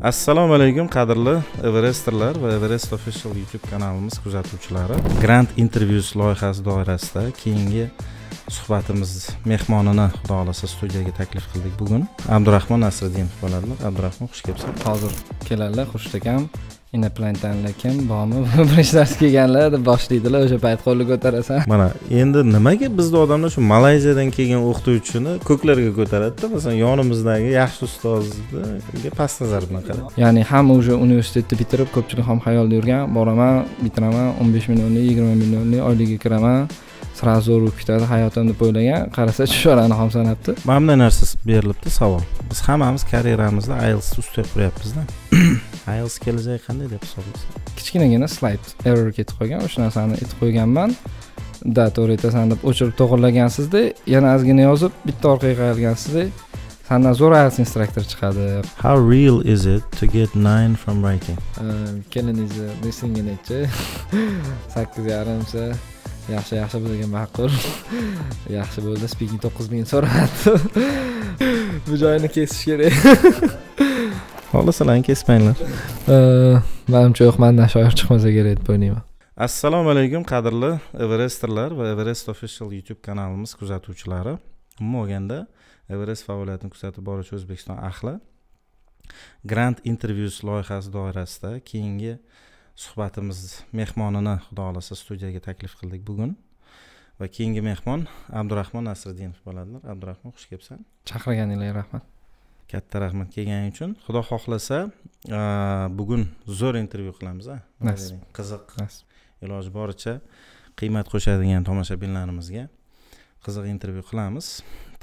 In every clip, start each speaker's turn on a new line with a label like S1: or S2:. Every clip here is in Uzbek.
S1: assalomu alaykum qadrli everesterlar va everest official youtube kanalimiz kuzatuvchilari grant interviews loyihasi doirasida keyingi suhbatimiz mehmonini xudo
S2: xohlasa studiyaga taklif qildik bugun abdurahmon nasriddinov bo'ladilar abdurahmon xush kelibsiz hozir keladilar xush akam inoplanetani lekin bormi birinchi dars kelganlar deb boshlaydilar o'sha payt qo'lni ko'tarasan
S1: mana endi nimaga bizni odamlar shu malayziyadan kelgan o'qituvchini ko'klarga ko'taradida masalan yonimizdagi yaxshi ustozni past nazar bilan
S2: qaraydi ya'ni hamma уже universitetni bitirib ko'pchilik ham xayolda yurgan boraman bitiraman o'n besh millionlik yigirma millionlik oylikka kiraman сразу zo'rib ketadi hayotim deb o'ylagan qarasa chuchvarani ham sanabdi mana bunday narsa berilibdi savol biz hammamiz karyeramizda ielts ustida quryapmizda
S1: files kelajak qanday deb hisoblaysiz
S2: kichkinagina slayd error ketib qolgan o'sha narsani aytib qo'yganman да to'g'ri aytasan deb o'chirib to'g'irlagansizda yana ozgina yozib bitta orqaga qayirgansizda sandan zo'r ielts instruktor chiqadi how real is it
S1: to get nine from writing
S2: keliningizni messenjini aytchi sakkiz yarimsa yaxshi yaxshi bizga ma'qul yaxshi bo'ldi speaking to'qqiz ming so'radi bu joyini kesish kerak xolis alang kesmanglar manimcha yo'q mandan shoir chiqmasa kerak deb o'ylayman assalomu
S1: alaykum qadrli everesterlar va everest official youtube kanalimiz kuzatuvchilari umuman olganda everest faoliyatini kuzatib boruvchi o'zbekiston ahli grant intervyus loyihasi doirasida keyingi suhbatimiz mehmonini xudo xohlasa studiyaga taklif qildik bugun va keyingi mehmon abdurahmon nasriddinov bo'ladilar abdurahmon xush kelibsan
S2: chaqirganinglarga rahmat
S1: katta rahmat kelganing uchun xudo xohlasa bugun zo'r intervyu qilamiz a nasib qiziq iloji boricha qiymat qo'shadigan tomoshabinlarimizga qiziq intervyu qilamiz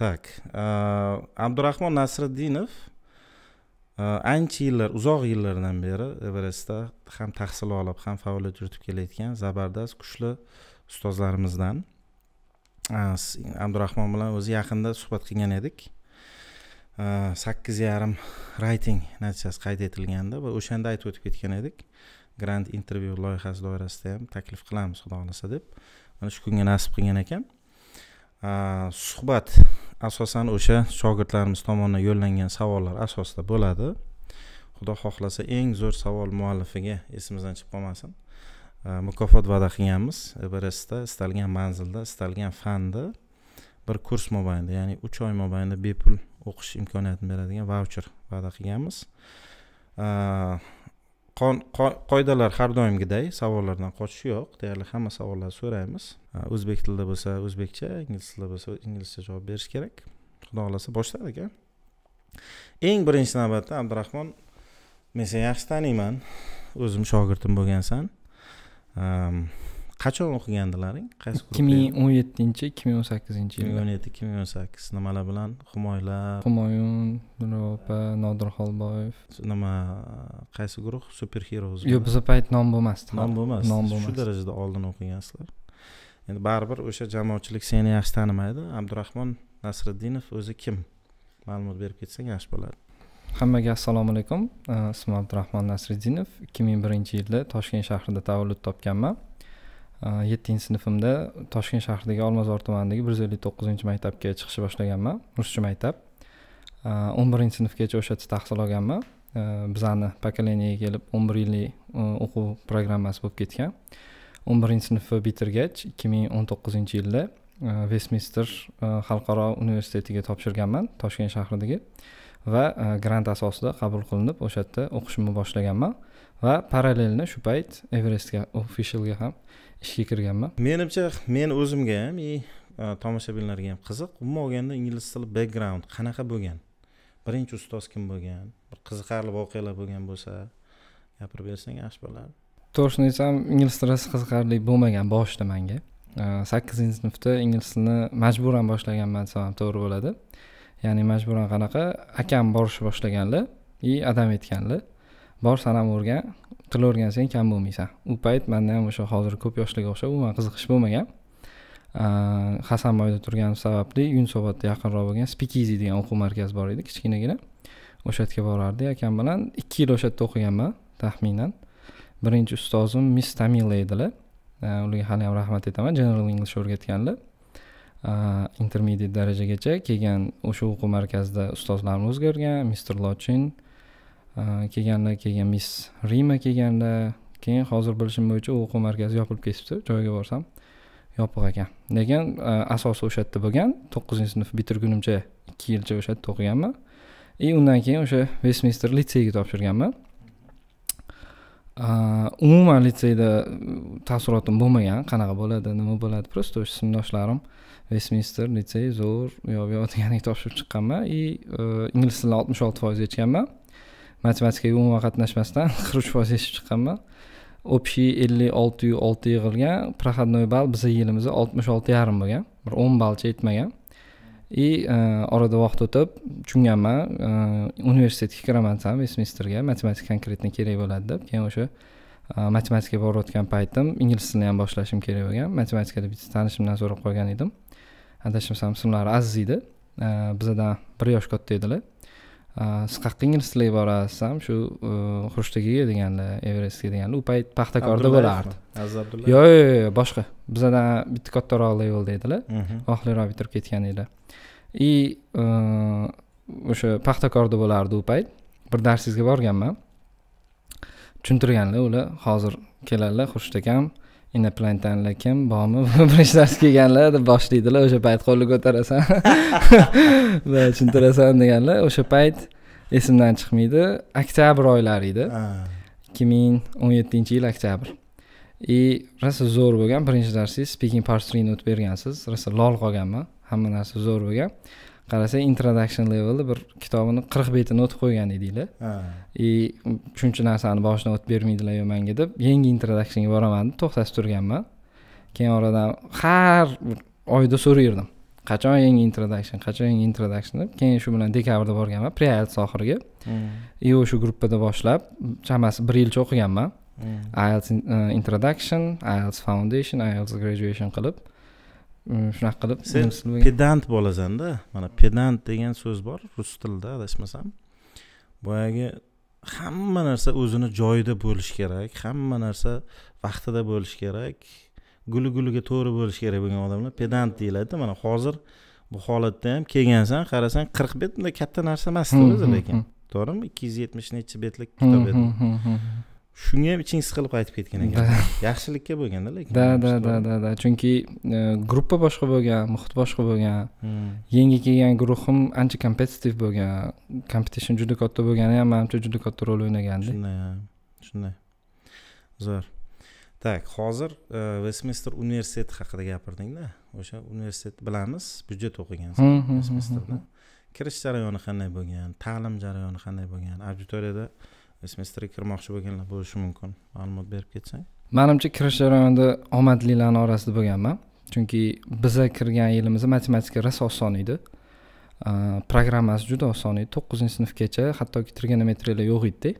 S1: так abdurahmon nasriddinov ancha yillar uzoq yillardan beri everestda ham tahsil olib ham faoliyat yuritib kelayotgan zabardast kuchli ustozlarimizdan abdurahmon bilan o'zi yaqinda suhbat qilgan edik sakkiz yarim rayting natijasi qayd etilgandi va o'shanda aytib o'tib ketgan edik grant intervyu loyihasi doirasida ham taklif qilamiz xudo xohlasa deb mana shu kunga nasib qilgan ekan suhbat asosan o'sha shogirdlarimiz tomonidan yo'llangan savollar asosida bo'ladi xudo xohlasa eng zo'r savol muallifiga esimizdan chiqib qolmasin mukofot va'da qilganmiz everestda istalgan manzilda istalgan fanda bir kurs mobaynida ya'ni uch oy mobaynida bepul o'qish imkoniyatini beradigan vaucher va'da qilganmiz qoidalar har doimgiday savollardan qochish yo'q deyarli hamma savollarni so'raymiz o'zbek tilida bo'lsa o'zbekcha ingliz tilida bo'lsa inglizcha javob berish kerak xudo xohlasa boshladik a eng birinchi navbatda abdurahmon men seni yaxshi taniyman o'zim shogirdim bo'lgansan qachon o'qigandilaring qaysi ikki ming o'n
S2: yettinchi ikki ming o'n sakkizinchi yil ikki ming o'n
S1: yetti ikki ming o'n sakkiz nimalar bilan humoylar
S2: humoyun nurova nodir xolboyev nima
S1: qaysi guruh super heroes yo'q biza payt nom bo'lmasdi nom bo'lmasdi nom bo'lmasdi shu darajada oldin o'qigansizlar endi baribir o'sha jamoatchilik seni yaxshi tanimaydi abdurahmon nasriddinov o'zi kim ma'lumot berib ketsang yaxshi bo'ladi
S2: hammaga assalomu alaykum uh, ismim abdurahmon nasriddinov ikki ming birinchi yilda toshkent shahrida tavallud topganman yettinchi sinfimda toshkent shahridagi olmazor tumanidagi bir yuz ellik to'qqizinchi maktabga chiqishni boshlaganman ruscha maktab o'n birinchi sinfgacha o'sha yerda tahsil olganman bizani pokoleniyaga kelib o'n bir yillik o'quv programmasi bo'lib ketgan o'n birinchi sinfni bitirgach ikki ming o'n to'qqizinchi yilda vestminster xalqaro universitetiga topshirganman toshkent shahridagi va grant asosida qabul qilinib o'sha yerda o'qishimni boshlaganman va parallelni shu payt everestga officialga ham ishga kirganman
S1: menimcha men o'zimga ham и e, tomoshabinlarga ham qiziq umuman olganda ingliz tili background qanaqa bo'lgan birinchi ustoz kim bo'lgan bir qiziqarli voqealar bo'lgan bo'lsa gapirib bersang yaxshi bo'lardi
S2: to'g'risini aytsam ingliz tilisi qiziqarli bo'lmagan boshida manga e, sakkizinchi sinfda ingliz tilini majburan boshlaganman desam ham to'g'ri bo'ladi ya'ni majburan qanaqa akam borishni boshlaganlar и adam etganlar bor sanam o'rgan til o'rgansang kam bo'lmaysan u payt manda ham o'sha hozir ko'p yoshlarga o'xshab umuman qiziqish bo'lmagan hasanboyda turganim sababli yunusobodda yaqinroq bo'lgan spikizi degan o'quv markazi bor edi kichkinagina o'sha yerga borardik akam bilan ikki yil o'sha yerda o'qiganman taxminan birinchi ustozim miss tamila edilar ularga hali ham rahmat aytaman general english o'rgatganlar intermediate darajagacha keyin o'sha o'quv markazida ustozlarim o'zgargan mister lochin kelganda kelgan miss rima kelganda keyin hozir bilishim bo'yicha o'quv markazi yopilib ketibdi joyiga borsam yopiq ekan lekin e, asosi o'sha yerda bo'lgan to'qqizinchi sinf bitirgunimcha ikki yilcha o'sha yerda o'qiganman и e, undan keyin o'sha vestminster litseyga topshirganman e, umuman litseyda taassurotim bo'lmagan qanaqa bo'ladi nima bo'ladi просто o'sha sinfdoshlarim vestminster litsey zo'r u yoq bu yoq degandek topshirib chiqqanman и ingliz tilini oltmish olti foiz yechganman matematikaga umuman qatnashmasdan qirq uch foiz yechib chiqqanman общий ellik oltiyu olti yig'ilgan проходной ball bizni yilimizda oltmish olti yarim bo'lgan bir o'n ballcha yetmagan и e, orada vaqt o'tib tushunganman e, universitetga kiraman desam vestminsterga matematika конкретно kerak bo'ladi deb keyin o'sha e, matematikaga borayotgan paytim ingliz tilini ham boshlashim kerak bo'lgan matematikada bitta tanishimdan so'rab qolgan edim adashmasam ismlari aziz edi bizadan bir yosh katta edilar siz qayerqa ingliz ham shu xrushtagiga deganda everestga deganda u payt paxtakorda bo'lardi yo'q yo'q yo'q boshqa bizadan bitta kattaroq levelda edilar oxirroq bitirib ketgan edilar и o'sha paxtakorda bo'lardi u payt bir darsingizga borganman tushuntirganlar ular hozir keladilar xurshid akam inoplanetani lekin bormi birinchi dars kelganlar deb boshlaydilar o'sha payt qo'lni ko'tarasan tushuntirasan deganlar o'sha payt esimdan chiqmaydi oktyabr oylari edi ikki ming o'n yettinchi yil oktyabr и rosa zo'r bo'lgan birinchi darsingiz speaking parstrini o'tib bergansiz rosa lol qolganman hamma narsa zo'r bo'lgan qarasa introduction levelda bir kitobini qirq betini o'tib qo'ygan edinglar и shuncha narsani boshidan o'tib bermaydilar manga deb yangi introductionga boraman deb to'xtatib turganman keyin oradan har oyda so'rayverdim qachon yangi introduction qachon yangi introduction deb keyin shu bilan dekabrda borganman preals oxiriga и hmm. o'sha gruppada boshlab chamasi bir yilcha o'qiganman hmm. ielts uh, introduction ielts foundation ielts graduation qilib Э, shunaqa qilib sen pedant bolasanda
S1: mana pedant degan so'z bor rus tilida adashmasam boyagi hamma narsa o'zini joyida bo'lishi kerak hamma narsa vaqtida bo'lishi kerak guli guliga to'g'ri bo'lishi kerak bo'lgan odamlar pedant deyiladida mana hozir bu holatda ham kelgansan qarasang qirq bet bunday katta narsa emasdi hmm, o'zi hmm, lekin hmm. to'g'rimi ikki yuz yetmish nechi betlik kitob edi shunga ham ichingiz siqilib qaytib ketgan ekan yaxshilikka bo'lganda lekin da
S2: da da da da chunki e, gruppa boshqa bo'lgan muhit boshqa bo'lgan hmm. yangi kelgan guruhim ancha kompetitiv bo'lgan competition juda katta bo'lgani ham manimcha juda katta rol o'ynagandi shunday shunday
S1: zo'r так hozir vestminster e, universiteti haqida gapirdingda o'sha universitet bilamiz byudjet o'qigansiz kirish jarayoni qanday bo'lgan ta'lim jarayoni qanday bo'lgan auditoriyada semestrga kirmoqchi bo'lganlar bo'lishi mumkin ma'lumot berib ketsang
S2: manimcha kirish jarayonida omadlilarni orasida bo'lganman chunki biza kirgan yilimizda matematika rosa oson edi programmasi juda oson edi to'qqizinchi sinfgacha hattoki trigonometriyalar yo'q edida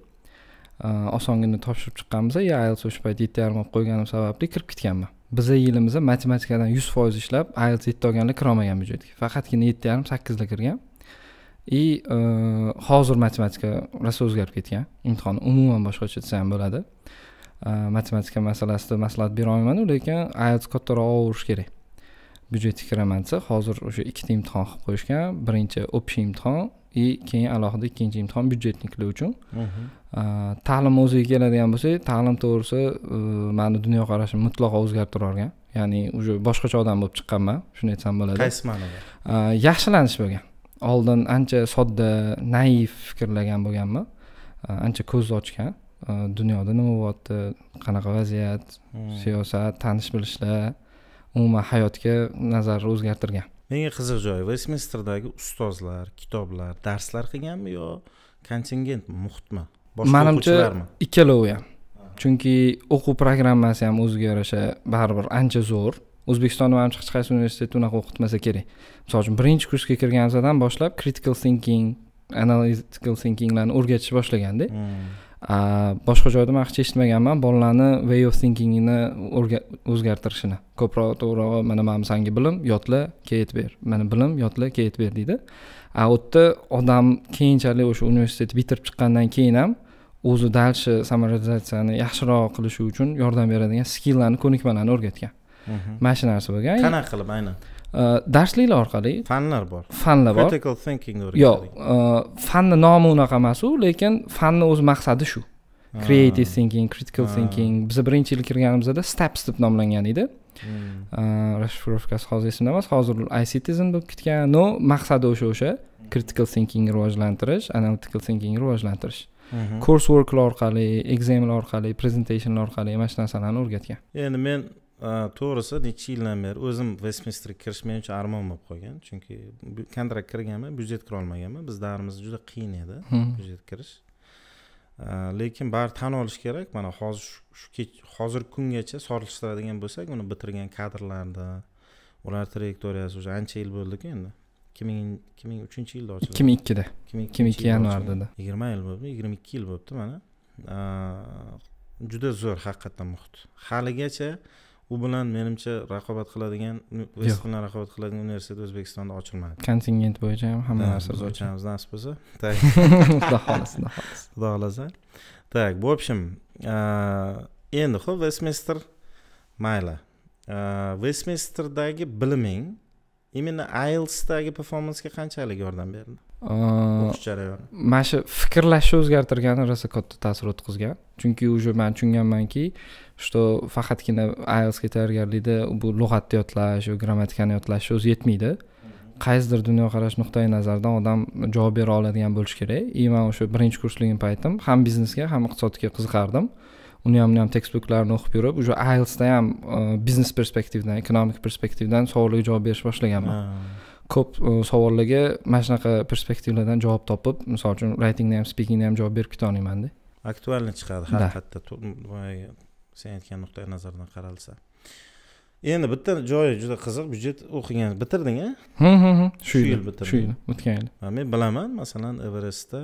S2: osongina topshirib chiqqanmiz ya ielts o'sha payt yetti yarim olib qo'yganim sababli kirib ketganman biza yilimizda matematikadan yuz foiz ishlab ielts yetti olganlar kirolmagan byudjetga faqatgina yetti yarim sakkizlar kirgan и э, hozir matematika rosa o'zgarib ketgan imtihon umuman boshqacha desa ham bo'ladi э, matematika masalasida maslahat berolmayman lekin ielts kattaroq olaverish kerak byudjetga kiraman desa hozir o'sha ikkita imtihon qilib qo'yishgan birinchi общий imtihon и keyin alohida ikkinchi imtihon byudjetniklar uchun mhm. э, ta'lim o'ziga keladigan bo'lsak ta'lim to'g'risi mani dunyoqarashim mutlaqo o'zgartirib yuborgan ya'ni уже boshqacha odam bo'lib chiqqanman shuni aytsam bo'ladi qaysi ma'noda yaxshilanish bo'lgan oldin ancha sodda naiv fikrlagan bo'lganman ancha ko'z ochgan dunyoda nima bo'lyapti qanaqa vaziyat hmm. siyosat tanish bilishlar umuman hayotga nazarni o'zgartirgan
S1: menga qiziq joyi vestminsterdagi ustozlar kitoblar darslar qilganmi yo kontingent muhitmi manimcha
S2: ikkalovi ham chunki o'quv programmasi ham o'ziga yarasha baribir ancha zo'r o'zbekistonda manimcha hech qaysi universitet unaqa o'qitmasa kerak misol uchun birinchi kursga kirganimizdan boshlab critical thinking analytical thinkinglarni o'rgatishni boshlaganda hmm. boshqa joyda man hech eshitmaganman bolalarni way of thinkingini o'zgartirishini ko'proq to'g'rirog'i mana mana sanga bilim yodla keyin ber mana bilim yodla keyin ber deydi a u yerda odam keyinchalik o'sha universitetni bitirib chiqqandan keyin ham o'zi дальше самореализацияni yaxshiroq qilishi uchun yordam beradigan skilllarni ko'nikmalarni o'rgatgan Mhm. mana narsa bo'lgan qanaqa qilib aynan darsliklar orqali fanlar bor fanlar bor critical thinking yo'q e, fanni nomi unaqa emas u lekin fanni o'zi maqsadi shu creative thinking critical thinking biz birinchi yil kirganimizda steps deb nomlangan edi расшифровкасы hmm. hozir esimda emas hozir icitizen bo'lib ketgan no maqsadi o'sha o'sha critical thinking rivojlantirish analytical thinking rivojlantirish kurs mhm. worklar orqali examlar orqali presentationlar orqali mana shu narsalarni o'rgatgan
S1: endi men Э, to'g'risi necha yildan beri o'zim vestminsterga kirish men uchun armon bo'lib qolgan chunki kontrakt kirganman byudjet kira olmaganman biz davrimizda juda qiyin edi byudjet kirish э, lekin baribir tan olish kerak mana hozir shu hozirgi kungacha solishtiradigan bo'lsak uni bitirgan kadrlarni ular trayektoriyasi уже ancha yil bo'ldiku endi ikki ming ikki ming uchinchi yilda ochildi ikki ming ikkida ikki ming ikki yanvarda yigirma yil bo'libdi yigirma ikki yil bo'libdi mana э, juda zo'r haqiqatdan muhit haligacha u bilan menimcha raqobat qiladigan vest bilan raqobat qiladigan universitet o'zbekistonda ochilmadi kontingent
S2: bo'yicha ham hamma narsa o'chamiz nasib
S1: bo'lsa так xudo xohlasa xudo xohlasa xudo xohlasa так в общем endi ho'p vestmester mayli vestmesterdagi biliming именно ielsdagi performansga qanchalik yordam berdi o'qish jarayoni mana
S2: shu fikrlashni o'zgartirgani rosa katta ta'sir o'tkazgan chunki уже man tushunganmanki uh, что faqatgina ielsga tayyorgarlikda bu lug'atni yodlash yo grammatikani yodlash o'zi yetmaydi qaysidir dunyoqarash nuqtai nazaridan odam javob bera oladigan bo'lishi kerak и man o'sha birinchi kursligim paytim ham biznesga ham iqtisodga qiziqardim uni ham buni ham tekstbuklarni o'qib yurib уже ielsda ham e, biznes perspektivdan ekonomik perspektivdan savollarga javob berish boshlaganman ko'p e, savollarga mana shunaqa perspektivlardan javob topib misol uchun raytingni ham spikingni ham javob berib keta olmaymanda
S1: aktualniy chiqadi haqiqatda sen aytgan nuqtai nazardan qaralsa endi bitta joyi juda qiziq byudjet o'qigan bitirding a hm, hm, hm. shu yil bitirdim shu yil o'tgan yil men bilaman masalan everestda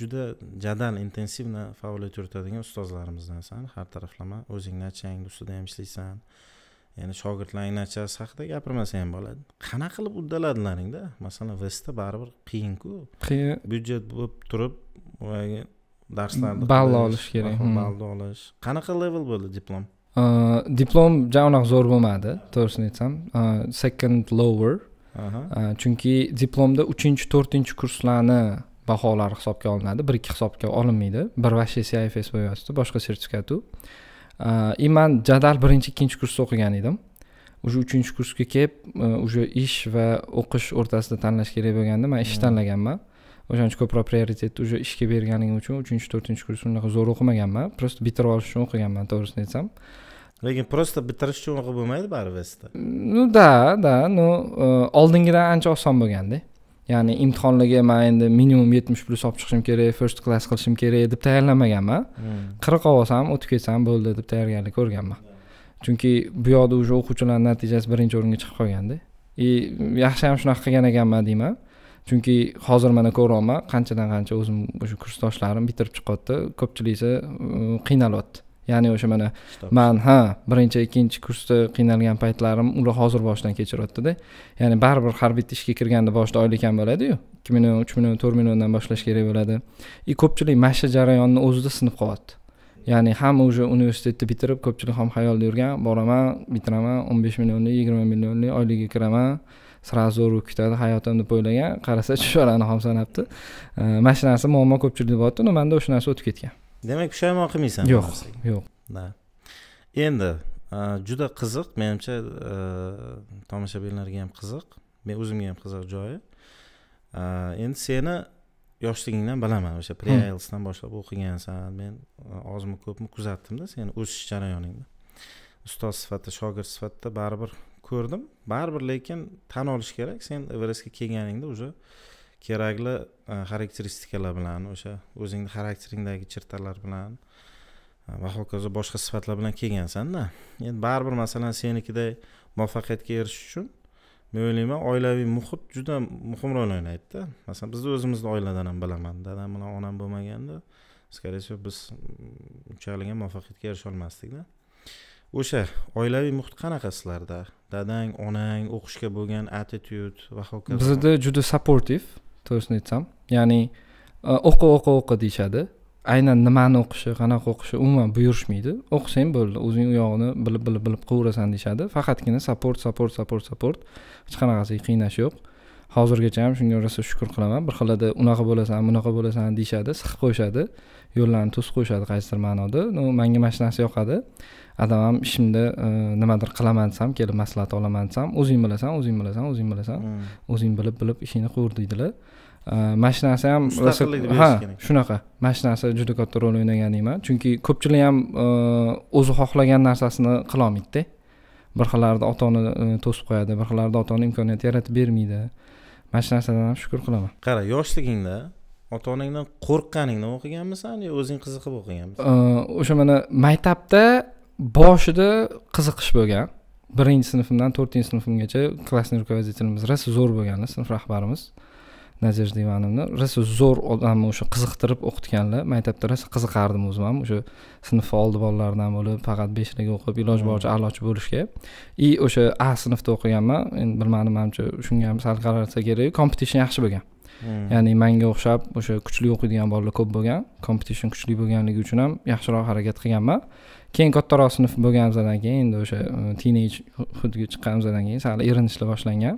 S1: juda jadal intensivno faoliyat yuritadigan ustozlarimizdansan har taraflama o'zing achchangni ustida ham ishlaysan ya'ni shogirdlaring nachasi haqida gapirmasa ham bo'ladi qanaqa qilib uddaladilaringda masalan vestda baribir qiyinku qiyin byudjet bo'lib turib darslarni ball olish kerak hmm. ballni olish qanaqa level bo'ldi diplom
S2: diplom juda unaqa zo'r bo'lmadi to'g'risini aytsam second lower chunki diplomda uchinchi to'rtinchi kurslarni baholari hisobga olinadi bir ikki hisobga olinmaydi bir vashe cifs bo'lyapti boshqa sertifikatu и man jadal birinchi ikkinchi kursda o'qigan edim уже uchinchi kursga kelib уже ish va o'qish o'rtasida tanlash kerak bo'lganda man ish hmm. tanlaganman o'shaning uchun ko'proq prioritetni уже ishga berganim uchun uchinchi to'rtinchi kurs unaqa zo'r o'qimaganman просто bitirib olish uchun o'qiganman to'g'risini aytsam
S1: lekin просто bitirish uchun o'qib bo'lmaydi baribir
S2: ну да да ну э, oldingidan ancha oson bo'lganda ya'ni imtihonlarga man endi minimum yetmish plyus olib chiqishim kerak first class qilishim kerak deb tayyorlanmaganman hmm. qirq olib olsam o'tib ketsam bo'ldi deb tayyorgarlik ko'rganman chunki bu yoqda уже o'quvchilarni natijasi birinchi o'ringa chiqib qolganda и yaxshi ham shunaqa qilgan ekanman deyman chunki hozir mana ko'ryapman qanchadan qancha o'zim o'sha kursdoshlarim bitirib chiqyapti esa qiynalyapti ya'ni o'sha mana man ha birinchi ikkinchi kursda qiynalgan paytlarim ular hozir boshidan kechiryaptida ya'ni baribir har bitta ishga kirganda boshida oylik ham bo'ladiyu ikki million uch million to'rt milliondan boshlash kerak bo'ladi и e, ko'pchilik mana shu jarayonni o'zida sinib qolyapti ya'ni hamma уже universitetni bitirib ko'pchilik ham xayolda yurgan boraman bitiraman o'n besh millionlik yigirma millionlik oylikka kiraman sразу zo'rib ketadi hayotim deb o'ylagan qarasa chuchvarani xom sanabdi э, mana shu narsa muammo ko'pchilik bo'lyapti manda o'sha narsa o'tib ketgan
S1: demak pushaymon qilmaysan yo'q yo'q endi э, juda qiziq menimcha э, tomoshabinlarga ham qiziq men o'zimga ham qiziq joyi endi seni yoshligingdan bilaman o'sha pre boshlab o'qigansan men e, ozmi ko'pmi kuzatdimda seni o'sish jarayoningni ustoz sifatida shogird sifatida baribir ko'rdim baribir lekin tan olish kerak sen everestga kelganingda уже kerakli e, xarakteristikalar bilan o'sha o'zingni xarakteringdagi chirtalar bilan e, va hokazo boshqa sifatlar bilan kelgansanda endi baribir masalan senikiday muvaffaqiyatga erishish uchun men o'ylayman oilaviy muhit juda muhim rol o'ynaydida masalan bizni o'zimizni oiladan ham bilaman dadam bilan onam bo'lmaganda скорее всего biz mm, unchalik ham muvaffaqiyatga erisha olmasdikda o'sha oilaviy muhit qanaqa sizlarda dadang onang o'qishga bo'lgan attitud va hokazo bizda
S2: juda supportiv to'g'risini aytsam ya'ni e, o'qi o'qi o'qi deyishadi aynan nimani o'qishi qanaqa o'qishi umuman buyurishmaydi o'qisang bo'ldi o'zing u yog'ini bilib bilib bilib qilaverasan deyishadi faqatgina support support support support hech qanaqasiga qiynash yo'q hozirgacha ham shunga rosa shukur qilaman bir xilada unaqa bo'lasan bunaqa bo'lasan deyishadi siqib qo'yishadi yo'llarni to'sib qo'yishadi qaysidir ma'noda no, manga mana shu narsa yoqadi adam ham ishimni e, nimadir qilaman desam kelib maslahat olaman desam o'zing bilasan o'zing bilasan o'zing bilasan hmm. o'zing bilib bilib ishingni quvur deydilar e, mana shu narsa ham ha shunaqa mana shu narsa juda katta rol o'ynagan deyman chunki ko'pchilik ham e, o'zi xohlagan narsasini qilolmaydida bir xillarida ota ona to'sib qo'yadi bir xillarida ota ona imkoniyat yaratib bermaydi mana shu narsadan ham shukur qilaman
S1: qara yoshligingda ota onangdan qo'rqqaningdan o'qiganmisan yo o'zing qiziqib
S2: o'qiganmisan o'sha mana maktabda boshida qiziqish bo'lgan birinchi sinfimdan to'rtinchi sinfimgacha klassniy ruководителimiz rosa zo'r bo'lgan sinf rahbarimiz nazirda ivanovna rosa zo'r odamni o'sha qiziqtirib o'qitganlar maktabda rosa qiziqardim o'zim ham o'sha sinfni oldi bolalardan bo'lib faqat beshlik o'qib iloji boricha hmm. a'lochi bo'lishga и o'sha a sinfda o'qiganman endi bilmadim manimcha shunga ham sal qaralsa kerak kompetition yaxshi bo'lgan hmm. ya'ni manga o'xshab o'sha kuchli o'qiydigan bolalar ko'p bo'lgan kompetition kuchli bo'lganligi uchun ham yaxshiroq harakat qilganman keyin kattaroq sinf bo'lganimizdan keyin endi o'sha e, teenage hudga chiqqanimizdan keyin sal erinishlar boshlangan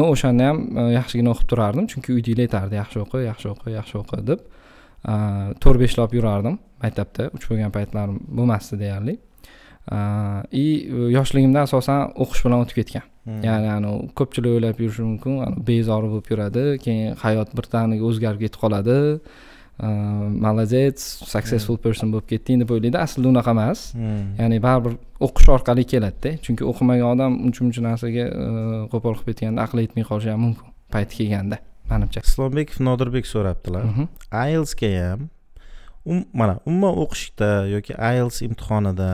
S2: no o'shanda ham e, yaxshigina o'qib turardim chunki uydagilar aytardi yaxshi o'qi yaxshi o'qi yaxshi o'qi deb e, to'rt besh olib yurardim maktabda uch bo'lgan paytlarim bo'lmasdi deyarli и yoshligimda asosan o'qish bilan o'tib ketgan hmm. ya'ni anavi ko'pchilik o'ylab yurishi mumkin bezori bo'lib yuradi keyin hayot birdaniga o'zgarib ketib qoladi Э, молодец successful person bo'lib ketding deb o'ylaydi aslida unaqa emas ya'ni baribir o'qish orqali keladida chunki o'qimagan odam uncha muncha narsaga e, qo'pol qilib ketganda aqli yetmay qolishi ham mumkin payti kelganda manimcha islombekov nodirbek so'rabdilar mhm. ielsga ham um, mana
S1: umuman o'qishda yoki ielts imtihonida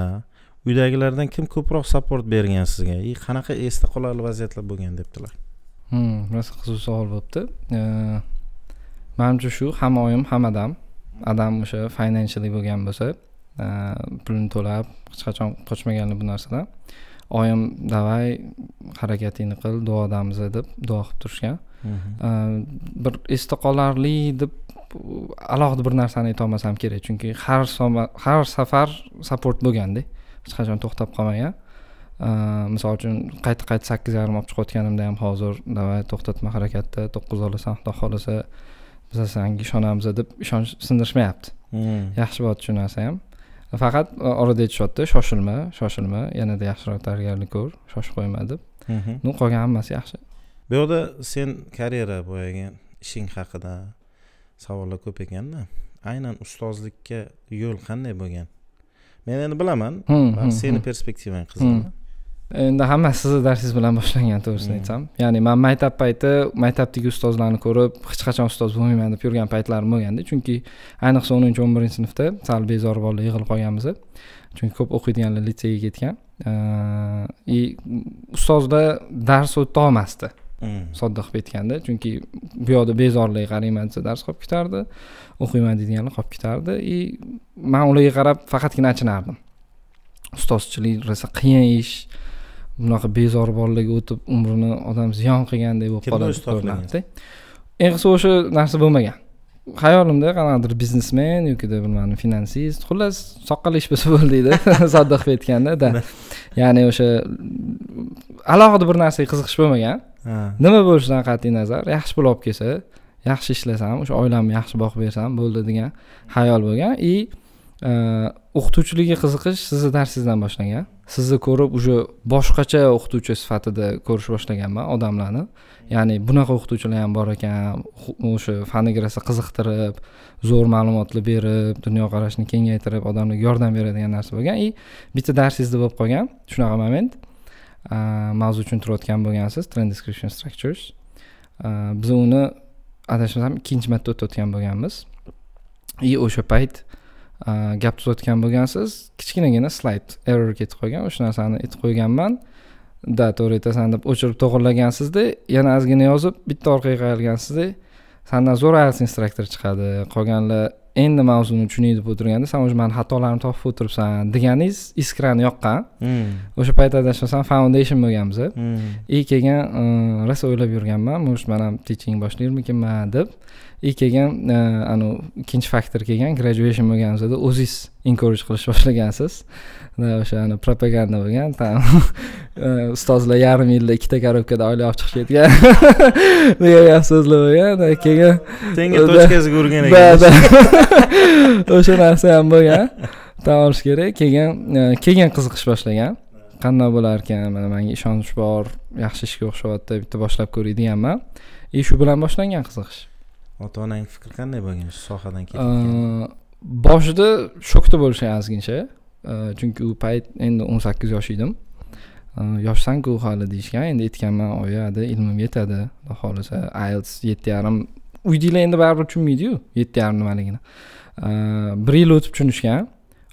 S1: uydagilardan kim ko'proq support bergan sizga и qanaqa esda qolarli vaziyatlar bo'lgan debdilar
S2: hmm, rosa qiziq savol bo'libdi manimcha shu hamma oyim hamma adam adam o'sha financially bo'lgan bo'lsa e, pulini to'lab hech qachon qochmaganlar bu narsadan oyim davay harakatingni qil duodamiz deb duo qilib turishgan mhm. e, bir esda qolarli deb alohida bir narsani aytolmasam kerak chunki har har safar support bo'lganda hech qachon to'xtab qolmagan e, misol uchun qayta qayta sakkiz yarim olib chiqayotganimda ham hozir davay to'xtatma harakatda to'qqiz olasan xudo xohlasa biza sanga ishonamiz deb ishonch sindirishmayapti hmm. yaxshi bo'ladi shu narsa ham faqat orada aytishyapti shoshilma shoshilma yanada yaxshiroq tayyorgarlik ko'r shoshib qo'yma deb ну mhm. qolgan hammasi yaxshi
S1: bu yoqda sen karyera boyagi ishing haqida savollar ko'p ekanda aynan ustozlikka yo'l qanday bo'lgan men endi bilaman hmm, hmm, seni perspektivang qiziq
S2: endi hammasi dars siz bilan boshlangan to'g'risini hmm. aytsam ya'ni man maktab payti maktabdagi ustozlarni ko'rib hech qachon ustoz bo'lmayman deb yurgan paytlarim bo'lganda chunki ayniqsa o'ninchi o'n birinchi sinfda sal bezor bolalar yig'ilib qolganmiz chunki ko'p o'qiydiganlar litseyga ketgan и ustozlar dars o'tolmasdi hmm. sodda qilib aytganda chunki bu yoqda bezorilik qarayman desa dars qolib ketardi o'qiyman deydiganlar qolib ketardi и man ularga qarab faqatgina achinardim ustozchilik rosa qiyin ish bunaqa bolalarga o'tib umrini odam ziyon qilgandek bo'lib qoladi eng qisqa o'sha narsa bo'lmagan hayolimda qanaqadir biznesmen yokida bilmadim finansist xullas soqqali ish bo'lsa bo'ldida aytganda да ya'ni o'sha alohida bir narsaga qiziqish bo'lmagan nima bo'lishidan qat'iy nazar yaxshi pul olib kelsa yaxshi ishlasam o'sha oilamni yaxshi boqib bersam bo'ldi degan xayol bo'lgan и o'qituvchilikka qiziqish sizni darsingizdan boshlangan sizni ko'rib уже boshqacha o'qituvchi sifatida ko'rish boshlaganman odamlarni ya'ni bunaqa o'qituvchilar ham bor ekan o'sha fan igrasi qiziqtirib zo'r ma'lumotlar berib dunyoqarashni kengaytirib odamlarga yordam beradigan narsa bo'lgan и bitta darsingizda bo'lib qolgan shunaqa moment mavzu tushuntirayotgan bo'lgansiz trend description structures biz uni adashmasam ikkinchi marta o'tayotgan bo'lganmiz и o'sha payt gap tuzatgan bo'lgansiz kichkinagina slayd error ketib qolgan o'sha narsani aytib qo'yganman да to'g'ri aytasan deb o'chirib to'g'irlagansizda yana ozgina yozib bitta orqaga qayirgansizda sandan zo'r ayls instruktor chiqadi qolganlar endi mavzuni tushunay deb o'tirganda san уже mani xatolarni topib o'tiribsan deganingiz iskrani yoqqan hmm. o'sha payt adashmasam foundation bo'lganmiz и keyin rosa o'ylab yurganman может man ham teching boshlaymikinman deb и keyin anavi ikkinchi faktor kelgan graduation bo'lganimizda o'zingiz encourage qilish boshlagansiz o'sha ana propaganda bo'lgan там e, ustozlar yarim yilda ikkita коробкада oylik olib chiqib ketgan degan gap so'zlar bo'lgan e, keyin tengi tochkasiga urgan ekan o'sha narsa ham bo'lgan tan olish kerak keyin e, keyin qiziqish boshlagan qanday bo'larkan mana manga ishonch bor yaxshi ishga o'xshayapti bitta boshlab ko'ray deganman и shu bilan boshlangan qiziqish
S1: ota onangni fikri qanday bo'lgan shu sohadan kelgan
S2: boshida shokda bo'lishgan ozgincha chunki u payt endi o'n sakkiz yosh edim yoshsanku hali deyishgan endi aytganman oyada ilmim yetadi xudo xohlasa ielts yetti yarim uydagilar endi baribir tushunmaydiyu yetti yarim nimaligini bir yil o'tib tushunishgan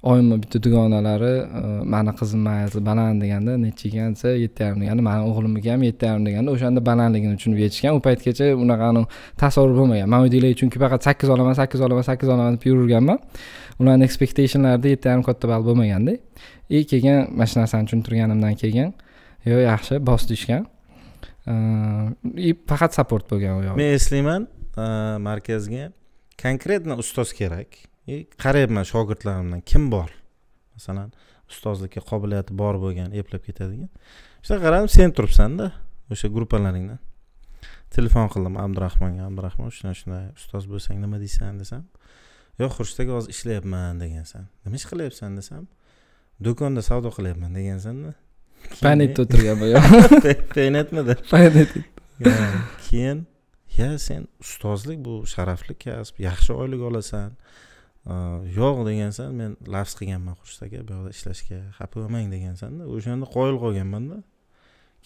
S2: oyimni bitta dugonalari e, mani qizim mayli baland deganda ekan desa yetti yarim deganda mani o'g'limniki ham yetti yarim deganda o'shanda balandligini tushunib yetishgan u paytgacha unaqani tasavvur bo'lmagan man uydagilar chunki faqat sakkiz olaman sakkiz olaman sakkiz olaman deb yurganman ularni expectationlarida yetti yarim katta ball bo'lmaganda и keyin mana shu narsani tushuntirganimdan keyin yo'q yaxshi bos deyishgan e, и faqat support bo'lgan u yoq men
S1: eslayman e, markazga конкретно ustoz kerak и e, qarayapman shogirdlarimdan kim bor masalan ustozlikka qobiliyati bor bo'lgan eplab ketadigan shuna qaradim sen turibsanda o'sha gruppalaringdan telefon qildim abdurahmonga abdurahmon shunday shunday ustoz bo'lsang nima deysan desam yo'q xurshidaga hozir ishlayapman degansan nima ish qilyapsan desam do'konda savdo qilyapman degansanda panetda o'tirgan boyagi paynetmidi paynet keyin ya sen ustozlik bu sharafli kasb yaxshi oylik olasan yo'q degansan men lafz qilganman xurshid aka bu yoqda ishlashga xafa bo'lmang degansanda o'shanda qoyil qolganmanda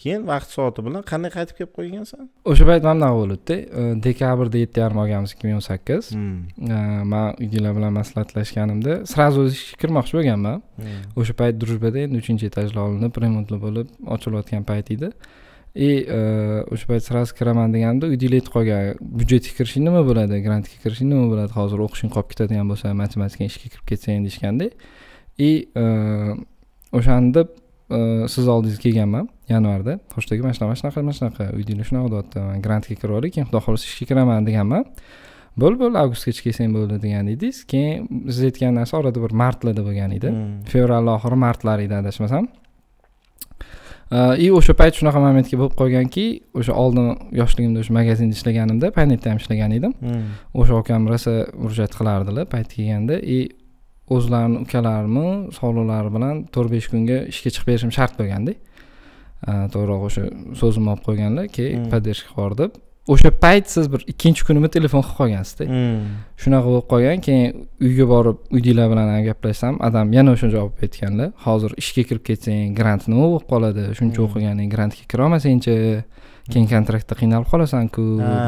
S1: keyin vaqt soati bilan qanday qaytib kelib qo'ygansan
S2: o'sha payt mana bunaqa bo'ldida dekabrda yetti yarim olganmiz ikki ming o'n sakkiz hmm. man uydagilar bilan maslahatlashganimda сразу o'z ishga kirmoqchi bo'lganman hmm. o'sha payt дружбада endi uchinchi etajli olinib remontli bo'lib ochilayotgan payt edi и э, o'sha payt сразу kiraman deganimda uydagilar aytib qolgan byudjetga kirishing nima bo'ladi grantga kirishing nima bo'ladi hozir o'qishing qolib ketadigan bo'lsa matematikaga ishga kirib ketsang deyishganda и e, o'shanda e, sizni oldingizga kelganman yanvarda pochtaga mana shunaqa mana shunaqa mana shunaqa uydinglar shunaqa deyapti man grantga kirib olay keyin xudo xohlasa ishga kiraman deganman bo'ldi bo'ldi avgustgacha kelsang bo'ldi degan edingiz keyin siz aytgan narsa orada bir martlarda bo'lgan edi hmm. fevralni oxiri martlar edi adashmasam Э, и o'sha payt shunaqa momentga bo'lib qolganki o'sha oldin yoshligimda o'sha magazinda ishlaganimda paynetda ham ishlagan edim hmm. o'sha okam rosa urjat qilardilar payt kelganda и e, o'zlarini ukalarimni sog'liqlari bilan to'rt besh kunga ishga chiqib berishim shart bo'lganda to'g'riroq o'sha so'zimni olib qo'yganlar keyin hmm. поддержка bor deb o'sha payt siz bir ikkinchi kunimi telefon qilib qolgansizda hmm. shunaqa bo'lib qolgan keyin uyga borib uydagilar bilan gaplashsam adam yana o'sha javob aytganlar hozir ishga kirib ketsang grant nima bo'lib qoladi shuncha hmm. o'qiganing grantga kirolmasangchi keyin kontraktda qiynalib qolasanku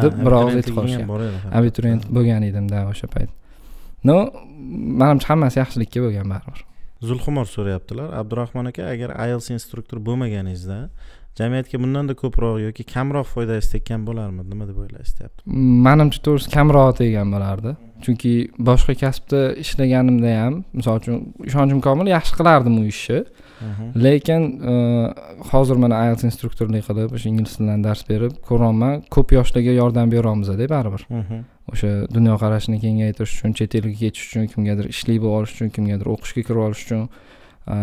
S2: deb bir og'iz aytib qolishgan abituriyent bo'lgan edimda o'sha payt no manimcha hammasi yaxshilikka bo'lgan baribir
S1: zulxumor so'rayaptilar abdurahmon aka agar ielts instruktor bo'lmaganingizda jamiyatga bundanda ko'proq yoki kamroq foyda tekkan bo'larmidi nima deb o'ylaysiz deyapti
S2: manimcha to'g'risi kamroq tegan bo'lardi chunki boshqa kasbda ishlaganimda ham misol uchun ishonchim komil yaxshi qilardim u ishni lekin e, hozir mana ielts instruktorlik qilib o'sha ingliz tilidan dars berib ko'ryapman ko'p yoshlarga yordam beryapmizda baribir o'sha dunyoqarashini kengaytirish uchun chet elga ketish uchun kimgadir ishli bo'lib olish uchun kimgadir o'qishga kirib olish uchun e,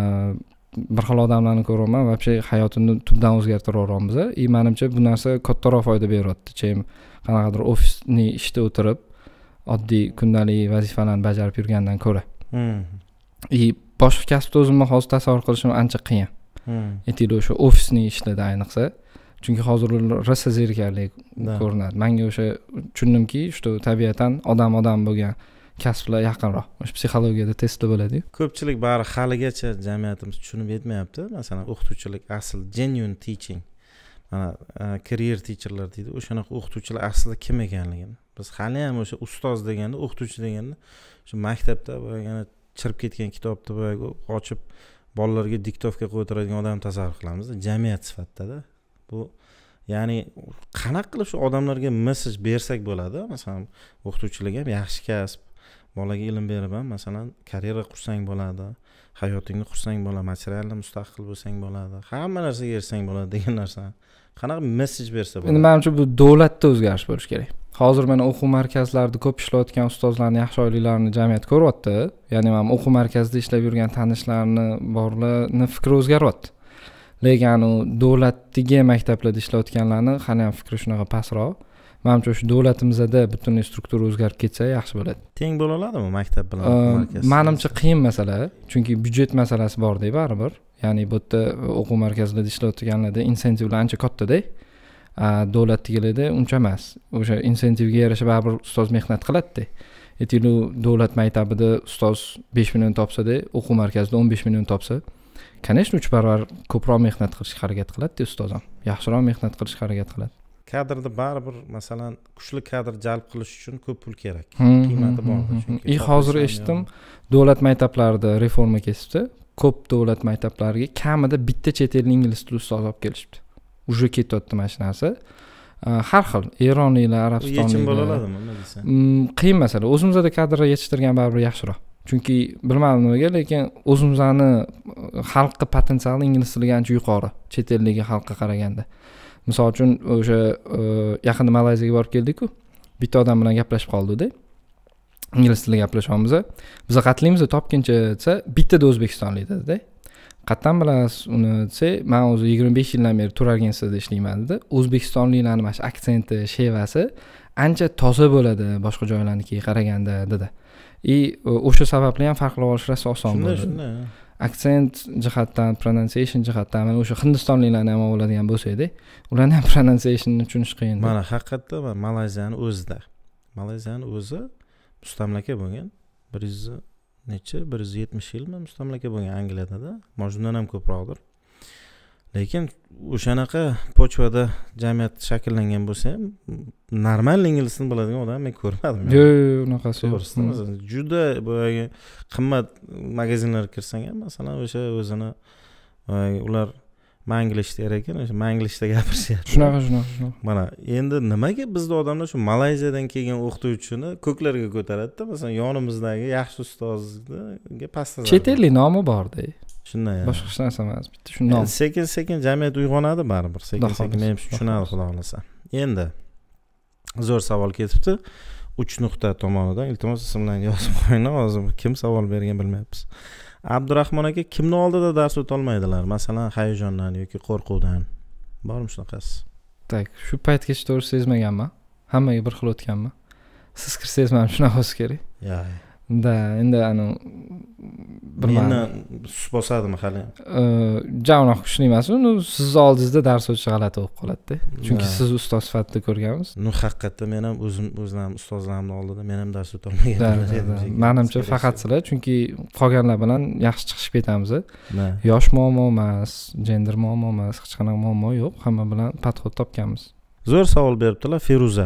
S2: bir xil odamlarni ko'ryapman вообще hayotimni tubdan o'zgartiraveramiz и manimcha bu narsa kattaroq foyda beryapti chem qanaqadir ofisni ishda o'tirib oddiy kundalik vazifalarni bajarib yurgandan ko'ra hmm. и boshqa kasbda o'zimni hozir tasavvur qilishim ancha qiyin hmm. aytaylik o'sha ofisni ishlarda ayniqsa chunki hozir rosa zerikarli ko'rinadi manga o'sha tushundimki что tabiatan odam odam bo'lgan kasblar yaqinroq o'sha psixologiyada testda bo'ladiyu
S1: ko'pchilik bari haligacha jamiyatimiz tushunib yetmayapti masalan o'qituvchilik asl genuine teaching mana e, career teacherlar deydi o'shanaqa o'qituvchilar aslida kim ekanligini biz haliyam ham o'sha ustoz deganda o'qituvchi deganda shu maktabda boyagina chirib ketgan kitobni boyagi ochib bolalarga diktovka qo'yib o'tiradigan odamni tasavvur qilamiz jamiyat sifatidada bu ya'ni qanaqa qilib shu odamlarga messej bersak bo'ladi masalan o'qituvchilik ham yaxshi kasb bolaga ilm berib ham masalan karyera qursang bo'ladi hayotingni qursang bo'ladi materialni mustaqil bo'lsang bo'ladi hamma narsaga erishsang bo'ladi degan narsa qanaqa messej bersa bo'ladi endi manimcha
S2: bu davlatda o'zgarish bo'lishi kerak hozir mana o'quv markazlarida ko'p ishlayotgan ustozlarni yaxshi oyliklarini jamiyat ko'ryapti ya'ni mana o'quv markazida ishlab yurgan tanishlarni borlarni fikri o'zgaryapti lekin anavi davlatdagi maktablarda ishlayotganlarni hali ham fikri shunaqa pastroq manimcha o'sha davlatimizda butunlay struktura o'zgarib ketsa yaxshi bo'ladi
S1: teng bo'la oladimi maktab bilan manimcha
S2: qiyin masala chunki byudjet masalasi borda baribir ya'ni bu yerda o'quv markazlarida ishlayotganlarda insentivlar ancha kattada davlatnikilarda uncha emas o'sha insentivga yarasha baribir ustoz mehnat qiladida aytaylik davlat maktabida ustoz besh million topsada o'quv markazida o'n besh million topsa конечно uch barobar ko'proq mehnat qilishga harakat qiladida ustoz ham yaxshiroq mehnat qilishga harakat qiladi
S1: kadrni baribir masalan kuchli kadr jalb qilish uchun ko'p pul kerak qiymati bor chunki hozir eshitdim
S2: davlat maktablarida reforma kesibdi ko'p davlat maktablariga kamida bitta chet elni ingliz tili ustozi olib kelishibdi уже ketyapti mana shu э, narsa har xil eronliklar arabistonliklar yechim bo'la oladimi nima deysan mm, qiyin masala o'zimizda kadrlar yetishtirgan baribir yaxshiroq chunki bilmadim nimaga lekin o'zimizni e, xalqni potensiali ingliz tiliga ancha yuqori chet eldagi xalqqa qaraganda misol uchun o'sha e, yaqinda malayziyaga borib keldiku bitta odam bilan gaplashib qoldikda ingliz tilida gaplashyapmiz biza qatlaymiz topguncha desa bittada o'zbekistonlik dedida qayerdan bilasiz uni desa man o'zi yigirma besh yildan beri tur agentsiyada ishlayman dedi o'zbekistonliklarni mana shu aksenti shevasi ancha toza bo'ladi boshqa joylarnikiga qaraganda dedi и e, o'sha sababli ham farqlab olish rosa oson bo'ladi shunday shunday aksent jihatdan pronunciation jihatdan mana o'sha hindistonliklarni ham oladigan bo'lsakda ularni ham pronunciationni tushunish qiyin mana
S1: haqiqatda mana malayziyani o'zida malayziyani o'zi mustamlaka bo'lgan bir yuz necha bir yuz yetmish yilmi mustamlaka bo'lgan angliyadada mana shundan ham ko'proqdir lekin o'shanaqa pochvada jamiyat shakllangan bo'lsa ham normal ingliz tilini biladigan odam men ko'rmadim yo'q yo'q unaqasi yo'q to'g'risimi juda boyagi qimmat magazinlarga kirsang ham masalan o'sha o'zini ular manglish der ekan o'sha manglishda gapirishyapti shunaqa shunaqa shunaqa mana endi nimaga bizda odamlar shu malayziyadan kelgan o'qituvchini ko'klarga ko'taradida masalan yonimizdagi yaxshi ustozga
S2: pastda chet ellik nomi borda shunday boshqa hech narsa emas bitta nom e,
S1: sekin sekin jamiyat uyg'onadi baribir sekin sekin menimcha tushunadi xudo xohlasa endi zo'r savol ketibdi uch nuqta tomonidan iltimos ismlarni yozib qo'yinglar hozir kim savol bergan bilmayapmiz abdurahmon aka kimni oldida dars o'tolmaydilar masalan hayajondan yoki qo'rquvdan bormi shunaqasi
S2: так shu paytgacha to'g'risi sezmaganman hammaga bir xil o'tganman siz kirsangiz mana shunaqa bo'lsa kerak да endi anavi bilmadim
S1: meni sust bosadimi hali
S2: ja unaqa kuchli emas ну sizni oldingizda dars ғалаты g'alati қалады да chunki сіз ustoz sifatida ko'rganmiz
S1: ну haqiqatda men ham o'zim o'zlarimni ustozlarimni oldida men ham dars o'tolmaganlar edim manimcha faqat
S2: sizlar chunki qolganlar bilan yaxshi chiqishib ketamiz yosh muammo emas gender muammo emas hech qanaqa muammo yo'q hamma bilan подход topganmiz
S1: zo'r savol beribdilar feruza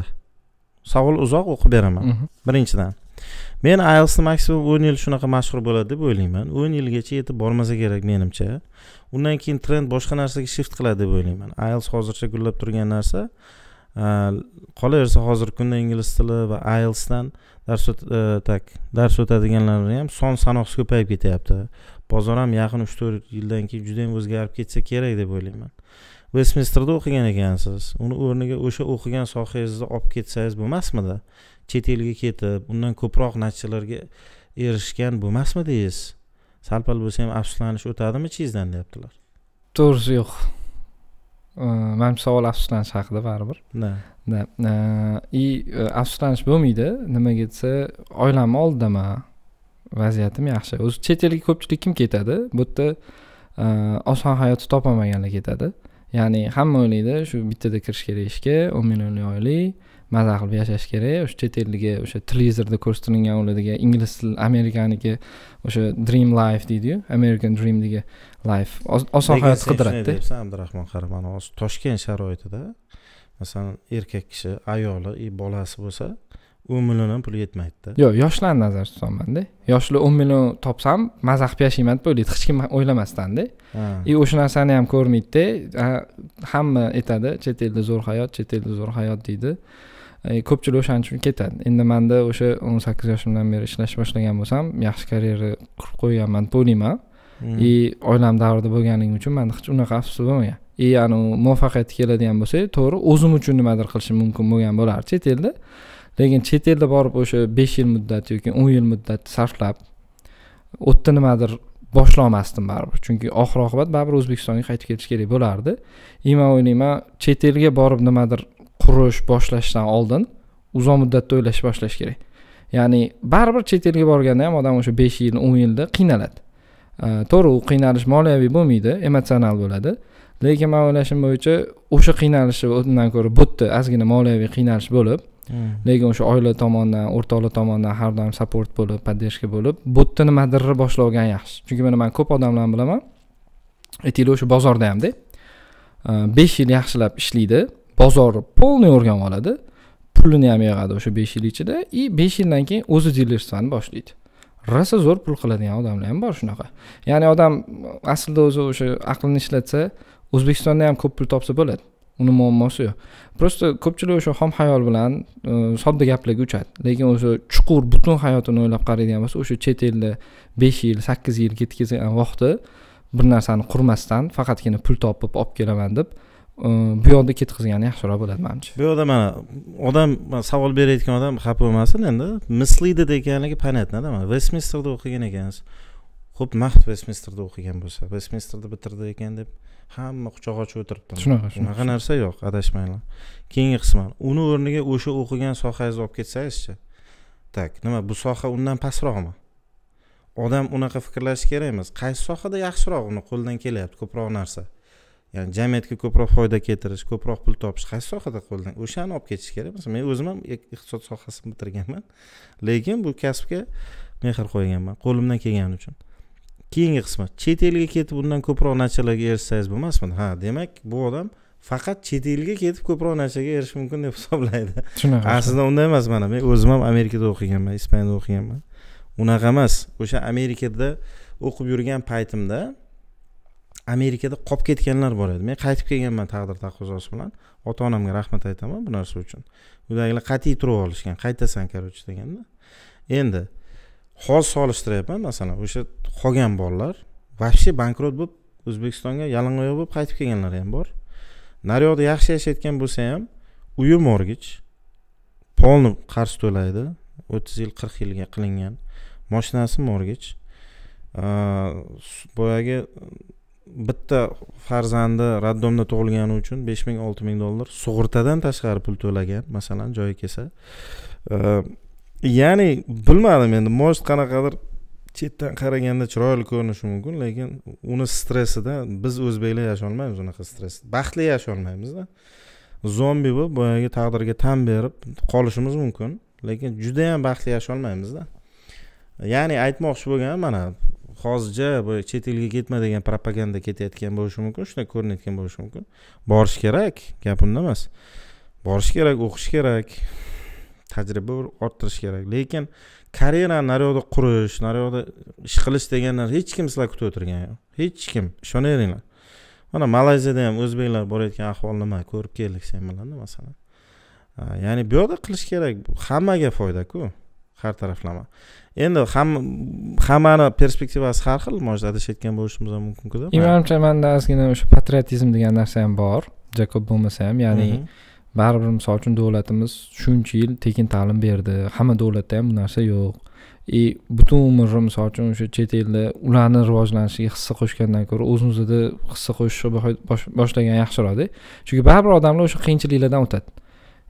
S1: savol uzoq o'qib beraman birinchidan men ielsni maksimum o'n yil shunaqa mashhur bo'ladi deb o'ylayman o'n yilgacha yetib bormasa kerak menimcha undan keyin trend boshqa narsaga shift qiladi deb o'ylayman ielts hozircha gullab turgan narsa qolaversa hozirgi kunda ingliz tili va ielsdan dars так e, dars o'tadiganlarni ham son sanoqsi ko'payib ketyapti bozor ham yaqin uch to'rt yildan keyin juda yam o'zgarib ketsa kerak deb o'ylayman vestminsterda o'qigan ekansiz uni o'rniga o'sha o'qigan sohangizni olib ketsangiz bo'lmasmidi chet elga ketib undan ko'proq natijalarga erishgan bo'lmasmidingiz sal pal bo'lsa ham afsuslanish o'tadimi ichingizdan deyaptilar
S2: to'g'risi yo'q manimcha savol afsuslanish haqida baribir да и e, afsuslanish bo'lmaydi nimaga desa oilamni oldidaman vaziyatim yaxshi o'zi chet elga ko'pchilik kim ketadi bu yerda e, oson hayotni topolmaganlar ketadi ya'ni hamma o'ylaydi shu bittada kirish kerak ishga o'n millionli oylik maza qilib yashash kerak o'sha chet elniki o'sha televizorda ko'rsatilgan ularga ingliz tili amerikaniki o'sha dream life deydiyu american dream degan life oson hayot qidiradida
S1: abdurahmon qaramanov toshkent sharoitida masalan erkak kishi ayoli и e, bolasi bo'lsa
S2: o'n ham pul yetmaydida yo'q yoshlarni nazarda tutamanda yoshlar o'n million topsam mazza qilib yashayman deb o'ylaydi hech kim o'ylamasdanda и e, o'sha narsani ham ko'rmaydida hamma aytadi chet elda zo'r hayot chet elda zo'r hayot deydi ko'pchilik o'shaning uchun ketadi endi manda o'sha o'n sakkiz yoshimdan beri ishlash boshlagan bo'lsam yaxshi karyera qurib qo'yganman to'layman и hmm. oilam davrida bo'lganligim uchun manda hech unaqa afsus bo'lmagan и anavi muvaffaqiyatga keladigan bo'lsak to'g'ri o'zim uchun nimadir qilishim mumkin bo'lgan bo'lardi chet elda lekin chet elda borib o'sha besh yil muddat yoki o'n yil muddat sarflab u yerda nimadir boshlolmasdim baribir chunki oxir oqibat baribir o'zbekistonga qaytib kelish kerak bo'lardi и man o'ylayman chet elga borib nimadir qurish boshlashdan oldin uzoq muddatda o'ylash boshlash kerak ya'ni baribir chet elga borganda ham odam o'sha besh yil o'n yilda qiynaladi to'g'ri u qiynalish moliyaviy bo'lmaydi emotsional bo'ladi lekin man o'ylashim bo'yicha o'sha undan ko'ra bu yerda ozgina moliyaviy qiynalish bo'lib hmm. lekin o'sha oila tomonidan o'rtoqlar tomonidan har doim support bo'lib поддержка bo'lib bu yerda nimadirni boshlagan yaxshi chunki mana man ko'p odamlarni bilaman aytaylik o'sha bozorda hamda besh yil yaxshilab ishlaydi bozorni полный o'rganib oladi pulini ham yig'adi o'sha besh yil ichida и besh yildan keyin o'zi dilerstani boshlaydi rosa zo'r pul qiladigan odamlar ham bor shunaqa ya'ni odam aslida o'zi o'sha aqlini ishlatsa o'zbekistonda ham ko'p pul topsa bo'ladi uni muammosi yo'q просто ko'pchilik o'sha xom xayol bilan e, sodda gaplarga uchadi lekin o'sha chuqur butun hayotini o'ylab qaraydigan bo'lsa o'sha chet elda besh yil sakkiz yil ketkazgan vaqti bir narsani qurmasdan faqatgina pul topib olib kelaman deb Э, bu yoqda ketkazgani yaxshiroq bo'ladi manimcha
S1: bu yoqda mana odam savol berayotgan odam xafa bo'lmasin endi mislided deganligi понятnoda mana vestminsterda o'qigan ekansiz xo'p maxt vestminsterda o'qigan bo'lsa vestminsterda bitirdi ekan deb hamma quchoq ochib o'tiribdi shunaqa shunaqa narsa yo'q adashmanglar keyingi qisman uni o'rniga o'sha o'qigan sohangizni olib ketsangizchi так nima bu soha undan pastroqmi odam unaqa fikrlashi kerak emas qaysi sohada yaxshiroq uni qo'ldan kelyapti ko'proq narsa ya'ni jamiyatga ko'proq foyda keltirish ko'proq pul topish qaysi sohada qo'ldan o'shani olib ketish kerak masalan men o'zim ham iqtisod sohasini bitirganman lekin bu kasbga mehr qo'yganman qo'limdan kelgani uchun keyingi qismi chet elga ketib undan ko'proq narsalarga erishsangiz bo'lmasmidi ha demak bu odam faqat chet elga ketib ko'proq narsaga erishish mumkin deb hisoblaydi shunaqa aslida unday emas mana men o'zim ham amerikada o'qiganman ispaniyada o'qiganman unaqa emas o'sha amerikada o'qib yurgan paytimda amerikada qolib ketganlar bor edi men qaytib kelganman taqdir taqozosi bilan ota onamga rahmat aytaman bu narsa uchun uydagilar qat'iy turib olishgan qaytasan короче deganda endi hozir solishtiryapman masalan o'sha qolgan bolalar вообще bankrot bo'lib o'zbekistonga yalangoyoq bo'lib qaytib kelganlar ham bor naryoqda yaxshi yashayotgan bo'lsa ham uyi morgich polni qarz to'laydi o'ttiz yil qirq yilga qilingan moshinasi morgich boyagi bitta farzandi роддомda tug'ilgani uchun besh ming olti ming dollar sug'urtadan tashqari pul to'lagan masalan joyi kelsa ya'ni bilmadim endi может qanaqadir chetdan qaraganda chiroyli ko'rinishi mumkin lekin uni stressida biz o'zbeklar yasholmaymiz unaqa stress baxtli yasholmaymizda zombi bo'lib boyagi taqdirga tan berib qolishimiz mumkin lekin judayam baxtli yasholmaymizda ya'ni aytmoqchi bo'lganim mana hozircha bu chet elga ketma degan propaganda ketayotgan bo'lishi mumkin shunday ko'rinayotgan bo'lishi mumkin borish kerak gap unda emas borish kerak o'qish kerak tajriba orttirish kerak lekin karyerani naryoqda qurish naryoqda ish qilish degan narsa hech kim sizlar kutib o'tirgan yo'q hech kim ishonaveringlar mana malayziyada ham o'zbeklar borayotgan ahvol nima ko'rib keldik sen bilan masalan ya'ni bu yoqda qilish kerak hammaga foydaku har taraflama endi ham hammani perspektivasi har xil может adashayotgan bo'lishimiz ham mumkinkuda meni manimcha
S2: manda ozgina o'sha patriotizm degan narsa ham bor ko'p bo'lmasa ham ya'ni mhm. baribir misol uchun davlatimiz shuncha yil tekin ta'lim berdi hamma davlatda ham bu narsa yo'q и e, butun umri misol uchun o'sha chet elda ularni rivojlanishiga hissa qo'shgandan ko'ra o'zimizda hissa qo'shishni boshlagan yaxshiroqda chunki baribir odamlar o'sha qiyinchiliklardan o'tadi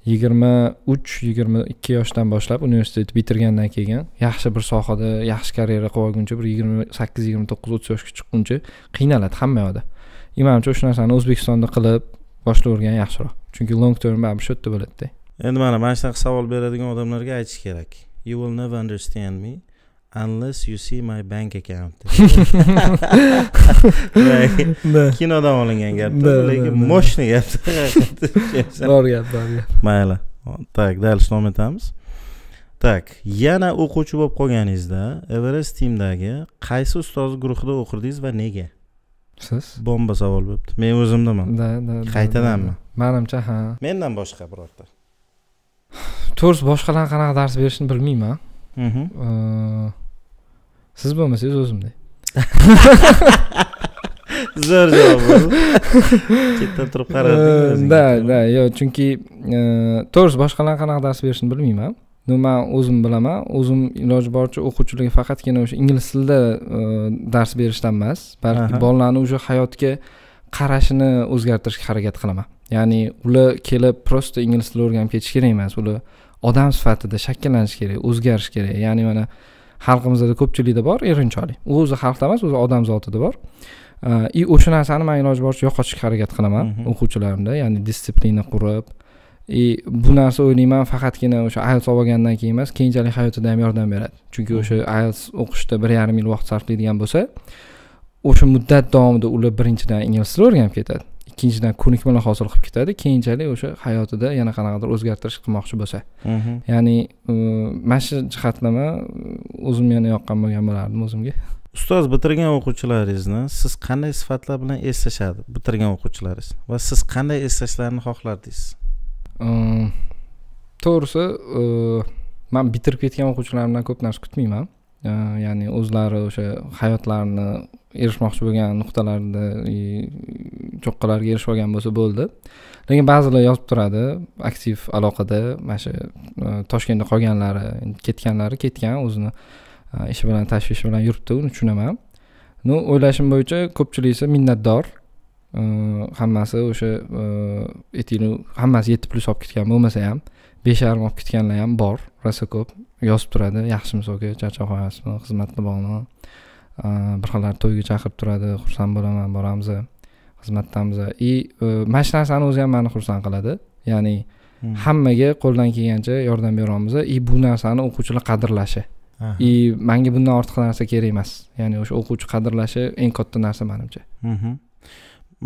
S2: yigirma uch yigirma ikki yoshdan boshlab universitet bitirgandan keyin yaxshi bir sohada yaxshi karyera qilib olguncha bir yigirma sakkiz yigirma to'qqiz o'ttiz yoshga chiqquncha qiynaladi hamma yoqda и manimcha o'sha narsani o'zbekistonda qilib boshlayvergan yaxshiroq chunki long term baribir shu yerda bo'ladida
S1: endi mana mana shunaqa savol beradigan odamlarga aytish kerak you will never understand me unless you see my bank account kinodan olingan gap lekin мощный gap bor gap bor gap mayli так дальше davom etamiz так yana o'quvchi bo'lib qolganingizda everest teamdagi qaysi ustoz guruhida o'qirdingiz va nega siz bomba savol bo'libdi men o'zimdaman да да qaytadanmi manimcha ha mendan boshqa birorta
S2: to'g'risi boshqalar qanaqa dars berishini bilmayman siz bo'lmasangiz o'zimday zo'r javob chetdan turib qarading да да yo'q chunki to'g'risi boshqalar qanaqa dars berishini bilmayman no man o'zim bilaman o'zim iloji boricha o'quvchilarga faqatgina o'sha ingliz tilida dars berishdan emas balki bolalarni уже hayotga qarashini o'zgartirishga harakat qilaman ya'ni ular kelib просто ingliz tilini o'rganib ketishi kerak emas ular odam sifatida shakllanish kerak o'zgarish kerak ya'ni mana xalqimizda ko'pchilikda bor erinchoqlik u o'zi xalqda emas o'zi odam zotida bor и o'sha narsani man iloji boricha yo'qotishga harakat qilaman mhm. o'quvchilarimda ya'ni disiplina qurib и bu narsa o'ylayman faqatgina o'sha ielts olib olgandan keyin emas keyinchalik hayotida ham yordam beradi chunki mhm. o'sha ielts o'qishda bir yarim yil vaqt sarflaydigan bo'lsa o'sha muddat davomida ular birinchidan ingliz tilini o'rganib ketadi ikkinchidan ko'nikmalar hosil qilib ketadi keyinchalik o'sha hayotida yana qanaqadir o'zgartirish qilmoqchi bo'lsa mhm. ya'ni mana shu jihatlama o'zim yana yoqqan bo'lgan bo'lardim o'zimga ustoz
S1: bitirgan o'quvchilaringizni siz qanday sifatlar bilan eslashadi bitirgan o'quvchilaringiz va siz qanday eslashlarini xohlardingiz
S2: ehm, to'g'risi man bitirib ketgan o'quvchilarimdan ko'p narsa kutmayman Э, ya'ni o'zlari o'sha hayotlarini erishmoqchi bo'lgan nuqtalarda cho'qqilarga erishib olgan bo'lsa bo'ldi lekin ba'zilar yozib turadi aktiv aloqada mana shu e, toshkentda qolganlari ketganlari ketgan o'zini e, ishi bilan tashvishi bilan yuribdi uni tushunaman ну o'ylashim bo'yicha ko'pchilik esa minnatdor e, hammasi o'sha aytaylik hammasi yetti plyus olib ketgan bo'lmasa ham besh yarim olib ketganlar ham bor rosa ko'p yozib turadi yaxshi misolga charchab qolyapsizmi xizmat olaman bir xillar to'yga chaqirib turadi xursand bo'laman boramiz xizmatdamiz и e, mana shu narsani o'zi ham mani xursand qiladi ya'ni hmm. hammaga qo'ldan kelgancha yordam beryapmiz и bu narsani o'quvchilar qadrlashi и manga bundan ortiq narsa kerak emas ya'ni o'sha o'quvchi qadrlashi eng katta narsa manimcha
S3: mhm.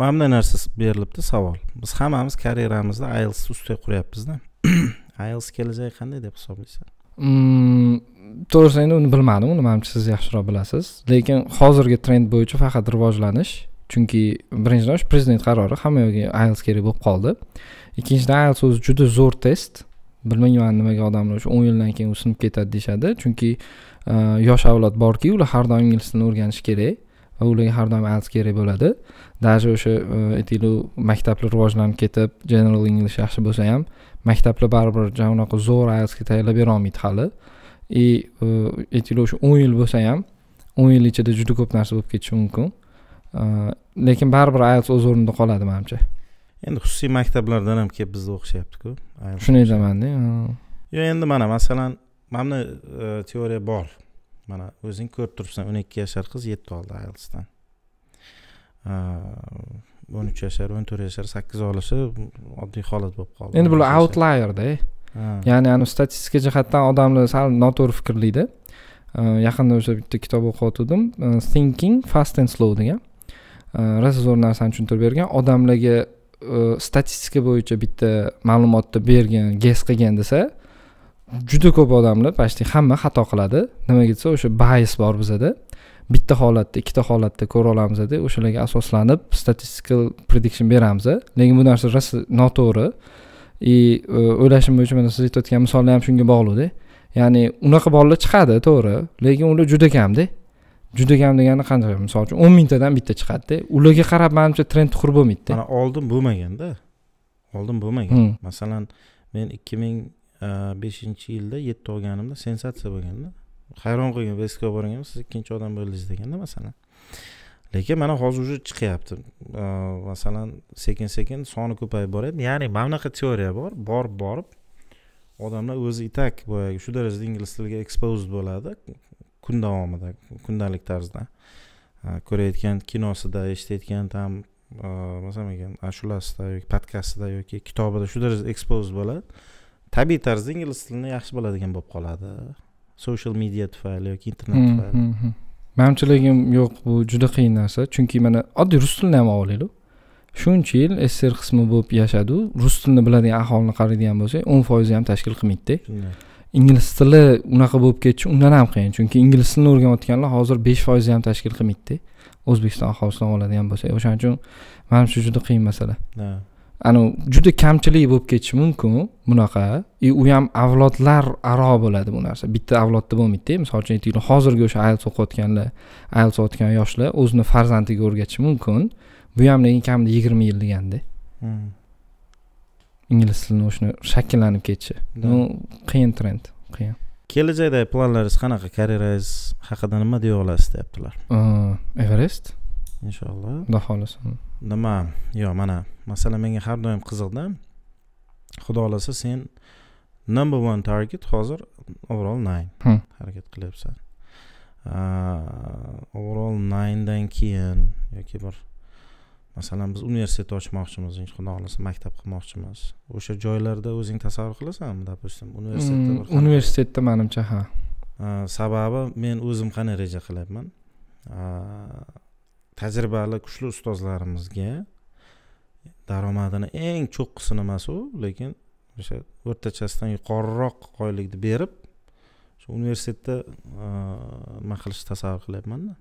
S1: mana bunday narsa berilibdi savol biz hammamiz karyeramizni ielts ustiga quryapmizda ielts kelajagi qanday deb
S2: hisoblaysan to'g'risini endi uni bilmadim uni manimcha siz yaxshiroq bilasiz lekin hozirgi trend bo'yicha faqat rivojlanish chunki birinchidan shu prezident qarori hamma yoqqa ielts kerak bo'lib qoldi ikkinchidan ielts o'zi juda zo'r test bilmayman nimaga odamlar o'sha o'n yildan keyin u sinib ketadi deyishadi chunki yosh avlod borki ular har doim ingliz tilini o'rganishi kerak va ularga har doim als kerak bo'ladi даже o'sha e, aytaylik maktablar rivojlanib ketib general english yaxshi bo'lsa ham maktablar baribir unaqa zo'r alsga tayyorlab berolmaydi hali и e, aytaylik o'sha o'n yil bo'lsa ham o'n yil ichida juda ko'p narsa bo'lib ketishi mumkin e, lekin baribir ielts o'z o'rnida qoladi manimcha
S1: endi xususiy maktablardan ham kelib bizda o'qishyaptiku shuni aytamanda yo'q endi mana masalan mana buni teoriya bor mana o'zing ko'rib turibsan o'n ikki yashar qiz yetti oldi ielsdan o'n uch yashar o'n to'rt yashar sakkiz olishi oddiy holat bo'lib qoldi endi bular outlierda e.
S2: ya'ni anavi statistika jihatdan odamlar sal noto'g'ri fikrlaydi yaqinda o'sha bitta kitob o'qib o'tgandim thinking fast and slow degan rosa zo'r narsani tushuntirib bergan odamlarga statistika bo'yicha bitta ma'lumotni bergan ges qilgan desa juda ko'p odamlar почти hamma xato qiladi nimaga desa o'sha bayis bor bizada bitta holatda ikkita holatda ko'ra olamizda o'shalarga asoslanib statistical prediction beramiz lekin bu narsa rosa noto'g'ri и e, o'ylashim bo'yicha mana siz aytayotgan misollar ham shunga bog'liqda ya'ni unaqa bolalar chiqadi to'g'ri lekin ular juda kamda juda kam degani qancha misol uchun o'n mingtadan bitta chiqadida ularga qarab manimcha trend qurib bo'lmaydida mana oldin bo'lmaganda
S1: oldin bo'lmagan hmm. masalan men ikki ming beshinchi yilda yetti olganimda sensatsiya bo'lganda hayron qilgan vestga olib siz ikkinchi odam bo'ldingiz deganda masalan lekin mana hozir уже chiqyapti masalan sekin sekin soni ko'payib boryapti ya'ni mana bunaqa teoriya bor borib borib odamlar o'zi и так boyagi shu darajada ingliz tiliga ekspoz bo'ladi kun davomida kundalik tarzda ko'rayotgan kinosida eshitayotgan там masalan ashulasida yoki podkastida yoki kitobida shu darajada ekspoz bo'ladi tabiiy tarzda ingliz tilini yaxshi biladigan bo'lib qoladi social media tufayli yoki internet hmm, tufayli hmm, hmm.
S2: manimchaligim yo'q bu juda qiyin narsa chunki mana oddiy rus tilini ham olaylik shuncha yil sssr qismi bo'lib yashadi rus tilini biladigan aholini qaraydigan bo'lsak o'n foizi ham tashkil qilmaydida ingliz tili unaqa bo'lib ketishi undan ham qiyin chunki ingliz tilini o'rganayotganlar hozir besh foizi ham tashkil qilmaydida o'zbekiston aholisidan oladigan bo'lsak o'shaning uchun manimcha juda qiyin masala anavi juda kamchilik bo'lib ketishi mumkin bunaqa и e, u ham avlodlar aro bo'ladi bu narsa bitta avlodda bo'lmaydida misol uchun aytaylik hozirgi o'sha ielts o'qiyotganlar ielts o'qiyotgan yoshlar o'zini farzandiga o'rgatishi mumkin bu ham lekin kamida yigirma yil deganda hmm. ingliz tilini o'shani shakllanib ketishi ну qiyin trend qiyin
S1: kelajakdagi planlaringiz qanaqa karyerangiz haqida nima deya olasiz deyaptilar
S2: everest inshaalloh xudo xohlasa
S1: nima yo mana masalan menga har doim qiziqda xudo xohlasa sen number one target hozir overall nine hmm. harakat qilyapsan overall ninedan keyin yoki bir masalan biz universitet ochmoqchimiz xudo xohlasa maktab qilmoqchimiz o'sha joylarda o'zing tasavvur qilasanmi допустим universitetda
S2: universitetda manimcha ha
S1: sababi men o'zim qanday reja qilyapman tajribali kuchli ustozlarimizga daromadini eng cho'qqisini emas u lekin o'sha o'rtachasidan yuqoriroq oylikni berib shu universitetda e, nima qilishni tasavvur qilyapmanda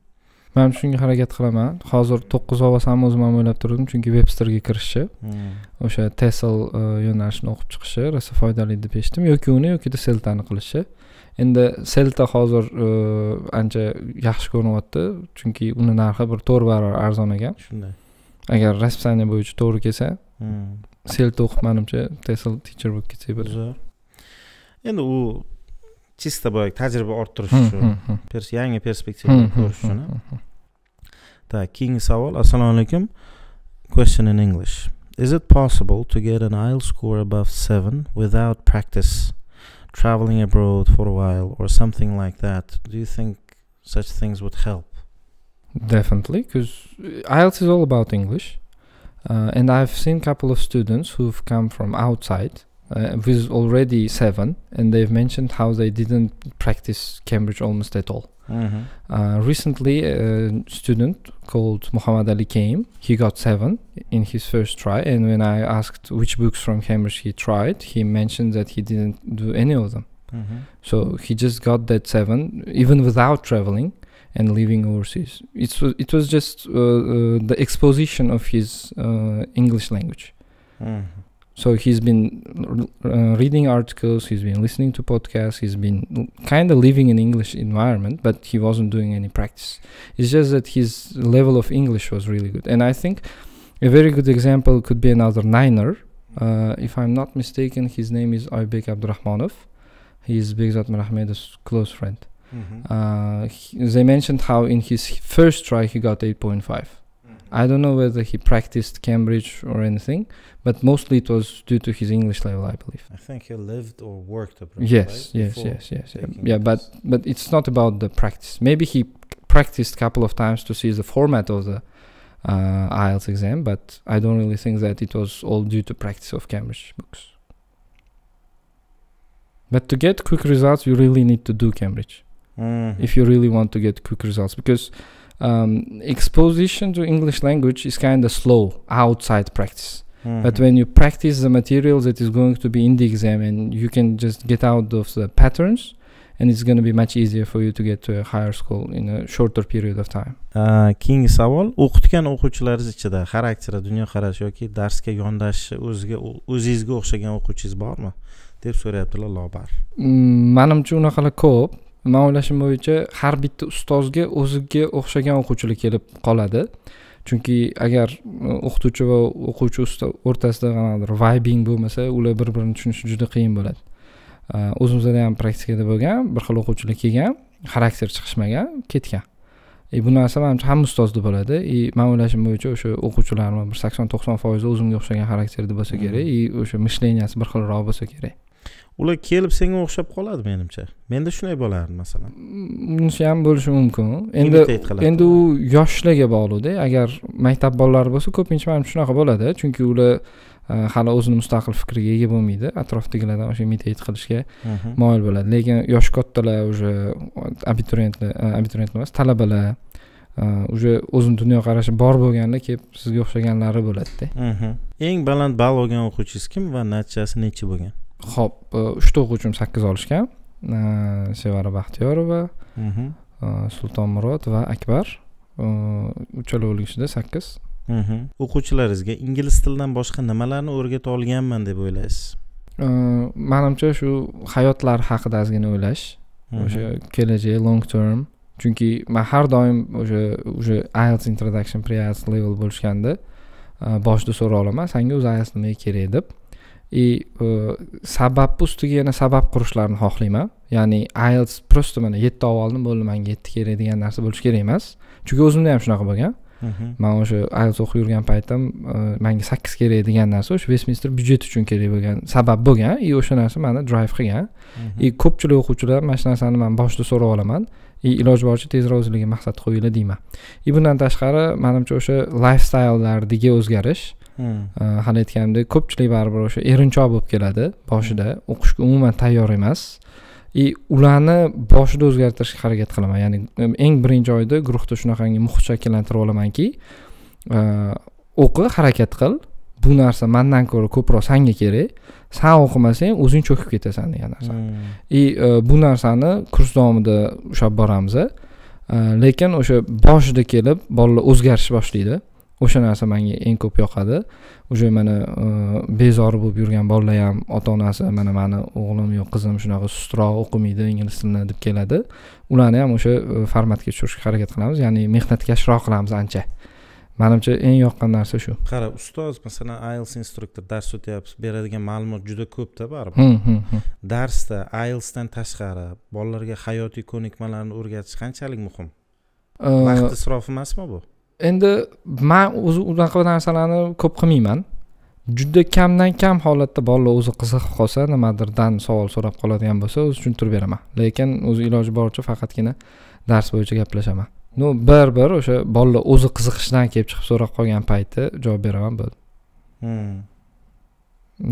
S2: man shunga harakat qilaman hozir to'qqiz olsam o'zim ham o'ylab turdim chunki websterga kirishi hmm. o'sha tesl e, yo'nalishini o'qib chiqishi rosa foydali deb eshitdim yoki uni yoki seltani qilishi endi selta hozir e, ancha yaxshi ko'rinyapti chunki uni narxi bir to'rt barobar arzon ekan shunday agar расписание bo'yicha to'g'ri kelsa selta hmm. o'qib manimcha tesl teacher bo'lib ketsak bo'ladi
S1: endi u чисто boyagi tajriba orttirish hmm, uchun hmm, yangi perspektivalarni ko'rish uchun так keyingi savol assalomu alaykum question in english is it possible to get an ielts score above 7 without practice traveling abroad for a while or something like that, do you think such things would help?
S2: Definitely, because uh, IELTS is all about English. Uh, and I've seen a couple of students who've come from outside uh, with already seven, and they've mentioned how they didn't practice Cambridge almost at all. Mm-hmm. Uh, recently, a student called Muhammad Ali came. He got seven in his first try. And when I asked which books from Cambridge he tried, he mentioned that he didn't do any of them. Mm-hmm. So he just got that seven, even without traveling and living overseas. It's, it was just uh, uh, the exposition of his uh, English language. Mm-hmm so he's been uh, reading articles he's been listening to podcasts he's been kind of living in english environment but he wasn't doing any practice it's just that his level of english was really good and i think a very good example could be another niner uh, if i'm not mistaken his name is aybek abdurahmanov he's Bigzat Mahmed's close friend mm-hmm. uh, he, they mentioned how in his first try he got 8.5 I don't know whether he practiced Cambridge or anything, but mostly it was due to his English level, I believe.
S1: I think he lived or worked abroad. Yes, right? yes, yes, yes, yes, Yeah,
S2: but but it's not about the practice. Maybe he practiced a couple of times to see the format of the uh, IELTS exam, but I don't really think that it was all due to practice of Cambridge books. But to get quick results, you really need to do Cambridge. Mm -hmm. If you really want to get quick results, because um, exposition to English language is kind of slow outside practice. Mm-hmm. But when you practice the material that is going to be in the exam and you can just get out of the patterns, and it's going to be much easier for you to get to a higher school in a shorter period of time
S1: uh, keyingi savol o'qitgan o'quvchilaringiz ichida xarakteri dunyoqarashi yoki darsga yondashishi o'ziga o'zingizga o'xshagan o'quvchingiz bormi deb so'rayaptilar lobar
S2: mm, manimcha unaqalar ko'p man o'ylashim bo'yicha har bitta ustozga o'ziga o'xshagan o'quvchilar kelib qoladi chunki agar e, o'qituvchi va o'quvchi o'rtasida qanaqadir vaybing bo'lmasa ular bir birini tushunishi juda qiyin bo'ladi e, o'zimizda ham praktikada bo'lgan bir xil o'quvchilar kelgan xarakter chiqishmagan ketgan и e, bu narsa manimcha hamma ustozda bo'ladi и man o'ylashim bo'yicha o'sha o'quvchilarni bir sakson to'qson foizi o'zimga o'xshagan xarakterda bo'lsa mm. kerak и o'sha мышлениясi bir xilroq bo'lsa kerak
S1: ular kelib senga o'xshab qoladi menimcha
S2: menda shunday bo'lardi masalan mm, unisi ham bo'lishi mumkin endi endi u yoshlarga bog'liqda agar maktab bolalari bo'lsa ko'pincha manimcha shunaqa bo'ladi chunki ular e, hali o'zini mustaqil fikriga ega bo'lmaydi atrofdagilardan o'sha imitate qilishga mhm. moyil bo'ladi lekin yoshi kattalar уже abituriyentlar e, abituriyent emas talabalar e, уже o'zini dunyoqarashi bor bo'lganlar kelib sizga o'xshaganlari bo'ladida
S1: mhm. eng baland ball olgan o'quvchingiz kim va natijasi necha bo'lgan
S2: ho'p e, uchta to'rt sakkiz olishgan e, sevara baxtiyorova mhm. e, sultonmurod va akbar uchalovlik ichida sakkiz mhm.
S1: o'quvchilaringizga ingliz tilidan boshqa nimalarni o'rgata olganman deb o'ylaysiz
S2: manimcha shu hayotlar haqida ozgina o'ylash mhm. o'sha kelajak long term chunki man har doim o'sha уже ielts introduction pre ielts level bo'lishganda boshida so'rab olaman sanga o'zi ielts nimaga kerak deb и sabab ustiga yana sabab qurishlarini xohlayman ya'ni ielts просто mana yetti olib oldim bo'ldi manga yetti kerak degan narsa bo'lishi kerak emas chunki o'zimda ham shunaqa bo'lgan mhm. man o'sha ielts o'qib yurgan paytim e, manga sakkiz kerak degan narsa o'sha vestminster byudjet uchun kerak bo'lgan sabab bo'lgan и o'sha narsa mani drive qilgan mhm. и ko'pchilik o'quvchilar mana shu narsani man boshida so'rab olaman и iloji boricha tezroq o'zinglarga maqsad qo'yinglar deyman и bundan tashqari manimcha o'sha lifestylelardagi o'zgarish Hmm. hali aytganimdek ko'pchilik baribir o'sha erinchoq bo'lib keladi boshida hmm. o'qishga umuman tayyor emas и e, ularni boshida o'zgartirishga harakat qilaman ya'ni eng birinchi oyda guruhda shunaqangi muhit shakllantirib olamanki e, o'qi harakat qil bu narsa mandan ko'ra ko'proq sanga kerak san o'qimasang o'zing cho'kib ketasan degan narsa и hmm. e, bu narsani kurs davomida ushlab boramiz lekin o'sha boshida kelib bolalar o'zgarish boshlaydi o'sha narsa manga eng ko'p yoqadi уже mana e, bezori bo'lib yurgan bolalar ham ota onasi mana mani o'g'lim yo qizim shunaqa sustroq o'qimaydi ingliz tilini deb keladi ularni ham o'sha e, formatga tushirishga harakat qilamiz ya'ni mehnatkashroq qilamiz ancha manimcha eng yoqqan narsa shu
S1: qara ustoz masalan ielts instruktor dars o'tyapsiz beradigan ma'lumot juda ko'pda baribir hm, hm, hm. darsda ielsdan tashqari bolalarga hayotiy ko'nikmalarni o'rgatish qanchalik muhim e, vaqt isrofi emasmi bu
S2: endi man o'zi unaqa narsalarni ko'p qilmayman juda kamdan kam holatda bolalar o'zi qiziqib qolsa nimadirdan savol so'rab qoladigan bo'lsa o'zi tushuntirib beraman lekin o'zi iloji boricha faqatgina dars bo'yicha gaplashaman ну bir bir o'sha bolalar o'zi qiziqishidan kelib chiqib so'rab qolgan payti javob beraman bo'ldi hmm.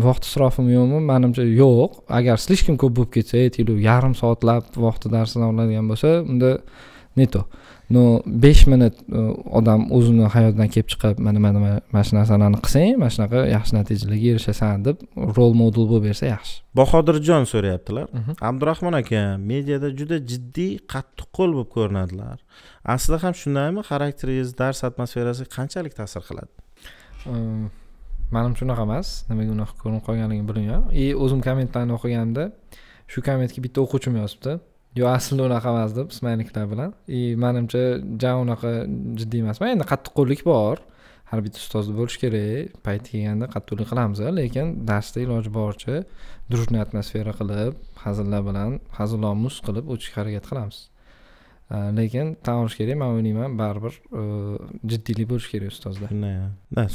S2: vaqt isrofimi yo'qmi manimcha yo'q agar слишком ko'p bo'lib ketsa aytaylik yarim soatlab vaqti darsidan oladigan bo'lsa unda не то ну besh minut e, odam o'zini hayotidan kelib chiqib mana mana mana shu narsalarni qilsang mana shunaqa yaxshi natijalarga erishasan deb rol model bo'lib bersa yaxshi
S1: bahodirjon so'rayaptilar mhm. abdurahmon aka mediada juda jiddiy qattiqqo'l bo'lib ko'rinadilar aslida ham shundaymi xarakteringiz dars atmosferasiga qanchalik ta'sir qiladi
S2: e, manimcha unaqa emas nimaga unaqa ko'rinib qolganligini bilmayman и o'zim kommentlarni o'qiganimda shu kommentga bitta o'quvchim yozibdi yo aslida unaqa emas deb ismayliklar bilan и manimcha jan unaqa jiddiy emasman endi qattiqqo'llik bor har bitta ustozda bo'lishi kerak payti kelganda qattiqlik qilamiz lekin darsda iloji boricha дружный atmosfera qilib hazillar bilan muz qilib o'tishga harakat qilamiz э, lekin tan olish kerak man o'ylayman baribir э, jiddiylik bo'lishi kerak ustozda shunday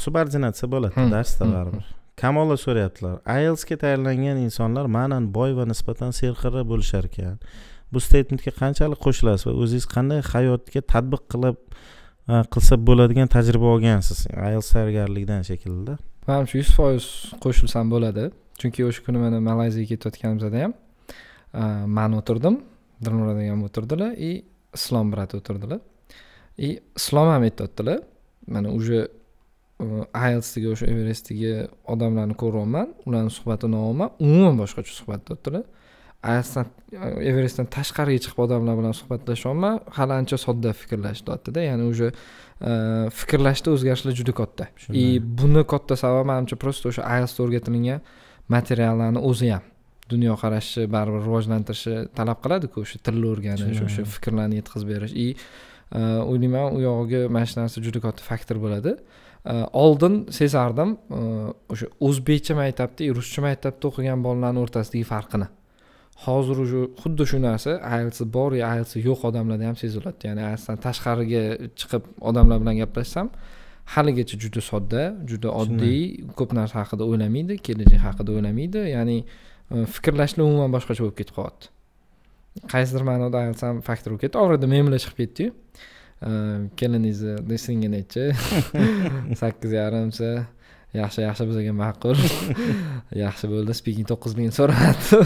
S2: subordinatsiya bo'ladi hmm, darsda hmm, hmm. baribir
S1: kamola so'rayaptilar ielsga tayyorlangan insonlar ma'nan boy va nisbatan serqirra bo'lishar ekan bu statementga qanchalik qo'shilasiz va o'zingiz qanday hayotga tadbiq qilib e, qilsa bo'ladigan tajriba olgansiz ielts tayyorgarligidan shekillida
S2: manimcha yuz foiz qo'shilsam bo'ladi chunki o'sha kuni mana malayziyaga ketayotganimizda ham e, man o'tirdim dilmurod ham o'tirdilar и islom brat o'tirdilar и islom ham aytyaptilar mana уже e, ielsdagi o'sha everestdagi odamlarni ko'ryapman ularni suhbatini olyapman umuman boshqacha suhbatda o'tirdilar aslan e, everestdan tashqariga chiqib odamlar bilan suhbatlashyapman hali ancha sodda fikrlashyaptida ya'ni уже e, fikrlashda o'zgarishlar juda katta и buni katta sababi manimcha просто o'sha ielsda o'rgatilingan materiallarni o'zi ham dunyoqarashni baribir rivojlantirishi talab qiladiku o'sha tilni o'rganish o'sha fikrlarni yetkazib berish и e, o'ylayman u yog'iga mana shu narsa juda katta faktor bo'ladi oldin sezardim o'sha o'zbekcha maktabda ruscha maktabda o'qigan bolalarni o'rtasidagi farqini hozir уже xuddi shu narsa ayilsi bor yo ielts yo'q odamlarda ham seziladi ya'ni ielsdan tashqariga chiqib odamlar bilan gaplashsam haligacha juda sodda juda oddiy ko'p narsa haqida o'ylamaydi kelajak haqida o'ylamaydi ya'ni e, fikrlashni umuman boshqacha bo'lib ketib qolyapti qaysidir ma'noda ielts faktor bo'lib ketdi orada men bilan chiqib ketdiyu e, keliningizni singlini aytchi sakkiz yarimsa yaxshi yaxshi bizaga ma'qul yaxshi bo'ldi speaking to'qqiz ming so'radi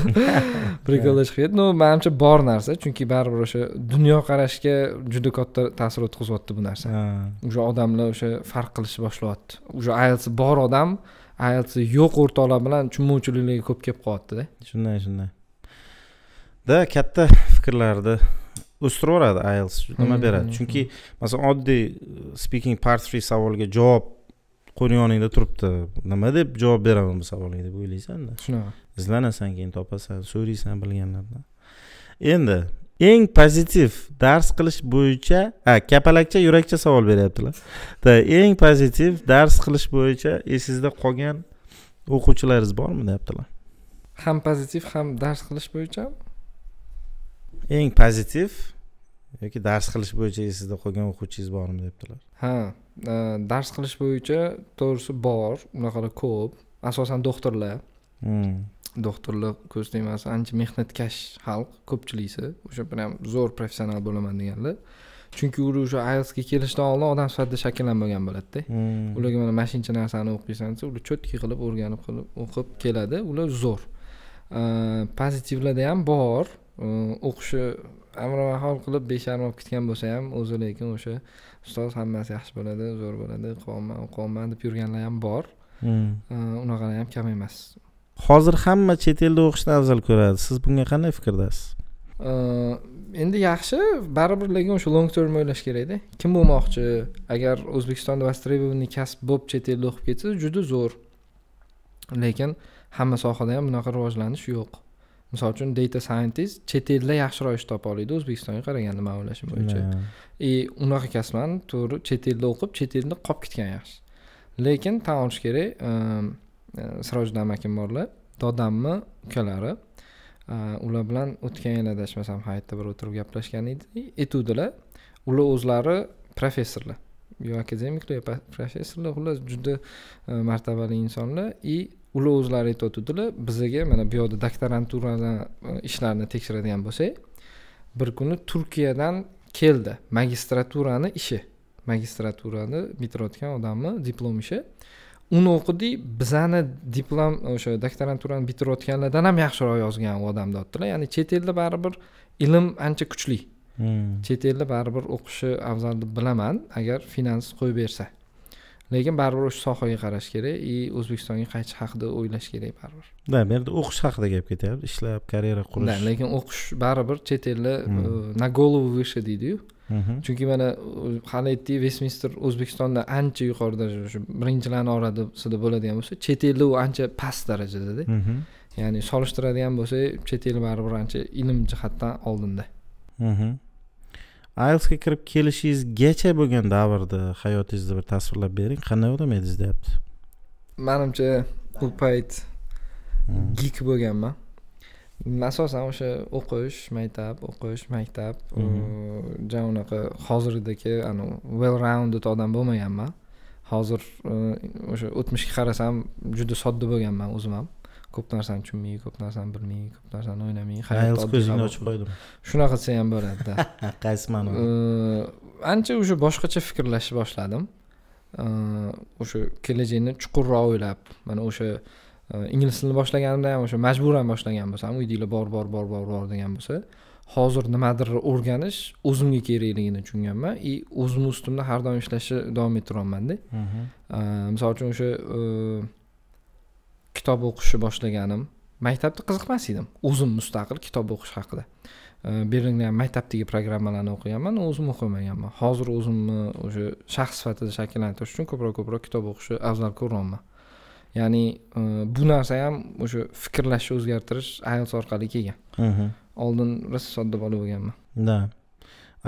S2: приколda chiqib ketdi ну manimcha bor narsa chunki baribir o'sha dunyoqarashga juda katta ta'sir o'tkazyapti bu narsa уже odamlar o'sha farq qilishni boshlayapti уже ielts bor odam ielts yo'q o'rtoqlar bilan tushunmovchiliklarga ko'p kelib qolyaptida shunday shunday да
S1: katta fikrlarni o'stiraveradi ielts nima beradi mm-hmm. chunki masalan oddiy speaking part three savolga javob qo'ni yoningda turibdi nima deb javob beraman bu savolga deb o'ylaysanda shunaqa izlanasan keyin topasan so'raysan bilganlardan endi eng pozitiv dars qilish bo'yicha ha kapalakcha yurakcha savol beryaptilar eng pozitiv dars qilish bo'yicha esingizda qolgan o'quvchilaringiz bormi deyaptilar
S2: ham pozitiv ham dars qilish bo'yicha
S1: eng pozitiv yoki dars qilish bo'yicha esingizda qolgan o'quvchingiz bormi
S2: deyaptilar ha Э, dars qilish bo'yicha to'g'risi bor unaqalar ko'p asosan doktorlar hmm. doktorlar ko'z tegmasin ancha mehnatkash xalq ko'pchilisi o'sha ham zo'r professional bo'laman deganlar chunki ular o'sha ielsga kelishdan oldin odam sifatida shakllanmagan bo'ladida hmm. ularga mana mana shuncha narsani o'qiysan desa ular cho'tki qilib o'rganib qilib o'qib keladi ular zo'r э, pozitivlarda ham bor э, o'qishni amrimahol qilib besharm olib ketgan bo'lsa ham o'zi lekin o'sha ustoz hammasi yaxshi bo'ladi zo'r bo'ladi quvonma quvonma deb yurganlar ham bor hmm. unaqalar ham kam emas
S1: hozir hamma chet elda o'qishni afzal ko'radi siz bunga qanday fikrdasiz
S2: endi yaxshi baribir lekin o'sha long term o'ylash kerakda kim bo'lmoqchi agar o'zbekistonda востребованный kasb bo'lib chet elda o'qib ketsa juda zo'r lekin hamma sohada ham bunaqa rivojlanish yo'q misol uchun data scientist chet elda yaxshiroq ish topa oladi o'zbekistonga qaraganda man o'ylashim bo'yicha и e, unaqa kasblarni to'g'ri chet elda o'qib chet elda qolib ketgan yaxshi lekin tan olish kerak e, sirojiddin amakim borlar dodamni ukalari e, ular bilan o'tgan yili adashmasam hayitda bir o'tirib gaplashgan edik aytuvdilar ular o'zlari professorlar yo akademiklar yo professorlar xullas juda martabali insonlar и ular o'zlari aytayotgandilar bizaga mana bu yoqda doktoranturadan e, ishlarini tekshiradigan bo'lsak bir kuni turkiyadan keldi magistraturani ishi magistraturani bitirayotgan odamni diplom ishi uni o'qidik bizani diplom e, o'sha doktoranturani bitirayotganlardan ham yaxshiroq yozgan u odam deyaptilar ya'ni chet elda baribir ilm ancha kuchli hmm. chet elda baribir o'qishni afzal deb bilaman agar finans qo'yib bersa lekin baribir o'sha sohaga qarash kerak и o'zbekistonga qaytish haqida o'ylash kerak baribir
S1: да bu yerda o'qish haqida gap ketyapti ishlab karyera qurish да lekin o'qish
S2: baribir chet elda на голову выше deydiyu mhm. chunki mana hali aytdik vestminster o'zbekistonda ancha yuqori darajada o'sha birinchilarni orasida bo'ladigan bo'lsa chet elda u ancha past darajadada mhm. ya'ni solishtiradigan bo'lsak chet el baribir ancha ilm jihatdan oldinda
S1: mhm. aylsga kirib kelishingizgacha bo'lgan davrni hayotingizni bir tasvirlab bering qanday odam edingiz deyapti
S2: manimcha u payt hmm. gik bo'lganman asosan o'sha o'qish maktab o'qish maktab mhm. ja unaqa hozirdagi anavi well rounded odam bo'lmaganman hozir e, o'sha o'tmishga qarasam juda sodda bo'lganman o'zim ham ko'p narsani tushunmay ko'p narsani bilmay ko'p narsani o'ylamay hayot ko'zingni ochib qo'ydim shunaqasi ham bo'ladida qaysi ma'noda ancha уже boshqacha fikrlashni boshladim o'sha kelajakni chuqurroq o'ylab mana o'sha e, ingliz tilini boshlaganimda ham o'sha majburan boshlagan bo'lsam uydagilar bor bor bor bor bor degan bo'lsa hozir nimadir o'rganish o'zimga kerakligini tushunganman и o'zimni ustimda har doim ishlashni davom ettiryapmanda misol uchun o'sha e, kitob o'qishni boshlaganim maktabda qiziqmas edim o'zim mustaqil kitob o'qish haqida berilgan maktabdagi programmalarni o'qiganman o'zim o'qimaganman hozir o'zimni o'sha shaxs sifatida shakllantirish uchun ko'proq ko'proq kitob o'qishni afzal ko'ryapman ya'ni e, bu narsa ham o'sha fikrlashni o'zgartirish ielts orqali kelgan oldin rosa sodda bola bo'lganman
S1: да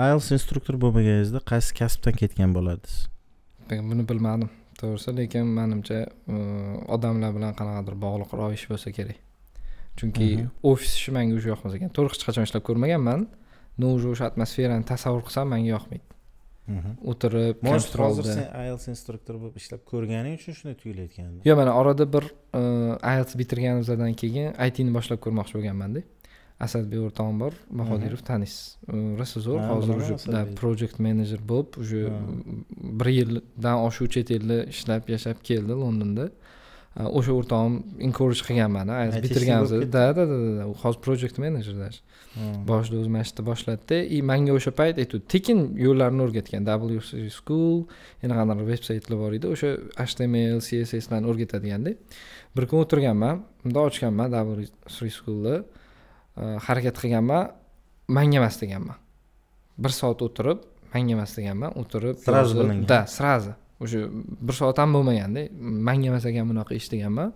S1: ielts instruktor bo'lmaganingizda qaysi kasbdan ketgan
S2: bo'lardingiz buni bilmadim to'g'risi lekin manimcha odamlar bilan qanaqadir bog'liq ish bo'lsa kerak chunki mhm. ofis ishi manga уже yoqmas ekan to'liq hech qachon ishlab ko'rmaganman но уже o'sha atmosferani tasavvur qilsam menga yoqmaydi mhm. o'tirib может hozir sen
S1: ielts instruktor bo'lib ishlab ko'rganing uchun shunday tuyulayotgandir yo'q mana
S2: orada bir e, ielts bitirganimizdan keyin itni boshlab ko'rmoqchi bo'lganmanda asadbek o'rtoqbombor bahodirov taniysiz rosa zo'r hozir уже project menejer bo'lib уже bir yildan oshiq chet elda ishlab yashab keldi londonda o'sha o'rtog'im encourage qilgan mani bitirganmiz da da da da u hozir project menejer даже boshida o'zi mana shu yerda boshladida и manga o'sha payt aytuvdi tekin yo'llarini o'rgatgan wc school qanaqa veb saytlar bor edi o'sha html css csslarni o'rgatadiganda bir kun o'tirganman bundoq ochganman w schoolni Э, harakat qilganman manga emas deganman bir soat o'tirib manga emas deganman o'tirib сразу bilingan да сразу o'sha bir soat ham bo'lmaganda manga emas ekan bunaqa ish deganman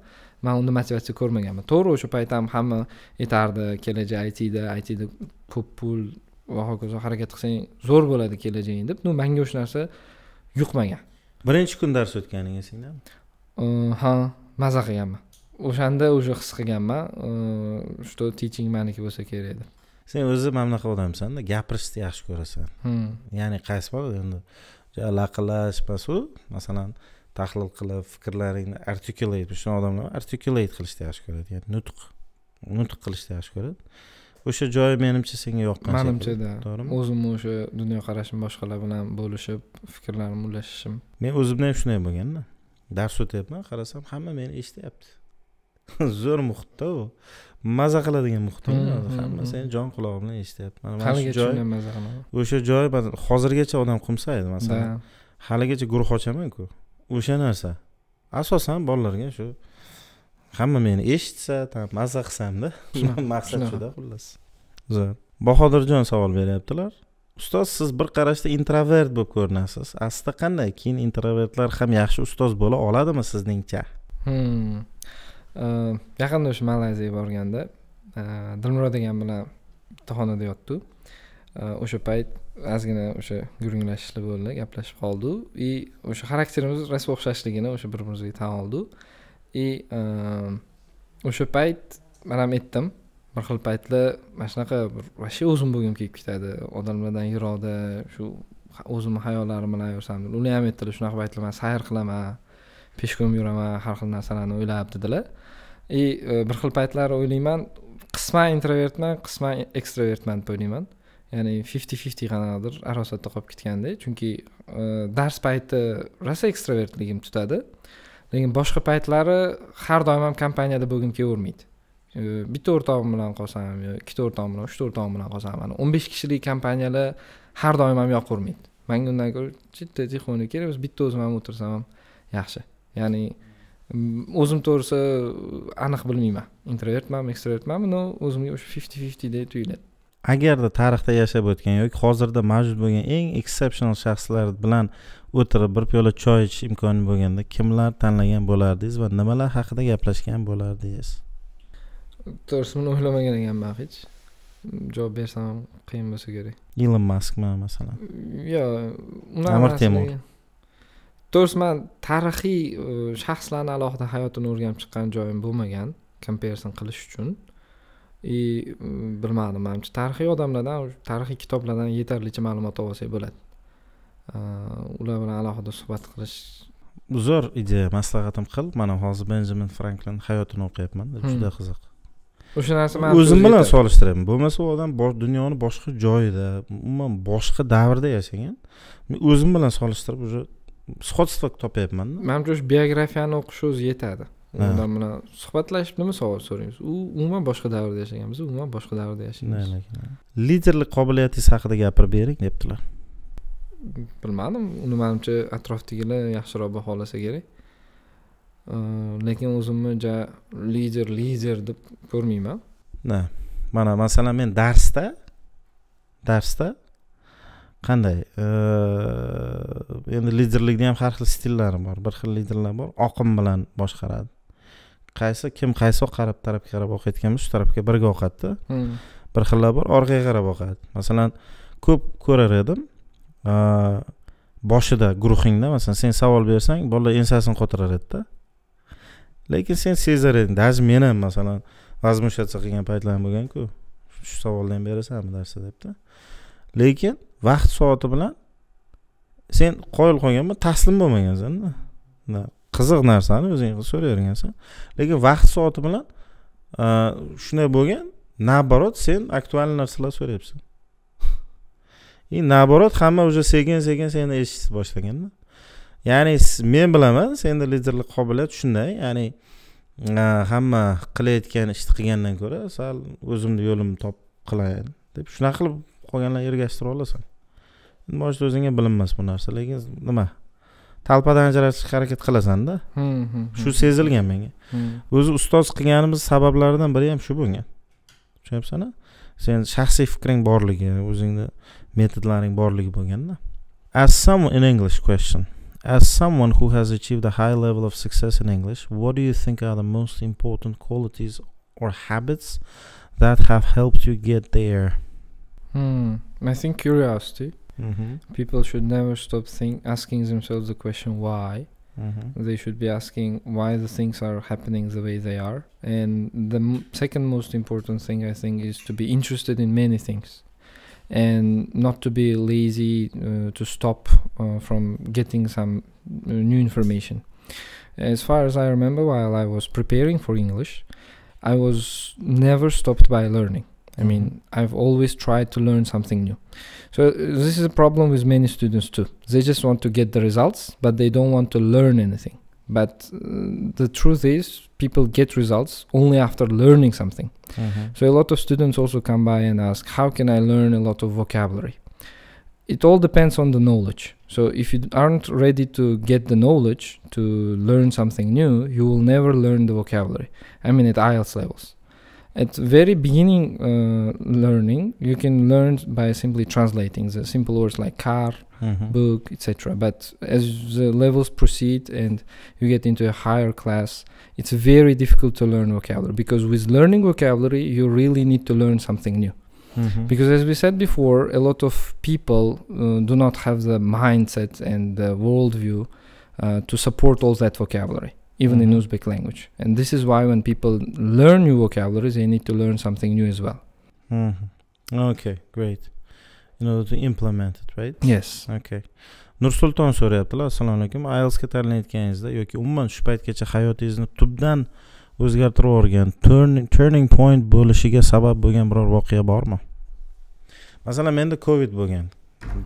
S2: man unda motivatsiya ko'rmaganman to'g'ri o'sha payt ham hamma aytardi kelajak itda itda ko'p pul va hokazo harakat qilsang zo'r bo'ladi kelajaging deb ну manga o'sha narsa yuqmagan birinchi kun dars o'tganing esingdami hm, ha maza qilganman o'shanda уже his qilganman что teaching maniki bo'lsa kerak edi sen
S1: o'zi mana bunaqa odamsanda gapirishni yaxshi ko'rasan hmm. ya'ni qaysi bor endi laqillash emasu masalan tahlil qilib fikrlaringni artikulate shu odamlar artikulate qilishni yaxshi ko'radi ya'ni nutq nutq qilishni yaxshi ko'radi o'sha joyi menimcha senga yoqqan manimchada to'g'rimi
S2: o'zimni o'sha dunyoqarashim boshqalar bilan bo'lishib fikrlarimni ulashishim
S1: men o'zimda ham shunday bo'lganda
S2: dars o'tyapman qarasam hamma meni eshityapti
S1: zo'r muhitda u maza qiladigan muhit hmm, hmm, hamma hmm. seni jon qulog'i bilan eshityapti mana shu joy o'sha joy hozirgacha odam qumsaydi masalan haligacha guruh ochamanku o'sha narsa asosan bolalarga shu hamma meni eshitsa там maza qilsamda maqsad shuda xullas zo'r bahodirjon savol beryaptilar ustoz siz bir qarashda introvert bo'lib ko'rinasiz aslida qanday keyin introvertlar ham yaxshi ustoz bo'la oladimi sizningcha
S2: yaqinda o'sha malayziyaga borganda dilmurod akam bilan bitta xonada yotdiku o'sha payt ozgina o'sha gurunglashishlar bo'ldi gaplashib qoldi и o'sha xarakterimiz rosa o'xshashligini o'sha bir birimizga tan oldi и o'sha payt man ham aytdim bir xil paytlar mana shunaqa bir вообще o'zim bo'lgim kelib ketadi odamlardan yiroqda shu o'zimni hayollarim bilan yursam ular ham aytdilar shunaqa paytlar man sayr qilaman peshko'm yuraman har xil narsalarni o'ylab dedilar и э, bir xil paytlar o'ylayman qisman introvertman qisman ekstrovertman deb o'ylayman ya'ni fifty fifty qanaqadir arosatda qolib ketganday chunki e, dars payti rosa ekstravertligim tutadi lekin boshqa paytlari har doim ham kompaniyada bo'lgim kelavermaydi e, bitta o'rtog'im bilan qolsam yo ikkita o'rtog'im bilan uchta o'rtog'im bilan qolsam mana o'n besh kishilik kompaniyalar har doim ham yoqavermaydi manga undan ko'ra chetta тихоня kerak bo'lsa bitta o'zim ham o'tirsam ham yaxshi ya'ni o'zim to'g'risi э, aniq bilmayman introvertmanmi ekstrovertmanmi но o'zimga o'sha fifty fiftydek tuyuladi
S1: agarda tarixda yashab o'tgan yoki hozirda mavjud bo'lgan eng exceptional shaxslar bilan o'tirib bir piyola choy ichish imkoni bo'lganda kimlar tanlagan bo'lardingiz va nimalar haqida gaplashgan bo'lardingiz
S2: to'g'risi buni o'ylamagan ekanman hech javob bersam qiyin bo'lsa kerak
S1: ilon maskmi masalan
S2: yo'q amir temur to'g'risi man tarixiy e, shaxslarni alohida hayotini o'rganib chiqqan joyim bo'lmagan komparison qilish uchun и bilmadim manimcha tarixiy odamlardan tarixiy kitoblardan yetarlicha ma'lumot olsak bo'ladi e, ular bilan alohida suhbat qilish
S1: zo'r ideya maslahatim qil mana hozir benjamin franklin hayotini o'qiyapman hmm. juda qiziq o'sha narsa man o'zim bilan solishtiraman bo'lmasa u odam dunyoni boshqa joyida umuman boshqa davrda yashagan men o'zim bilan solishtirib
S2: уже shodstvo topyapmanda manimcha o'sha biografiyani o'qish o'zi yetadi undan bilan suhbatlashib nima savol so'raymiz u umuman boshqa davrda yashagan biz umuman boshqa davrda yashaymiz
S1: liderlik qobiliyatingiz haqida gapirib bering debdilar
S2: bilmadim uni manimcha atrofdagilar yaxshiroq baholasa kerak lekin o'zimni ja lider lider deb ko'rmayman
S1: mana masalan men darsda darsda qanday endi liderlikni ham har xil stillari bor bir xil liderlar bor oqim bilan boshqaradi qaysi kim qaysi qarab tarafga qarab oqayotgan bo'lsa shu tarafga birga oqadida hmm. bir xillar bor orqaga qarab oqadi masalan ko'p ko'rar edim boshida guruhingda masalan sen savol bersang bolalar ensasini qotirar edida lekin sen sezar eding даже ham masalan возмущаться qilgan paytlarim bo'lganku shu savolni ham berasanmi darsda debda lekin vaqt soati bilan sen qoyil qolgan taslim bo'lmagansanda qiziq narsani o'zing qilib so'rayvergansan lekin vaqt soati bilan e, shunday bo'lgan наоборот sen aktualniy narsalar so'rayapsan и наоборот hamma уже sekin sekin seni eshitishni boshlaganda ya'ni men bilaman senda liderlik qobiliyat shunday ya'ni e, hamma qilayotgan ishni qilgandan ko'ra sal o'zimni yo'limni topib qilayin deb shunaqa qilib qolganlar ergashtirib olasan может o'zingga bilinmas bu narsa lekin nima talpadan ajratishga harakat qilasanda hmm, hmm, hmm. shu sezilgan menga o'zi ustoz qilganimiz sabablaridan biri ham shu bo'lgan tushunyapsana sen shaxsiy fikring borligi o'zingni metodlaring borligi bo'lganda as someone in english question as someone who has achieved a high level of success in english what do you think are the most important qualities or habits that have helped you get there
S2: Hmm. I think curiosity. Mm-hmm. People should never stop think, asking themselves the question why. Mm-hmm. They should be asking why the things are happening the way they are. And the m- second most important thing I think is to be interested in many things and not to be lazy uh, to stop uh, from getting some uh, new information. As far as I remember, while I was preparing for English, I was never stopped by learning. I mean, mm-hmm. I've always tried to learn something new. So uh, this is a problem with many students too. They just want to get the results, but they don't want to learn anything. But uh, the truth is, people get results only after learning something. Mm-hmm. So a lot of students also come by and ask, "How can I learn a lot of vocabulary?" It all depends on the knowledge. So if you aren't ready to get the knowledge to learn something new, you will never learn the vocabulary. I mean, at IELTS levels at very beginning uh, learning you can learn by simply translating the simple words like car mm-hmm. book etc but as the levels proceed and you get into a higher class it's very difficult to learn vocabulary because with learning vocabulary you really need to learn something new mm-hmm. Because, as we said before, a lot of people uh, do not have the mindset and the worldview uh, to support all that vocabulary. even mm-hmm. in Uzbek language. And this is why when people learn new vocabularies, they need to learn something new as well.
S3: Mm-hmm.
S1: Okay, great. In order to implement it, right?
S2: Yes. Okay. nursulton so'rayaptilar
S1: assalomu alaykum ielsga tanlayotganingizda yoki umuman shu paytgacha hayotingizni tubdan o'zgartirib yuborgan turning point bo'lishiga sabab bo'lgan biror voqea bormi masalan menda covid bo'lgan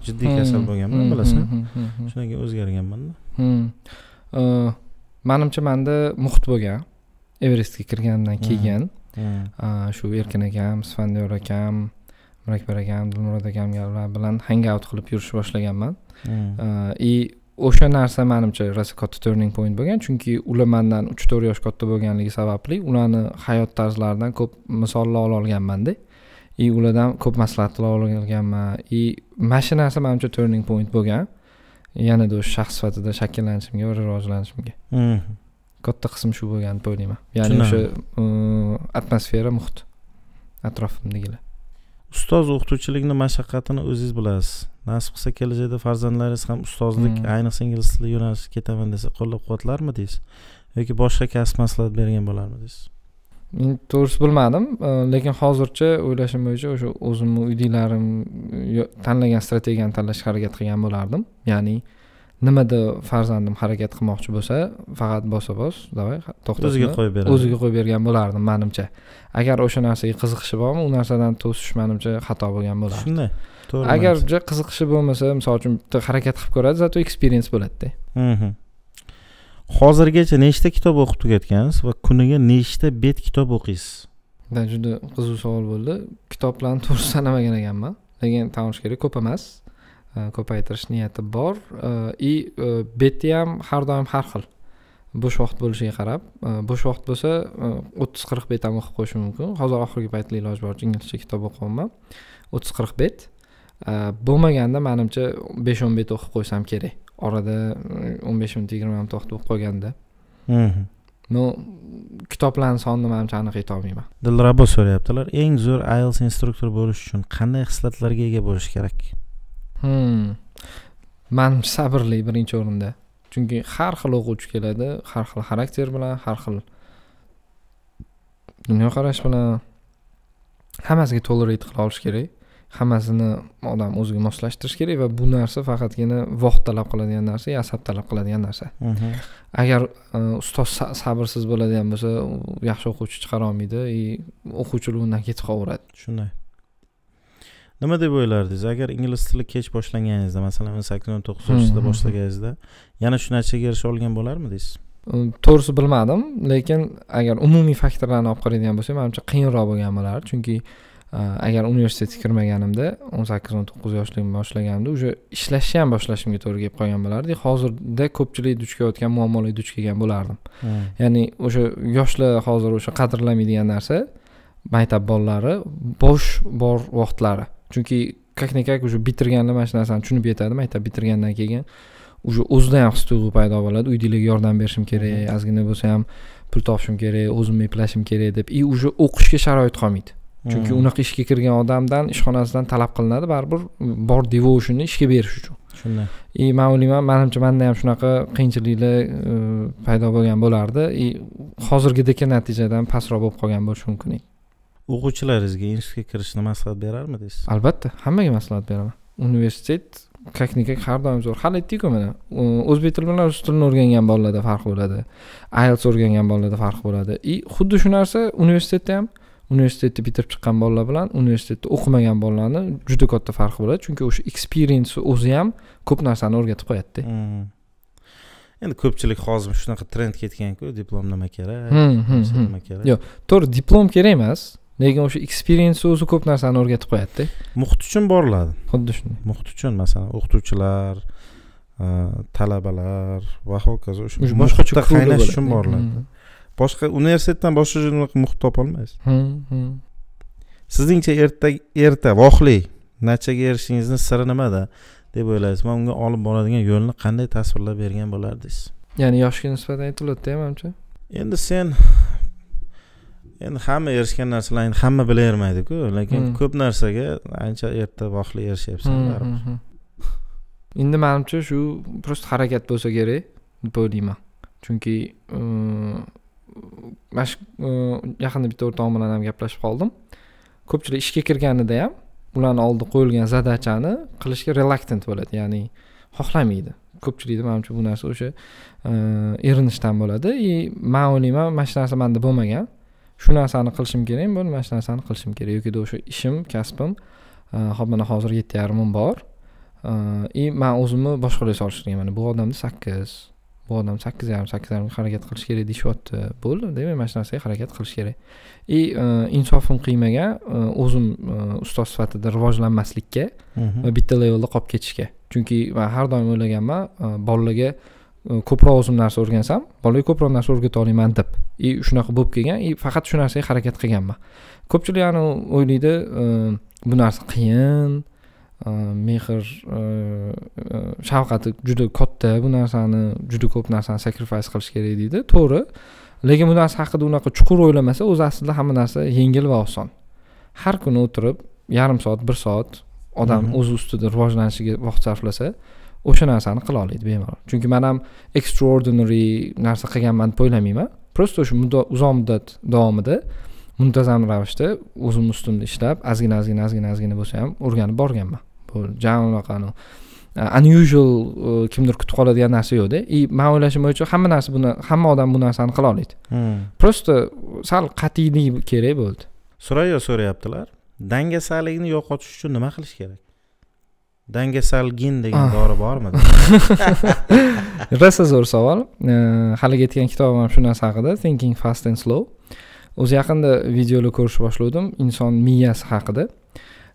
S1: jiddiy kasal bo'lganman hmm. bilasan hmm, hmm, shundan keyin
S2: o'zgarganmanda uh, manimcha manda muhit bo'lgan everestga kirgandan hmm. keyin hmm. shu erkin akam sfandiyor akam murakbar akam dilmurod akamga bilan hang out qilib yurishni boshlaganman и hmm. o'sha narsa manimcha rosa katta turning point bo'lgan chunki ular mandan uch to'rt yosh katta bo'lganligi sababli ularni hayot tarzlaridan ko'p misollar ola olganmanda и ulardan ko'p maslahatlar olganman и mana shu narsa manimcha turning point bo'lgan yanada o'sha shaxs sifatida shakllanishimga va rivojlanishimga hmm. katta qism shu bo'lgan deb o'ylayman ya'ni o'sha atmosfera muhit atrofimdagilar
S1: ustoz o'qituvchilikni mashaqqatini o'zingiz bilasiz nasib qilsa kelajakda farzandlaringiz ham ustozlik hmm. ayniqsa ingliz tili yo'nalishiga ketaman desa qo'llab quvvatlarmidingiz yoki boshqa kasb maslahat bergan bo'larmidingiz
S2: men to'g'risi bilmadim lekin hozircha o'ylashim bo'yicha o'sha o'zimni uydagilarim tanlagan strategiyani tanlashga harakat qilgan bo'lardim ya'ni nimada farzandim harakat qilmoqchi bo'lsa faqat bosa bos давай to'xtat o'ziga qo'yib beradi o'ziga qo'yib bergan bo'lardim manimcha agar o'sha narsaga qiziqishi bormi u narsadan to'sish manimcha xato bo'lgan bo'lardi shunday to'g'ri agarja qiziqishi bo'lmasa misol uchun bitta harakat qilib ko'radi зато eksperiens bo'ladida
S1: hozirgacha nechta kitob o'qib tugatgansiz va kuniga
S2: nechta bet kitob o'qiysiz da juda qiziq savol bo'ldi kitoblarni to'g'ri sanamagan ekanman lekin tan olish kerak ko'p emas ko'paytirish niyati bor и e, beti ham har doim har xil bo'sh vaqt bo'lishiga qarab bo'sh vaqt bo'lsa e, o'ttiz qirq bet ham o'qib qo'yishim mumkin hozir oxirgi paytda iloji boricha inglizcha kitob o'qiyapman o'ttiz qirq bet bo'lmaganda manimcha besh o'n bet o'qib qo'ysam kerak orada e, o'n besh minut yigirma minut vaqt bo'lib qolganda ну mhm. kitoblarni sonini manimcha aniq aytolmayman
S1: dilrabo so'rayaptilar eng zo'r ielts instruktori bo'lish uchun qanday
S2: xislatlarga ega bo'lish kerak manimcha hmm. sabrli birinchi o'rinda chunki har xil o'quvchi keladi har xil xarakter bilan har xil dunyoqarash bilan hammasiga tolerate qila olish kerak hammasini odam o'ziga moslashtirish kerak va bu narsa faqatgina vaqt talab qiladigan narsa asab talab qiladigan narsa mhm. agar e, ustoz sabrsiz bo'ladigan bo'lsa yaxshi o'quvchi chiqara olmaydi и e, o'quvchilar undan ketib qolaveradi shunday
S1: nima deb o'ylardingiz agar ingliz tili kech boshlanganingizda masalan o'n sakkiz o'n to'qqizinchida hmm, hmm, hmm. boshlaganingizda yana shu narsaga erisha olgan bo'larmidingiz
S2: e, to'g'risi bilmadim lekin agar umumiy faktorlarni olib qaraydigan bo'lsak manimcha qiyinroq bo'lgan bo'lardi chunki uh, Э, agar universitetga kirmaganimda o'n sakkiz o'n to'qqiz yoshligimda boshlaganimda уже ishlashni ham boshlashimga to'g'ri kelib qolgan bo'lardi hozirda ko'pchilik duch kelayotgan muammolarga duch kelgan bo'lardim ya'ni o'sha yoshlar hozir o'sha qadrlamaydigan narsa maktab bolalari bo'sh bor vaqtlari chunki как никак уже bitirganda mana shu narsani tushunib yetadi maktab bitirgandan keyin уже o'zida ham his tuyg'u paydo bo'ladi uydagilarga yordam berishim kerak ozgina bo'lsa ham pul topishim kerak o'zimni eplashim kerak deb и уже o'qishga sharoit qolmaydi chunki hmm. unaqa ishga kirgan odamdan ishxonasidan talab qilinadi baribir bor devotionini ishga berish uchun shunday и man o'ylayman manimcha manda ham shunaqa qiyinchiliklar e, paydo bo'lgan bo'lardi и hozirgidek natijadan pastroq bo'lib qolgan bo'lishi mumkin
S1: o'quvchilaringizga institutga kirishni maslahat berarmidingiz
S2: albatta hammaga maslahat beraman universitet как никак har doim zo'r hali aytdikku mana o'zbek tili bilan rus tilini o'rgangan bolalarda farq bo'ladi ielts o'rgangan bolalarda farq bo'ladi и xuddi shu narsa universitetda ham universitetda bitirib chiqqan bolalar bilan universitetda o'qimagan bolalarni juda katta farqi bo'ladi chunki o'sha experience o'zi ham ko'p narsani o'rgatib qo'yadida hmm.
S1: endi ko'pchilik hozir shunaqa trend ketganku diplom nima kerak hmm, hmm, nima kerak yo'q
S2: to'g'ri diplom kerak emas lekin o'sha experience o'zi ko'p narsani o'rgatib qo'yadida muhit uchun boriladi xuddi shunday muhit uchun masalan o'qituvchilar e,
S1: talabalar va hokazo boshqacha qaynash uchun boriladi boshqa universitetdan boshqa unaqa muhit topolmaysiz sizningcha erta erta voqelik nachaga erishishingizni siri nimada deb o'ylaysiz va unga olib boradigan yo'lni qanday tasvirlab bergan bo'lardingiz
S2: ya'ni yoshga nisbatan aytilyapti manimcha endi sen
S1: endi hamma erishgan narsalarni endi hamma bilavermaydiku lekin ko'p narsaga ancha
S2: erta voqelik erishyapsan baribir endi manimcha shu просто harakat bo'lsa kerak deb o'ylayman chunki E, yaqinda bitta o'rtog'im bilan ham gaplashib qoldim ko'pchilik ishga kirganida ham ularni oldi qo'yilgan задачаni qilishga relaktant bo'ladi ya'ni xohlamaydi ko'pchilikda manimcha bu narsa o'sha e, erinishdan bo'ladi и man o'ylayman mana shu narsa manda bo'lmagan shu narsani qilishim kerak bo'ldi mana shu narsani qilishim kerak yoki o'sha ishim kasbim e, hop mana hozir yetti yarmim bor и man o'zimni boshqalarga solishtirgan mana bu odamda sakkiz bu odam sakkiz yarim sakkiz yarimga harakat qilish kerak deyishyapti bo'ldi demak mana shu narsaga harakat qilish kerak и e, insofim qiymagan e, o'zim e, ustoz sifatida rivojlanmaslikka mhm. va bitta levelda qolib ketishga chunki man har doim o'ylaganman bolalarga ko'proq o'zim narsa o'rgansam bolaga ko'proq narsa o'rgata olaman deb и shunaqa bo'lib kelgan и faqat shu narsaga harakat qilganman ko'pchilik ani o'ylaydi bu narsa qiyin mehr shafqati juda katta bu narsani juda ko'p narsani sakrifays qilish kerak deydi to'g'ri lekin bu narsa haqida unaqa chuqur o'ylamasa o'zi aslida hamma narsa yengil va oson har kuni o'tirib yarim soat bir soat odam o'zi ustida rivojlanishiga vaqt sarflasa o'sha narsani qila oladi bemalol chunki man ham extraordinary narsa qilganman deb o'ylamayman просто o'sha uzoq muddat davomida muntazam ravishda o'zimni ustimda ishlab ozgina ozgina ozgina ozgina bo'lsa ham o'rganib borganman bu jan anaqani unusual kimdir kutib qoladigan narsa yo'qda и man o'ylashim bo'yicha hamma narsa buni hamma odam bu narsani qila oladi просто sal qat'iylik e kerak bo'ldi surayyo
S1: so'rayaptilar dangasalikni yo'qotish uchun nima qilish kerak dangasalgin degan ah. dori bormi
S2: rosa zo'r savol e, haligi aytgan kitobim ham shu narsa haqida thinking fast and slow o'zi yaqinda videolar ko'rishni boshlagandim inson miyasi haqida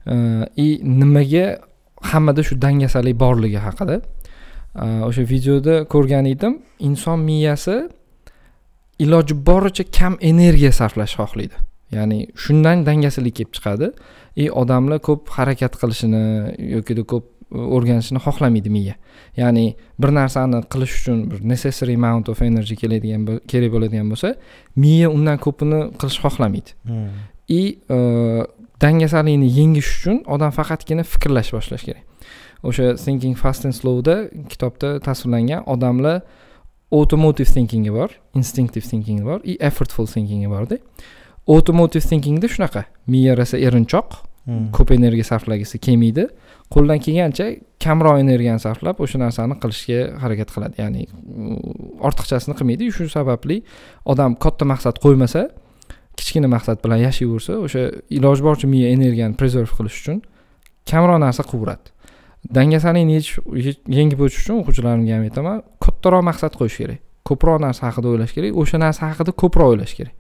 S2: Э, и nimaga hammada shu dangasalik borligi haqida э, o'sha videoda ko'rgan edim inson miyasi iloji boricha kam energiya sarflash xohlaydi ya'ni shundan dangasalik kelib chiqadi и e, odamlar ko'p harakat qilishini yokida ko'p o'rganishini xohlamaydi miya ya'ni bir narsani qilish uchun bir necessary amount of energy keladigan kerak bo'ladigan bo'lsa miya undan ko'pini qilish xohlamaydi и hmm. e, e, dangasalikni yengish uchun odam faqatgina fikrlash boshlash kerak o'sha thinking fast and slowda kitobda tasvirlangan odamlar automotive thinkingi bor instinctive thinkingi bor и effortful thinkingi borda automotive thinkingda shunaqa miya rosa erinchoq hmm. ko'p energiya sarflagisi kelmaydi qo'ldan kelgancha kamroq energiyani sarflab o'sha narsani qilishga harakat qiladi ya'ni ortiqchasini qilmaydi shu sababli odam katta maqsad qo'ymasa kichkina maqsad bilan yashayversa o'sha iloji boricha miya energiyani prezerv qilish uchun kamroq narsa qilveradi dangasalikni yengib o'tish uchun o'quvchilarimga ham aytaman kattaroq maqsad qo'yish kerak ko'proq narsa haqida o'ylash kerak o'sha narsa haqida ko'proq o'ylash kerak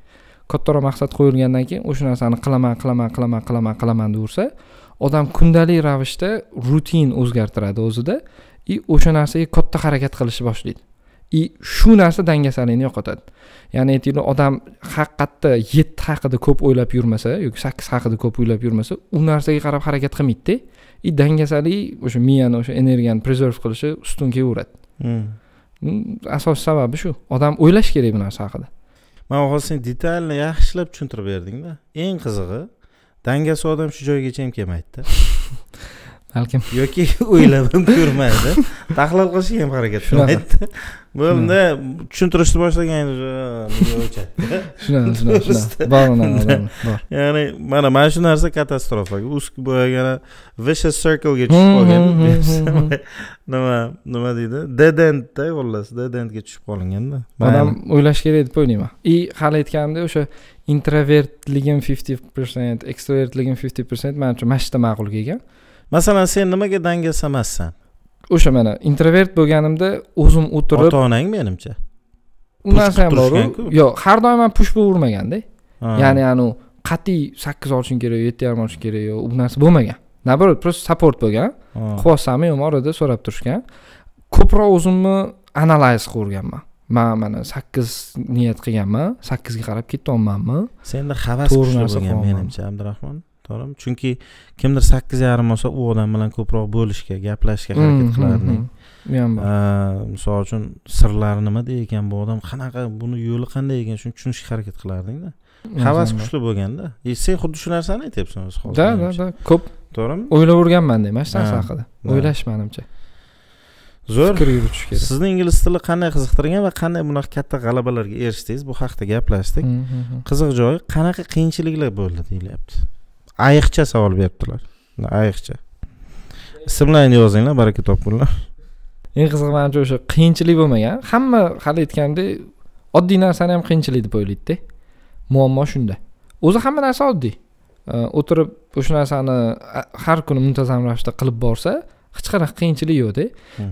S2: kattaroq maqsad qo'yilgandan keyin o'sha narsani qilaman qilaman qilaman qilaman qilaman deyaversa odam kundalik ravishda rutin o'zgartiradi o'zida и o'sha narsaga katta harakat qilishni boshlaydi и shu narsa dangasalikni yo'qotadi ya'ni aytaylik odam haqiqatda yetti haqida ko'p o'ylab yurmasa yoki sakkiz haqida ko'p o'ylab yurmasa u narsaga qarab harakat qilmaydida и e, dangasalik o'sha miyani o'sha energiyani prezerv qilishi ustun kelaveradi hmm. mm, asosiy sababi shu odam o'ylashi kerak bu narsa haqida
S1: man hozir sen detalni yaxshilab tushuntirib berdingda eng qizig'i dangasa odam shu joygacha ham kelmaydida balkim yoki o'ylab ham ko'rmaydi tahlil qilishga ham harakat qilmaydida bunda hmm. tushuntirishni boshlagan tushunaman tushunaman tushunaman bor ya'ni mana mana shu narsa katastrofa yana vicious circlega tushib hmm, qolgan hmm, nima nima deydi dedentda xullas dedentga tushib qolinganda
S2: odam o'ylash kerak deb o'ylayman и hali aytganimdek o'sha introvertligim fifty percent ekstravertligim fifty percent manimcha mana shu yerda ma'qul kelgan masalan sen nimaga dangasa emassan o'sha mana introvert bo'lganimda o'zim o'tirib ota onang menimcha u narsa ham bor yo'q har doim ham push bo'lavermaganda ya'ni anavi qat'iy sakkiz olishing kerak yetti yarim olishing kerak yo u narsa bo'lmagan наоборот просто support bo'lgan quvosami yo'qmi orada so'rab turishgan ko'proq o'zimni analiz qilganman man mana sakkiz niyat qilganman sakkizga qarab ketyapmanmi senda havas kuchli bo'lgan menimcha
S1: abdurahmon to'g'rimi chunki kimdir sakkiz yarim bo'lsa u odam bilan ko'proq bo'lishga gaplashishga mm-hmm, harakat qilardik mm-hmm. misol uchun sirlari nimada ekan bu odam qanaqa buni yo'li qanday ekan shuni tushunishga harakat qilardingda havas kuchli bo'lganda e, sen xuddi shu narsani aytyapsan o'zi hozir да да да
S2: ko'p to'g'rimi o'ylab o'rganman mana shu narsa haqida o'ylash manimcha zo'r fikr yuritish
S1: kerak sizni ingliz tili qanday qiziqtirgan va qanday bunaqa katta g'alabalarga erishdingiz bu haqida gaplashdik mm-hmm, qiziq joyi qanaqa qiyinchiliklar bo'ldi deyilyapti ayiqcha savol beribdilar ayiqcha ismlarini yozinglar baraka topinglar
S2: eng qizig'i manimcha o'sha qiyinchilik bo'lmagan hamma hali aytgandek oddiy narsani ham qiyinchilik deb o'ylaydida muammo shunda o'zi hamma narsa oddiy o'tirib o'sha narsani har kuni muntazam ravishda qilib borsa hech qanaqa qiyinchilik yo'qda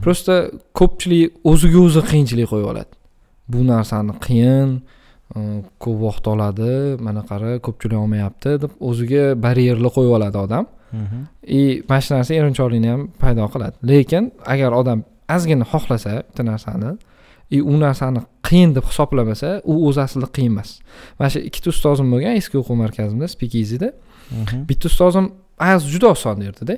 S2: просто hmm. ko'pchilik o'ziga o'zi qiyinchilik qo'yib oladi bu narsani qiyin ko'p vaqt oladi mana qara ko'pchilik olmayapti deb o'ziga baryerni qo'yib oladi odam и mhm. mana shu narsa erinchoqlikni ham paydo qiladi lekin agar odam ozgina xohlasa bitta narsani и u narsani qiyin deb hisoblamasa u o'zi aslida qiyin emas mana shu ikkita ustozim bo'lgan eski o'quv markazimda spikizida mhm. bitta ustozim az juda oson derdida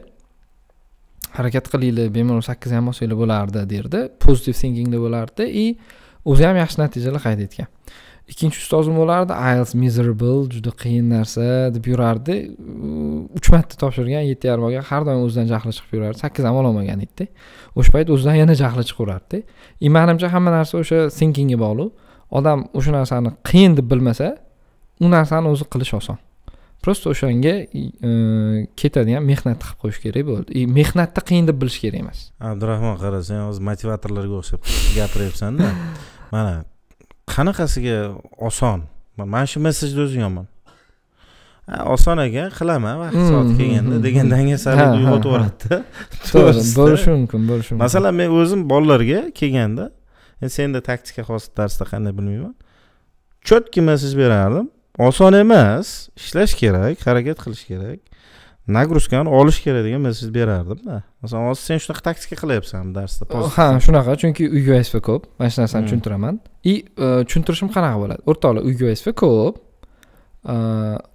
S2: harakat qilinglar bemalol sakkiz ham olsanglar bo'lardi derdi pozitiv thinkingda bo'lardi и o'zi ham yaxshi natijalar qayd etgan ikkinchi ustozim bo'lardi ielts miserable juda qiyin narsa deb yurardi uch marta topshirgan yetti yarim olgan har doim o'zidan jahli chiqib yurardi sakkiz ham ololmagan edida o'sha payt o'zidan yana jahli chiqaverardida и manimcha hamma narsa o'sha sinkingga bog'liq odam o'sha narsani qiyin deb bilmasa u narsani o'zi qilish oson просто o'shanga e, ketadigan mehnatni qilib qo'yish kerak bo'ldi и mehnatni qiyin deb bilish kerak emas abdurahmon qara sen hozir motivatorlarga o'xshab
S1: gapiryapsanda mana qanaqasiga oson mana shu messejni o'zi yomon oson aka qilaman vaqti hmm, soati hmm, kelganda hmm, degandan keyin sal uyg'otib yuboradida to'g'ri bo'lishi mumkin bo'lishi mumkin masalan men o'zim bolalarga kelganda senda taktika xos darsda qanday bilmayman четкий massaj berardim oson emas ishlash kerak harakat qilish kerak nagruzkani olish kerak degan
S2: messej berardimda
S1: masalan hozir sen shunaqa taktika qilyapsan darsda ha
S2: shunaqa chunki uy usv ko'p mana shu narsani hmm. tushuntiraman и e, tushuntirishim qanaqa bo'ladi o'rtoqlar uy usv ko'p e,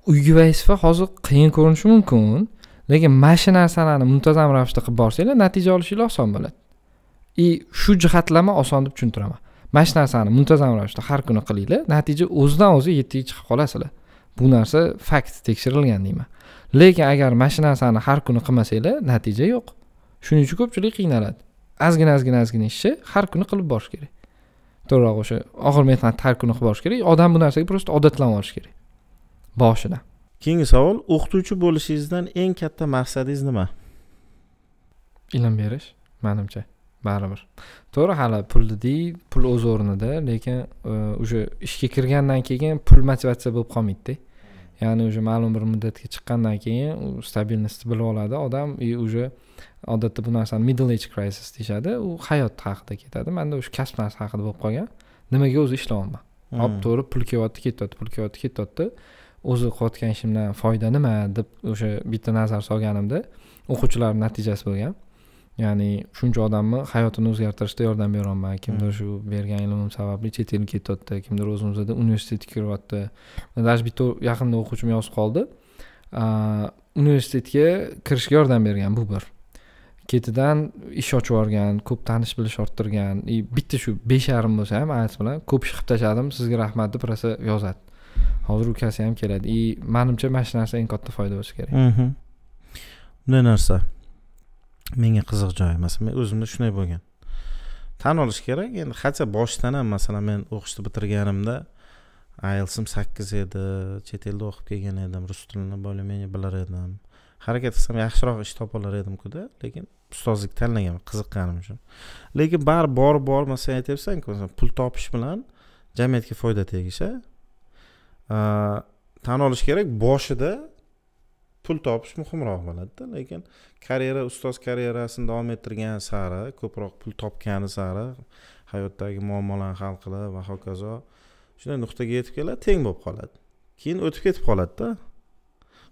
S2: uy usv hozir qiyin ko'rinishi mumkin lekin mana shu narsalarni muntazam ravishda qilib borsanglar natija olishinglar oson bo'ladi и shu jihatlarni oson deb tushuntiraman mana shu narsani muntazam ravishda har kuni qilinglar natija o'zidan o'zi yettiga chiqib qolasizlar bu narsa fakt tekshirilgan deyman lekin agar mana shu narsani har kuni qilmasanglar natija yo'q shuning uchun ko'pchilik qiynaladi ozgina ozgina ozgina ishni har kuni qilib borish kerak to'g'riroq o'sha og'ir mehnatni har kuni qilib borish kerak odam bu narsaga просто odatlanib olishi kerak boshidan keyingi savol o'qituvchi bo'lishingizdan eng katta maqsadingiz nima ilm berish manimcha baribir to'g'ri hali pulni deyil pul o'z o'rnida lekin e, o'sha ishga kirgandan keyin pul motivatsiya bo'lib qolmaydida ya'ni уже ma'lum bir muddatga chiqqandan keyin u stabilnostni bilib oladi odam и уже odatda bu narsani middle age crisis deyishadi u hayot haqida ketadi manda o'sha kasb narsa haqida bo'lib qolgan nimaga o'zi ishlayapman hmm. olib to'g'ri pul kelyapti ketyapti pul kelyapti ketyapti o'zi qilayotgan ishimdan foyda nima deb o'sha bitta nazar solganimda o'quvchilarni natijasi bo'lgan ya'ni shuncha odamni hayotini o'zgartirishda yordam beryapman kimdir hmm. shu bergan ilmim sababli chet elga ketyapti kimdir o'zimizda universitetga kiryapti даже bitta yaqinda o'quvchim yozib qoldi universitetga kirishga yordam bergan bu bir ketidan ish ochib yuborgan ko'p tanish bilish orttirgan и bitta shu yarim bo'lsa ham ayniqsa bilan ko'p ish qilib tashladim sizga rahmat deb rosa yozadi hozir ukasi ham keladi и manimcha mana shu narsa eng katta foyda bo'lsa kerak bunday
S1: mhm. narsa menga qiziq joyi masalan
S2: men o'zimda shunday bo'lgan tan olish kerak
S1: endi хотя boshidan ham masalan men o'qishni bitirganimda ieltsim sakkiz edi chet elda o'qib kelgan edim rus tilini более bilar edim harakat qilsam yaxshiroq ish topolar edimkuda lekin ustozlikni tanlaganman qiziqqanim uchun lekin baribir borib borib masalan aytyapsanku masalan pul topish bilan jamiyatga foyda tegish tan olish kerak boshida pul topish muhimroq bo'ladida lekin karyera ustoz karyerasini davom ettirgani sari ko'proq pul topgani sari hayotdagi muammolarni hal qilib va hokazo shunday nuqtaga yetib keladi teng bo'lib qoladi keyin o'tib ketib qoladida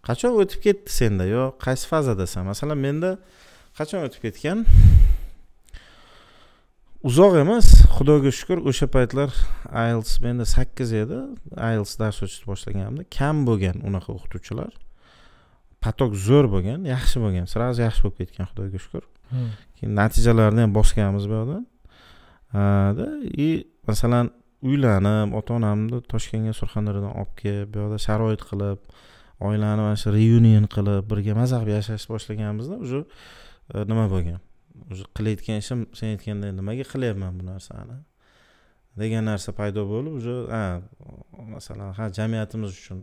S1: qachon o'tib ketdi senda yo qaysi fazadasan masalan menda qachon o'tib ketgan uzoq emas xudoga shukur o'sha paytlar ielts menda sakkiz edi ielts dars o'tishni boshlaganimda kam bo'lgan unaqa o'qituvchilar patok zo'r bo'lgan yaxshi bo'lgan сразу yaxshi bo'lib ketgan xudoga shukur hmm. keyin natijalarni ham bosganmiz bu yoqdan и masalan uylanib ota onamni toshkentga surxondaryodan olib kelib bu yoqda sharoit qilib oilani mana shu reunion qilib birga maza qilib yashashni boshlaganimizda уже e, nima bo'lgan уже qilayotgan ishim sen aytganday nimaga qilyapman bu narsani degan narsa paydo bo'lib уже masalan ha jamiyatimiz uchun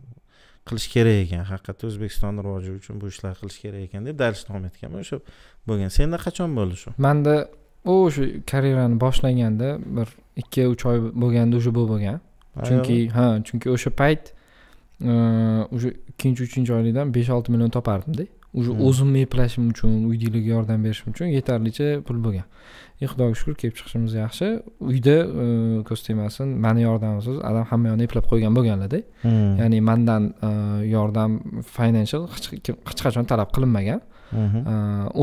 S1: qilish kerak ekan haqiqatda o'zbekistonni rivoji uchun bu ishlar qilish kerak ekan deb dars davom etganman o'sha bo'lgan senda qachon bo'ldi shu
S2: manda o'sha karyerani boshlaganda bir ikki uch oy bo'lganda уже bu bo'lgan chunki ha chunki o'sha payt уже ikkinchi uchinchi oylikdan besh olti million topardimda уже o'zimni eplashim uchun uydagilarga yordam berishim uchun yetarlicha pul bo'lgan и e, xudoga shukur kelib chiqishimiz yaxshi uyda e, ko'z tegmasin mani yordamimsiz adam hamma yoqni eplab qo'ygan bo'lganlarda hmm. ya'ni mandan e, yordam financial hech qachon talab qilinmagan mhmm.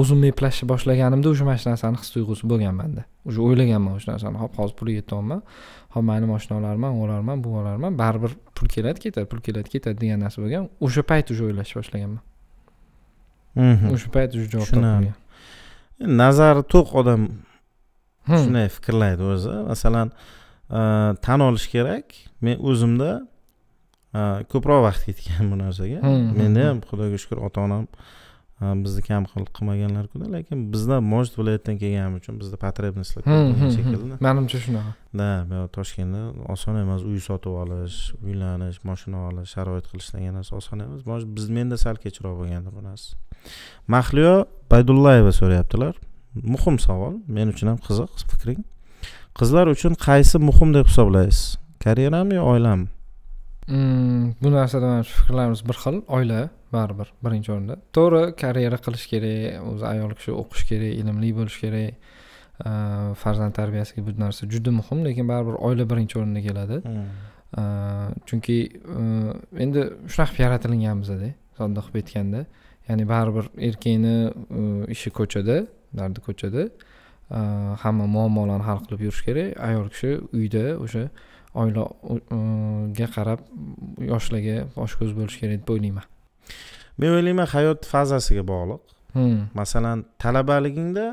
S2: o'zimni eplashni boshlaganimda уже mana shu narsani his tuyg'usi bo'lgan manda уже o'ylaganman o'sha narsani hop hozir pul yetyapman hop mayli moshina olarman u olarman bu olarman baribir pul keladi ketadi pul keladi ketadi degan narsa bo'lgan o'sha payt уже o'ylashni boshlaganman o'sha payt уже javob tushunarli
S1: nazari to'q odam shunday fikrlaydi o'zi masalan tan olish kerak men o'zimda ko'proq vaqt ketgan bu narsaga menda ham xudoga shukur ota onam bizni kam qil qilmaganlarku lekin bizda может viloyatdan kelganim uchun bizda потребностьlar shekilli manimcha shunaqa да buyoq toshkentda oson emas uy sotib olish uylanish moshina olish sharoit qilishdan yanasi oson emas может biz menda sal kechroq bo'lgandir bu narsa mahliyo baydullayeva so'rayaptilar muhim savol men uchun ham qiziq fikring qizlar uchun qaysi muhim deb hisoblaysiz karyerami yo oilami
S4: mm, bu
S2: narsada manimcha fikrlarimiz bir xil oila baribir birinchi o'rinda to'g'ri karyera qilish kerak o'zi ayol kishi o'qish kerak ilmli bo'lish kerak farzand tarbiyasiga bu narsa juda muhim lekin baribir oila birinchi o'rinda keladi hmm. chunki endi shunaqa qilib yaratilgan sodda qilib aytganda ya'ni baribir erkakni e, ishi ko'chada dardi ko'chada e, hamma muammolarni hal qilib yurish kerak ayol kishi uyda o'sha oilaga e, qarab yoshlarga bosh ko'z bo'lish kerak deb o'ylayman
S1: men o'ylayman hayot fazasiga bog'liq hmm. masalan talabaligingda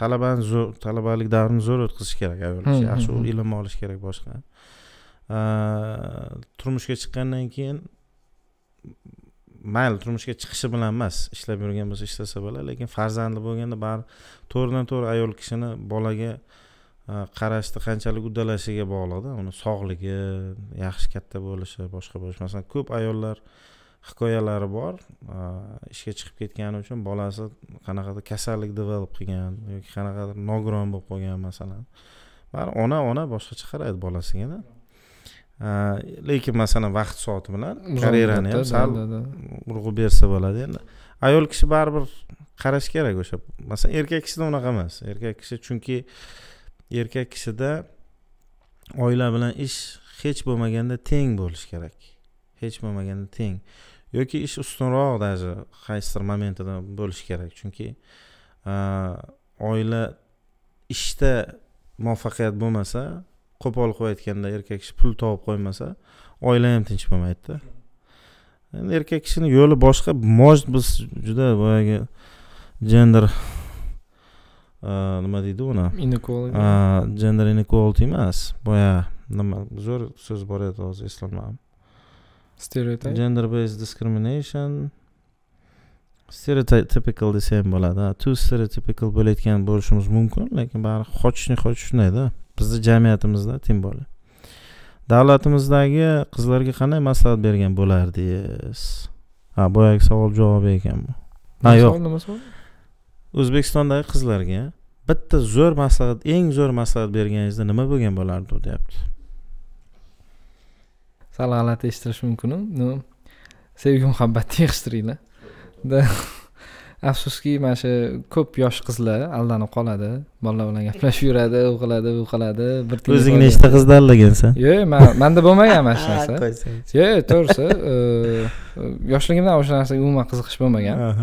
S1: talabani zo'r talabalik davrini zo'r o'tkazish kerak ayol kishi hmm, hmm, yaxshi ilm olish kerak boshqa turmushga chiqqandan keyin mayli turmushga chiqishi bilan emas ishlab yurgan bo'lsa ishlasa bo'ladi lekin farzandli bo'lganda baribir to'g'ridan to'g'ri ayol kishini bolaga e, qarashni qanchalik uddalashiga bog'liqda uni sog'ligi yaxshi katta bo'lishi boshqa bo'lishi masalan ko'p ayollar hikoyalari bor e, ishga chiqib ketgani uchun bolasi qanaqadir kasallik develop qilgan yoki qanaqadir nogiron bo'lib qolgan masalan baribir ona ona boshqacha qaraydi bolasigada Э, lekin masalan vaqt soati bilan karyerani ham sal urg'u bersa bo'ladi endi ayol kishi baribir qarash kerak o'sha masalan erkak kishida unaqa emas erkak kishi chunki erkak kishida oila bilan ish hech bo'lmaganda teng bo'lishi kerak hech bo'lmaganda teng yoki ish ustunroq даже qaysidir momentida bo'lishi kerak chunki e, oila ishda muvaffaqiyat bo'lmasa qo'pol qo'yayotganda erkak kishi pul topib qo'ymasa oila ham tinch bo'lmaydida endi erkak kishini yo'li boshqa может biz juda boyagi gender nima deydi uni gender inequality emas boya nima zo'r so'z bor edi hozir eslolmadim stereotip gender based discrimination stereotypical desa ham bo'ladi too stereotypical bo'layotgan bo'lishimiz mumkin lekin baribir qochishni qochish shundayda bizni jamiyatimizda тем bo'ladi davlatimizdagi qizlarga qanday maslahat bergan bo'lardingiz ha boyagi savol javobi ekan bu ha yo'q nima savol o'zbekistondagi qizlarga bitta zo'r maslahat eng zo'r maslahat berganingizda
S2: nima bo'lgan bo'lardi deyapti sal g'alati eshitilishi mumkin sevgi muhabbatni yig'ishtiringlar afsuski mana shu ko'p yosh qizlar aldanib qoladi bolalar bilan gaplashib yuradi u qiladi bu qiladi bir o'zing nechta qizni aldagansan yo'q manda bo'lmagan mana shu narsa yo'q to'g'risi e, yoshligimdan o'sha narsaga umuman qiziqish bo'lmagan e,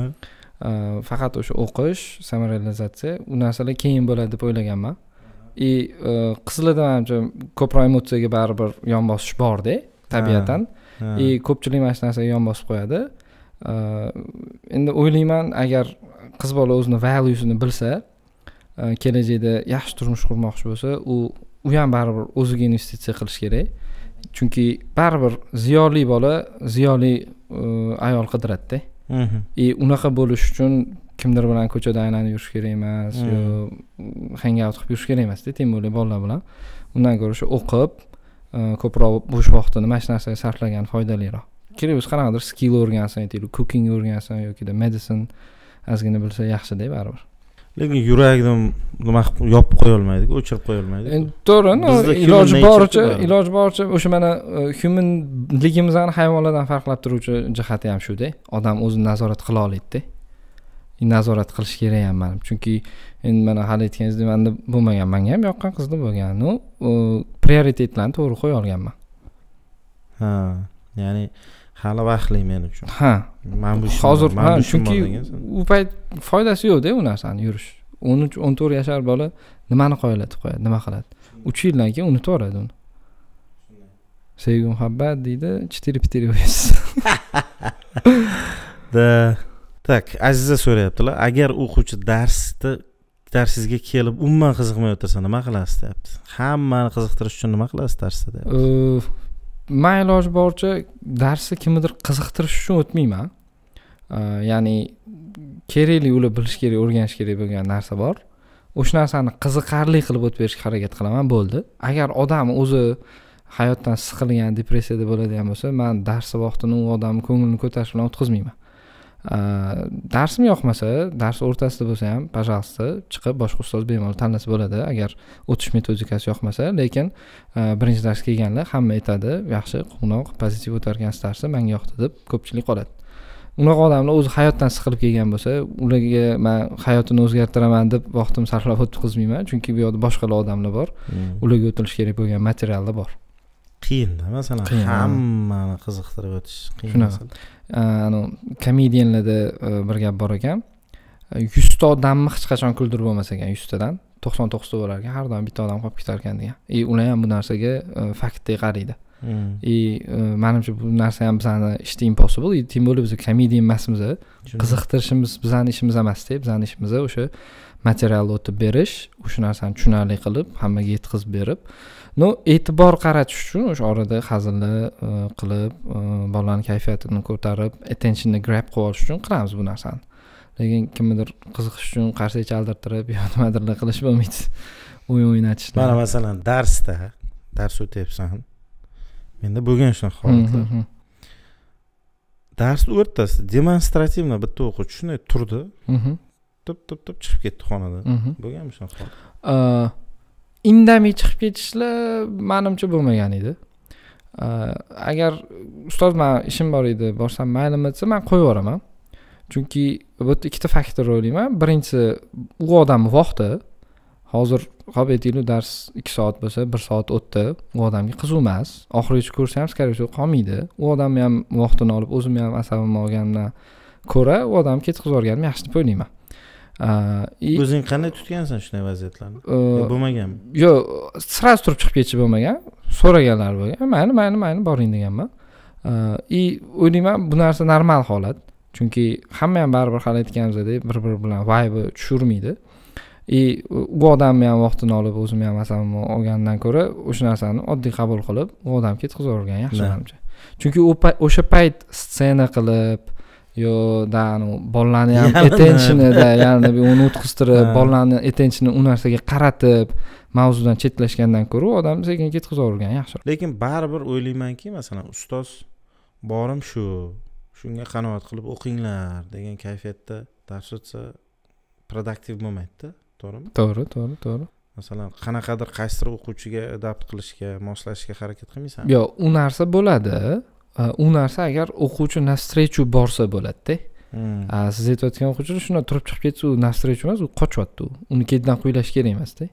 S2: faqat o'sha o'qish samaralizatsiya u narsalar keyin bo'ladi deb o'ylaganman и e, qizlarda manimcha ko'proq emotsiyaga baribir yon bosish borda tabiatan и ko'pchilik mana shu narsaga yon bosib qo'yadi endi o'ylayman agar qiz bola o'zini valyusini bilsa kelajakda yaxshi turmush qurmoqchi bo'lsa u u ham baribir o'ziga investitsiya qilish kerak chunki baribir ziyoli bola ziyoli ayol qidiradida и mhm. e, unaqa bo'lish uchun kimdir bilan ko'chada aylanib yurish kerak emas yo mhm. hangout qilib yurish kerak emasda teng bo'lgan bolalar bilan undan ko'ra o'sha o'qib ko'proq bo'sh vaqtini mana shu narsaga sarflagan foydaliroq kerak bo'lsa qanaqadir skill o'rgansin aytaylik cooking o'rgansin yokida medicine ozgina bilsa yaxshida baribir
S1: lekin yurakni nima qilib yopib qo'yolmaydiku o'chirib qo'yolmaydiku endi to'g'ri
S2: iloji boricha iloji boricha o'sha mana e, humanligimizni hayvonlardan farqlab turuvchi jihati ham shuda odam o'zini nazorat qila oladida nazorat qilish kerak ham manimcha chunki endi mana hali aytganingizdek manda bo'lmagan manga ham yoqqan qizni bo'lgan ну e, prioritetlarni to'g'ri qo'ya olganman ha ya'ni hali vaqtli men uchun ha man bu hozir ha chunki u payt foydasi yo'qda u narsani yurish o'n uch o'n to'rt yashar bola nimani qoyillatib qo'yadi nima qiladi uch yildan keyin unutib yuboradi uni sevgi muhabbat deydi четыре четыре
S1: да так aziza so'rayaptilar agar o'quvchi darsni darsingizga kelib umuman qiziqmay o'tirsa nima qilasiz deyapti
S2: hammani qiziqtirish uchun nima qilasiz darsda man iloji boricha darsni kimnidir qiziqtirish uchun o'tmayman ya'ni kerakli ular bilish kerak o'rganish kerak bo'lgan narsa bor o'sha narsani qiziqarli qilib o'tib berishga harakat qilaman bo'ldi agar odam o'zi hayotdan siqilgan depressiyada bo'ladigan bo'lsa man darsi vaqtini u odamni ko'nglini ko'tarish bilan o'tkazmayman Э, darsim yoqmasa dars o'rtasida bo'lsa ham пожалуйста chiqib boshqa ustoz bemalol tanlasa bo'ladi agar o'tish metodikasi yoqmasa lekin e, birinchi dars kelganlar hamma aytadi yaxshi quvnoq pozitiv o'tarkan darsi manga yoqdi deb ko'pchilik qoladi unaqa odamlar o'zi hayotdan siqilib kelgan bo'lsa ularga man hayotini o'zgartiraman deb vaqtimni sarflab o'tkazmayman chunki bu yoqda boshqa odamlar bor hmm. ularga o'tilishi kerak bo'lgan materiallar bor qiyinda masalan
S1: hammani qiziqtirib o'tish
S2: qiyin shunaqa anavi komedianlarda e, bir gap bor ekan yuzta odamni hech qachon kuldirib bo'lmas ekan yuztadan to'qson to'qqizta bo'lar ekan har doim bitta odam qolib ketar ekan degan и e, ular ham bu narsaga e, faktdek qaraydi и hmm. manimcha bu narsa ham bizani ishda impossible и тем более biz komediya emasmiz qiziqtirishimiz bizani ishimiz emasda bizani ishimiz o'sha materialni o'tib berish o'sha narsani tushunarli qilib hammaga yetkazib berib ну e'tibor qaratish uchun o'sha orada hazilni e, qilib e, bolani kayfiyatini ko'tarib attentionni grab qilib olish uchun qilamiz bu narsani lekin kimnidir qiziqish uchun qarsak chaldirtirib yo nimadirlar qilish bo'lmaydi o'yin o'ynatish mana masalan
S1: darsda dars o'tyapsan
S2: menda bo'lgan shunaqa holatlar
S1: darsni o'rtasida demonstrativно bitta o'quvchi shunday turdi tip tip tip chiqib ketdi xonadan bo'lganmi shunaqa holat
S2: indamay chiqib ketishlar manimcha bo'lmagan edi agar ustoz man ishim bor edi borsam maylimi desa man qo'yib yuboraman chunki bu yerda ikkita faktor o'ylayman birinchisi u odam vohda hozir hop aytaylik dars ikki soat bo'lsa bir soat o'tdi u odamga qiziq emas oxirigacha ko'rsa ham скорее всего qolmaydi u odamni ham vaqtini olib o'zimni ham asabimni olganimdan ko'ra u odamni ketkazib yuborganim yaxshi deb o'ylayman o'zing
S1: qanday tutgansan shunday vaziyatlarni bo'lmaganmi
S2: yo'q сразу turib chiqib ketishi bo'lmagan so'raganlar bo'lgan mayli mayli mayli boring deganman и o'ylayman bu narsa normal holat chunki hamma ham baribir hali aytganimizdek bir biri bilan vaybi tushirmaydi и u odamni ham vaqtini olib o'zimni ham asabimni olgandan ko'ra o'sha narsani oddiy qabul qilib u odam ketkazib yuborgan yaxshi manimcha chunki o'sha payt scena qilib yo da anavi bolalarni ham attentionida yalinib uni o'tkaztirib bolalarni attentionni u narsaga qaratib mavzudan chetlashgandan ko'ra odam sekin ketkazaveravergan yaxshiroq
S1: lekin baribir o'ylaymanki masalan ustoz borim shu shunga qanoat qilib o'qinglar degan kayfiyatda dars o'tsa produktiv bo'lmaydida to'g'rimi to'g'ri to'g'ri to'g'ri masalan qanaqadir qaysidir o'quvchiga adapt qilishga moslashishga harakat qilmaysanmi yo'q
S2: u narsa bo'ladi u narsa agar o'quvchi навстречу borsa bo'ladida siz aytayotgan o'quvchilar shundoq turib chiqib ketsa u навстречу emas u qochyapti u uni ketidan quvlash kerak emasda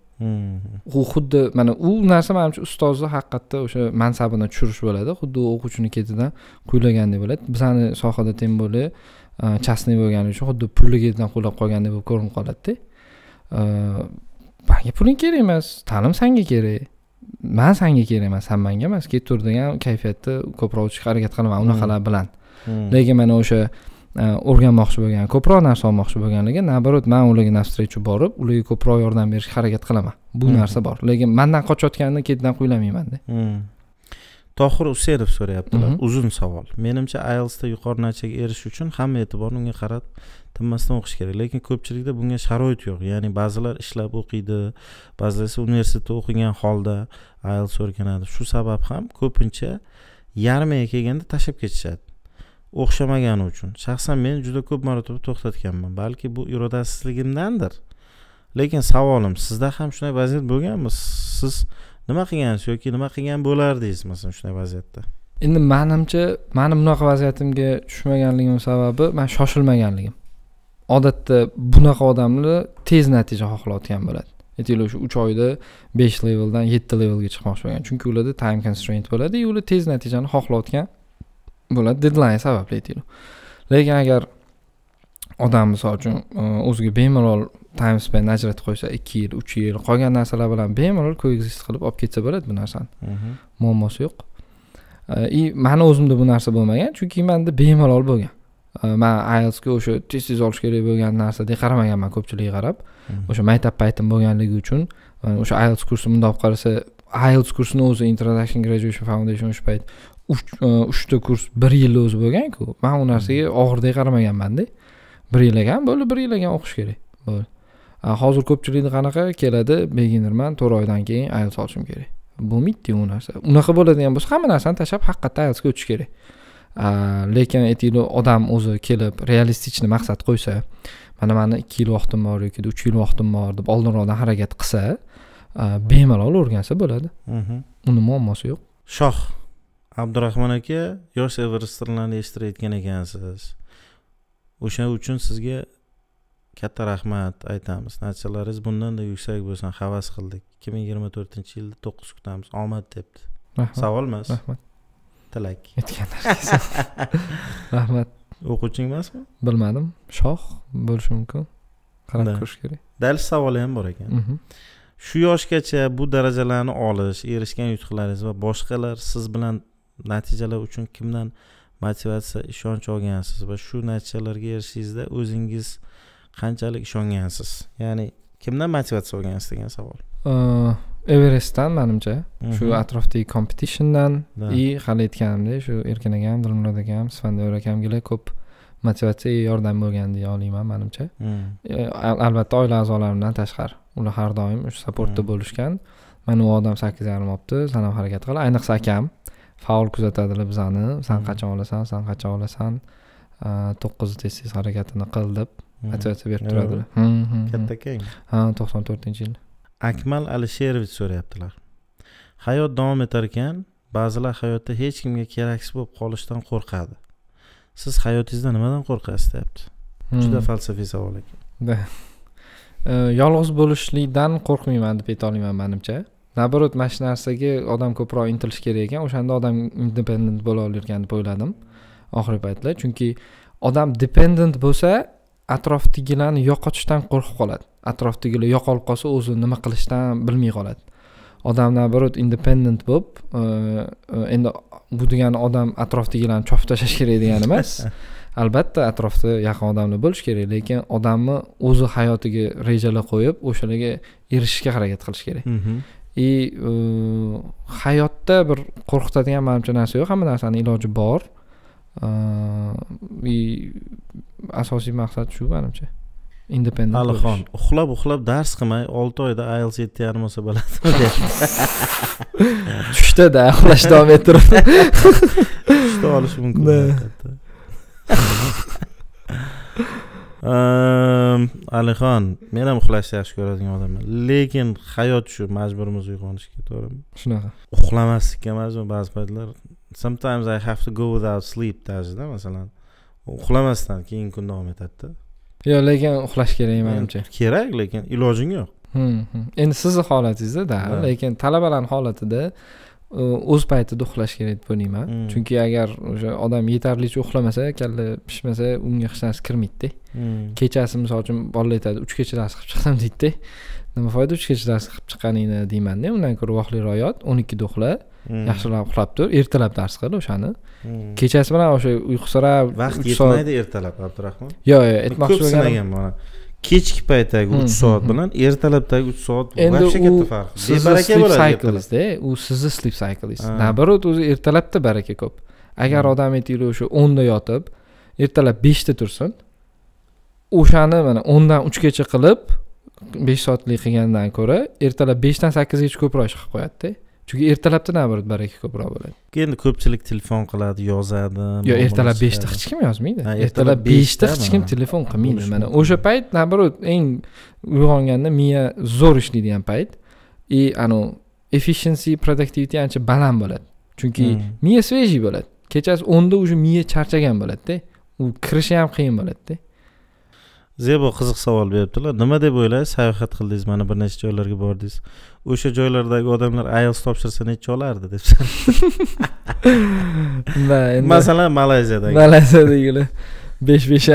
S2: u xuddi mana u narsa manimcha ustozni haqiqatda o'sha mansabini tushirish bo'ladi xuddi o'quvchini ketidan quvlagandek bo'ladi bizani sohada teng более частный bo'lgani uchun xuddi pulni ketidan quvlab qolgandek bo'lib ko'rinib qoladida manga puling kerak emas ta'lim sanga kerak man sanga kerak emas san manga emas ketib tur degan kayfiyatda ko'proq o'tishga harakat qilaman unaqalar hmm. bilan hmm. lekin mana o'sha e, o'rganmoqchi bo'lgan ko'proq narsa olmoqchi bo'lganligi наоборот man ularga навстречу borib ularga ko'proq yordam berishga harakat qilaman bu hmm. narsa bor lekin mandan qochayotganini ketidan quvlamaymanda tohir usenov so'rayaptilar mhm. uzun savol
S1: menimcha ielsda yuqori natijaga erishish uchun hamma e'tiborni unga qarab tinmasdan o'qish kerak lekin ko'pchilikda bunga sharoit yo'q ya'ni ba'zilar ishlab o'qiydi ba'zilar esa universitetda o'qigan holda ielts o'rganadi shu sabab ham ko'pincha yarmiga kelganda tashlab ketishadi o'xshamagani uchun shaxsan men juda ko'p marotaba to'xtatganman balki bu irodasizligimdandir lekin savolim sizda ham shunday vaziyat bo'lganmi siz nima qilgansiz yoki nima qilgan bo'lardingiz masalan shunday vaziyatda
S2: endi manimcha mani bunaqa vaziyatimga tushmaganligim sababi man shoshilmaganligim odatda bunaqa odamlar tez natija xohlayotgan bo'ladi aytaylik o'sha uch oyda besh leveldan yetti levelga chiqmoqchi bo'lgan chunki ularda time constraint bo'ladi ular tez natijani xohlayotgan bo'ladi dedlayn sababli aytaylik lekin agar odam misol uchun e, o'ziga bemalol time span ajratib qo'ysa ikki yil uch yil qolgan narsalar bilan bemalol koexist qilib olib ketsa bo'ladi bu narsani mhm. muammosi yo'q э, и mani o'zimda bu narsa bo'lmagan chunki manda bemalol bo'lgan э, man ielsga o'sha tez tez olish kerak bo'lgan narsa qaramaganman ko'pchilikka qarab mhm. o'sha maktab paytim bo'lganligi uchun o'sha ielts kursi bundoq qarasa ielts kursini o'zi introduction graduation foundation o'sha payt e, uchta kurs bir yilni o'zi bo'lganku man u narsaga mhm. og'irdek qaramaganmanda bir yil ekan bo'ldi bir yil ekan o'qish kerak bo'ldi Э, hozir ko'pchilikni qanaqa keladi beginirman to'rt oydan keyin ayls olishim kerak bo'lmaydida u narsa unaqa bo'ladigan bo'lsa hamma narsani tashlab haqiqatdan aylsga o'tish kerak э, lekin aytaylik odam o'zi kelib realistichni maqsad qo'ysa mana mani ikki yil vaqtim bor yoki uch yil vaqtim bor deb oldinroqdan harakat qilsa э, bemalol o'rgansa bo'ladi mhm. uni muammosi yo'q shoh
S1: abdurahmon aka yosh everestlarni eshittirayotgan ekansiz o'sha uchun sizga katta rahmat aytamiz natijalaringiz bundanda yuksak bo'lsin havas qildik ikki ming yigirma to'rtinchi yilda to'qqiz kutamiz omad debdi savol emas rahmat tilak aytgan
S2: rahmat o'quvching emasmi bilmadim shoh bo'lishi mumkin qarab ko'rish kerak
S1: dalish savoli ham bor ekan mhm. shu yoshgacha bu darajalarni olish erishgan yutuqlaringiz va boshqalar siz bilan natijalar uchun kimdan motivatsiya ishonch olgansiz va shu natijalarga erishishingizda o'zingiz qanchalik ishongansiz ya'ni kimdan motivatsiya olgansiz degan savol
S2: everestdan manimcha mhm. shu atrofdagi kompetitiondan и hali aytganimdek shu erkin akam dilmurod akam isfandiyor akamgilar ko'p motivatsiya yordam bo'lgan deya olaman manimcha mhm. e, albatta oila a'zolarimdan tashqari ular har doim shu sapportda mhm. bo'lishgan mana u odam sakkiz yarim olibdi san ham harakat qil ayniqsa akam faol kuzatadilar bizani san qachon olasan san qachon olasan to'qqiz tez tez harakatini qil deb Mm. ajratib berib turadilar mm-hmm. kattakang ha to'qson to'rtinchi yil
S1: akmal alisherovich so'rayaptilar hayot davom etar ekan ba'zilar hayotda hech kimga keraksiz bo'lib qolishdan qo'rqadi
S2: siz hayotingizda nimadan qo'rqasiz deyapti mm. juda falsafiy savol ekan yolg'iz bo'lishlikdan qo'rqmayman deb aytolmayman manimcha наоборот mana shu narsaga odam ko'proq intilishi kerak ekan o'shanda odam independent bo'la olar ekan deb o'yladim oxirgi paytlar chunki odam dependent bo'lsa atrofdagilarni yo'qotishdan qo'rqib qoladi atrofdagilar yo'qolib qolsa o'zi nima qilishdan bilmay qoladi odam наоборот independent bo'lib e, e, endi bu degani odam atrofdagilarni chopib tashlash kerak degani emas albatta atrofda yaqin odamlar bo'lishi kerak lekin odamni o'zi hayotiga rejalar qo'yib o'shalarga erishishga harakat qilish kerak и e, hayotda bir qo'rqitadigan manimcha narsa yo'q hamma narsani iloji bor Э, и asosiy maqsad shu manimcha independent alixon
S1: uxlab uxlab dars qilmay olti oyda iels yetti yarim olsa bo'ladi tushdada uxlash davom ettirib tushda olish mumkin ehm, alixon men ham uxlashni yaxshi ko'radigan odamman lekin hayot shu majburimiz uyg'onishga to'g'rimi
S2: shunaqa uxlamaslikka
S1: majbur ba'zi paytlar sometimes i have to go without sleep tarzida masalan uxlamasdan keyingi kun davom etadida
S2: yo'q lekin uxlash kerak menimcha kerak lekin ilojing yo'q hmm, hmm. endi sizni holatingizda lekin talabalarni holatida o'z paytida uxlash kerak deb o'ylayman hmm. chunki agar o'sha odam yetarlicha uxlamasa kalla pishmasa unga hech narsa kirmaydida kechasi misol uchun bolalar aytadi uchgacha dars qilib chiqdim deydida nima foyda uchgacha dars qilib chiqqaningni deymanda undan ko'ra vaqtliroq yot o'n ikkida uxla Hmm. yaxshilab uxlab tur ertalab dars qil o'shani hmm. kechasi bilan o'sha uyqusirab vaqt yetmaydi ertalab abdurahmon yo'q yo'q aytmoqchi bo'lganim mana kechki
S1: paytdagi uch hmm, soat bilan ertalabdagi uch soat endi вообще katta farq bebaraka bo'ladi
S2: u sizni sleep cyclingiz наоборот o'zi ertalabda baraka ko'p agar odam aytaylik o'sha o'nda yotib ertalab beshda tursin o'shani mana o'ndan uchgacha qilib besh soatlik qilgandan ko'ra ertalab beshdan sakkizgacha ko'proq ish qilib qo'yadida chunki ertalabdan bir baraka ko'proq
S1: bo'ladi endi ko'pchilik telefon qiladi yozadi yo ertalab beshda hech kim yozmaydi ertalab beshda hech
S2: kim telefon qilmaydi mana o'sha payt наоборот eng uyg'onganda miya zo'r ishlaydigan payt и anavi efficiency productivity ancha baland bo'ladi chunki hmm. miya svejiy bo'ladi kechasi o'nda уже miya charchagan bo'ladida u kirishi ham qiyin bo'ladida
S1: zebo qiziq savol beribdilar nima deb o'ylaysiz sayohat qildingiz mana bir nechta joylarga bordingiz o'sha joylardagi odamlar ielts topshirsa necha olardi deb
S2: masalan malayziyadagi
S4: malayziyadagilar besh besh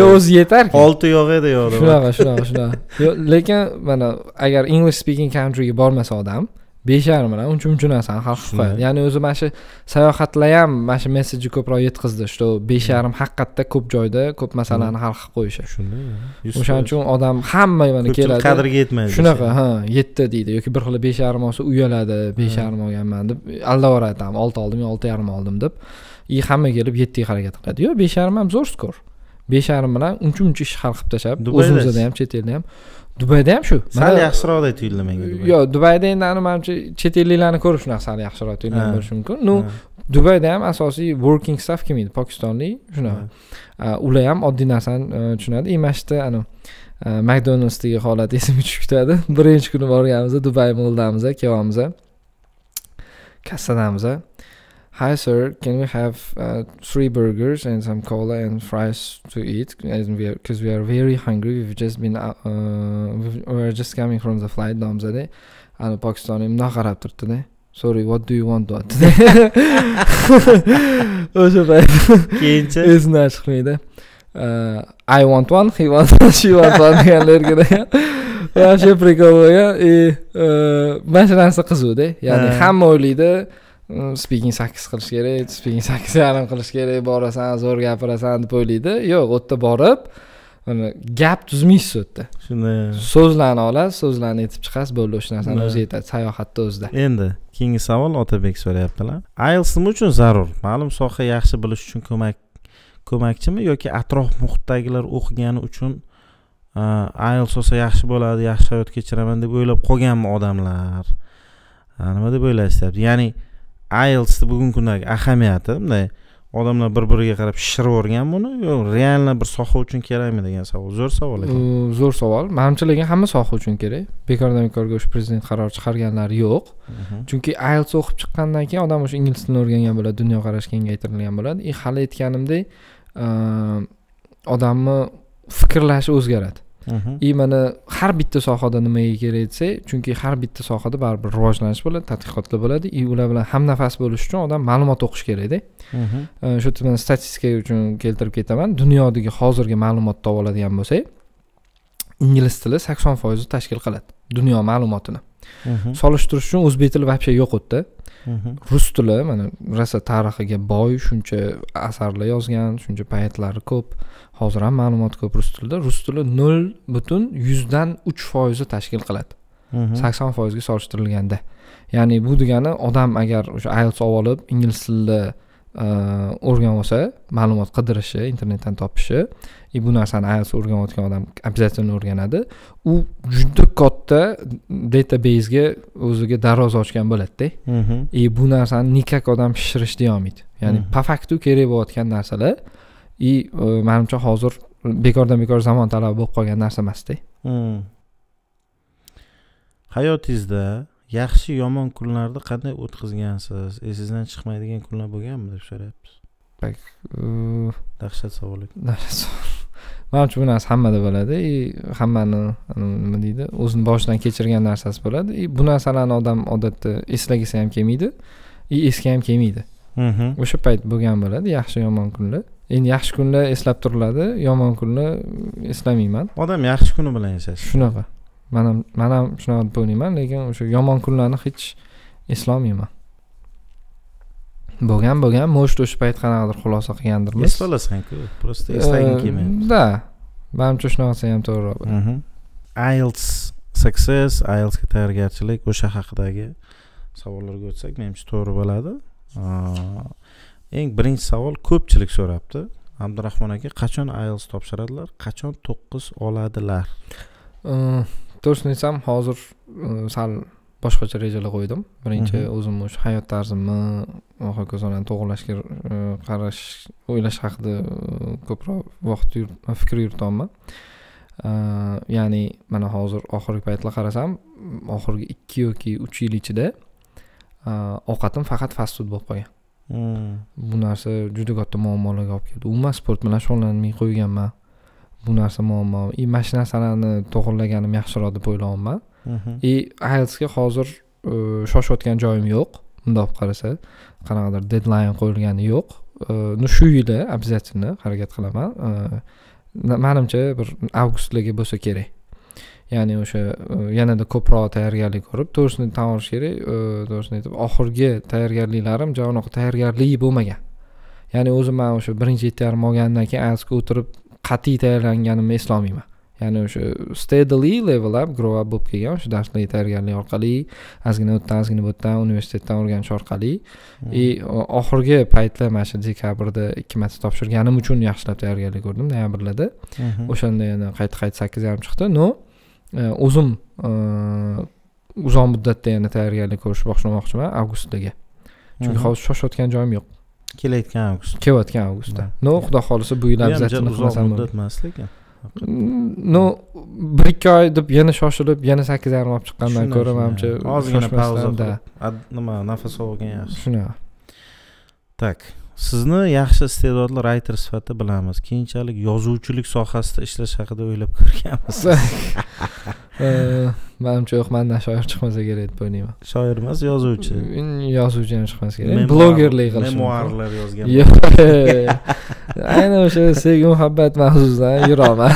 S4: yo'q o'zi yetar olti yo'q edi yo'q shunaqa shunaqa
S2: shunaqa lekin mana agar english speaking countryga bormasa odam besh yarim bilan uncha muncha narsani hal qilib ya'ni o'zi mana shu sayohatlar ham mana shu messejni ko'proq yetkazdi что besh yarim hmm. haqiqatda ko'p joyda ko'p masalani hmm. hal qilib qo'yishi shunday o'shaning uchun odam hamma mana keladi qadriga yetmaydi shunaqa ha yetdi deydi yoki bir xili besh yarim olsa uyaladi hmm. besh yarim olganman deb aldab там olti oldim yo olti yarim oldim deb и hamma kelib yettiga harakat qiladi yo'q besh yarim ham zo'r skor besh yarim bilan uncha muncha ish hal qilib tashlab o'zimizda ham chet elda ham dubayda ham shu sal deb tuyuldi menga yo'q dubayda endi ani manimcha chet elliklarni ko'rib shunaqa sal yaxshiroq tuyulgan bo'lishi mumkin ну dubayda ham asosiy working staff kelmaydi pokistonlik shunaqa ular ham oddiy narsani e, tushunadi yerda ani e, makdonaldsdagi holat esimga tushib ketadi birinchi kuni borganimizda dubay moldamiz kelyapmiz kassadamiz hi sir can we have uh, three burgers and some cola and fries to eat and we because we are very hungry we've just been uh, uh we're just coming from the flight nomzade ani pokistonda mundoq qarab today. sorry what do you want deyaptida o'sha payt keyinchi esimdan chiqmaydi i want one he wants one she wants one deganlargida вообще прикол bo'lgan и mana shu narsa qizuvda ya'ni hamma o'ylaydi Mm, speaking sakkiz qilish kerak speaking sakkiz yarim qilish kerak borasan zo'r gapirasan deb o'ylaydi yo'q u yerda borib gap tuzmaysiz u yerda shunday so'zlarni olasiz so'zlarni aytib chiqasiz bo'ldi o'sha narsani o'zi yetadi sayohatni
S1: o'zida endi keyingi savol otabek so'rayaptilar ielts nima uchun zarur ma'lum soha yaxshi bilish uchun ko'mak ko'makchimi yoki atrof muhitdagilar o'qigani uchun ielts olsa yaxshi bo'ladi yaxshi hayot kechiraman deb o'ylab qolganmi odamlar nima deb o'ylaysiz deyapti ya'ni ielsni bugungi kundagi ahamiyati bunday odamlar bir biriga qarab shishirib yuborgan buni yo реально bir soha uchun kerakmi degan savol zo'r savol ekan
S2: zo'r savol manimcha lekin hamma soha uchun kerak bekordan bekorga o'sha prezident qaror chiqarganlari yo'q mhm. chunki ielts o'qib chiqqandan keyin odam o'sha ingliz tilini o'rgangan bo'ladi dunyoqarashi kengaytirilgan bo'ladi и e, hali aytganimdek e, odamni fikrlashi o'zgaradi Mhm. и mana har bitta sohada nimaga kerak desak chunki har bitta sohada baribir rivojlanish bo'ladi tadqiqotlar bo'ladi и ular bilan hamnafas bo'lish uchun odam ma'lumot o'qish kerakda mhm. э, shu yerda man statistika uchun keltirib ketaman dunyodagi hozirgi ma'lumot olib oladigan bo'lsak ingliz tili sakson foizni tashkil qiladi dunyo ma'lumotini Mm-hmm. solishtirish uchun o'zbek tili вообще yo'q u yerda mm-hmm. rus tili mana rosa tarixiga boy shuncha asarlar yozgan shuncha poetlari ko'p hozir ham ma'lumot ko'p rus tilida rus tili nol butun yuzdan uch foizni tashkil qiladi mm-hmm. sakson foizga solishtirilganda ya'ni bu degani odam agar o'sha ielts olib olib ingliz tilida olsa ma'lumot qidirishi internetdan topishi и e, bu narsani ayelts o'rganayotgan odam обязательно o'rganadi u juda katta databasega o'ziga darvoza ochgan bo'ladida и mhm. e, bu narsani никак odam shishirish deyolmaydi ya'ni по mhm. faktu kerak bo'layotgan narsalar и e, manimcha hozir bekordan bekor zamon talabi bo'lib qolgan narsa emasda hmm.
S1: hayotingizda yaxshi yomon kunlarni qanday o'tkazgansiz esingizdan chiqmaydigan kunlar bo'lganmi deb so'rayapmiz
S2: bak dahshat savollik dahshat savol manimcha bu narsa hammada bo'ladi и e, hammani nima deydi o'zini boshidan kechirgan narsasi bo'ladi и e, bu narsalarni odam odatda eslagisi ham kelmaydi и e, esga ham kelmaydi mhmm. o'sha payt bo'lgan bo'ladi yaxshi yomon kunlar endi yaxshi kunlar eslab turiladi yomon kunlar eslamayman odam yaxshi kuni bilan yashashi shunaqa man ham man ham shunaqa deb o'ylayman lekin o'sha yomon kunlarni hech eslolmayman bo'lgan bo'lgan может o'sha payt qanaqadir xulosa qilgandirmiz eslolasanku
S1: просто eslaging kelmayapti
S2: да manimcha shunaqasi ham to'g'ri mhm. ielts success ielsga tayyorgarchilik o'sha haqidagi
S1: savollarga o'tsak menimcha to'g'ri bo'ladi eng birinchi savol ko'pchilik so'rabdi abdurahmon aka qachon ielts topshiradilar qachon to'qqiz oladilar
S2: to'g'risini aytsam hozir e, sal boshqacha rejalar qo'ydim birinchi mhm. o'zimni o'sha hayot tarzimni hokazolarni to'g'irlashga e, qarash o'ylash haqida e, ko'proq vaqt fikr yurityapman ya'ni mana hozir oxirgi paytlar qarasam oxirgi ikki yoki uch yil ichida ovqatim faqat fast food bo'lib qolgan hmm. bu narsa juda katta muammolarga olib keldi umuman sport bilan shug'ullanmay qo'yganman bu narsa muammo и e, mana shu narsalarni to'g'irlaganim yaxshiroq deb o'ylayapman и mhm. e, ielsga hozir e, shoshayotgan joyim yo'q bundoq qarasa qanaqadir dedlayn qo'yilgani yo'q ну shu yili обязательно harakat qilaman manimcha bir avgustlarga bo'lsa kerak ya'ni o'sha yanada ko'proq tayyorgarlik ko'rib to'g'risini tan olish kerak to'g'risini aytib oxirgi tayyorgarliklarim unaqa tayyorgarlik bo'lmagan ya'ni o'zim man o'sha birinchi yetti yarim olgandan keyin asga o'tirib qat'iy tayyorlanganimni eslolmayman ya'ni o'sha steadily up grow up bo'lib kelgan o'sha darslarga tayyorgarlik orqali ozgina u yerdan ozgina bu yerdan universitetdan o'rganish orqali и hmm. e, oxirgi paytda mana shu dekabrda ikki marta topshirganim uchun yaxshilab tayyorgarlik ko'rdim noyabrlarda mhm. o'shanda yana qayta qayta sakkiz yarim chiqdi но o'zim uzoq muddatda yana tayyorgarlik ko'rishni boshlamoqchiman avgustdagi chunki mhm. hozir shoshayotgan joyim yo'q kelayotgan avgust kelayotgan avgustda no xudo xohlasa bu yil обязательно uzoq muddat emas lekin ну bir ikki oy deb yana shoshilib yana sakkiz yarim olib chiqqandan ko'ra manimcha ozgina pauza
S1: nima nafas olgan yaxshi shunaqa так sizni yaxshi iste'dodli rayter sifatida bilamiz keyinchalik yozuvchilik sohasida ishlash haqida o'ylab ko'rganmiz
S2: manimcha yo'q mandan shoir chiqmasa kerak deb o'ylayman shoir emas yozuvchi mm, yozuvchi ham chiqmasa kerak blogerlik qilish memuarlar yozgan aynan o'sha sevgi muhabbat mavzusidan yuraman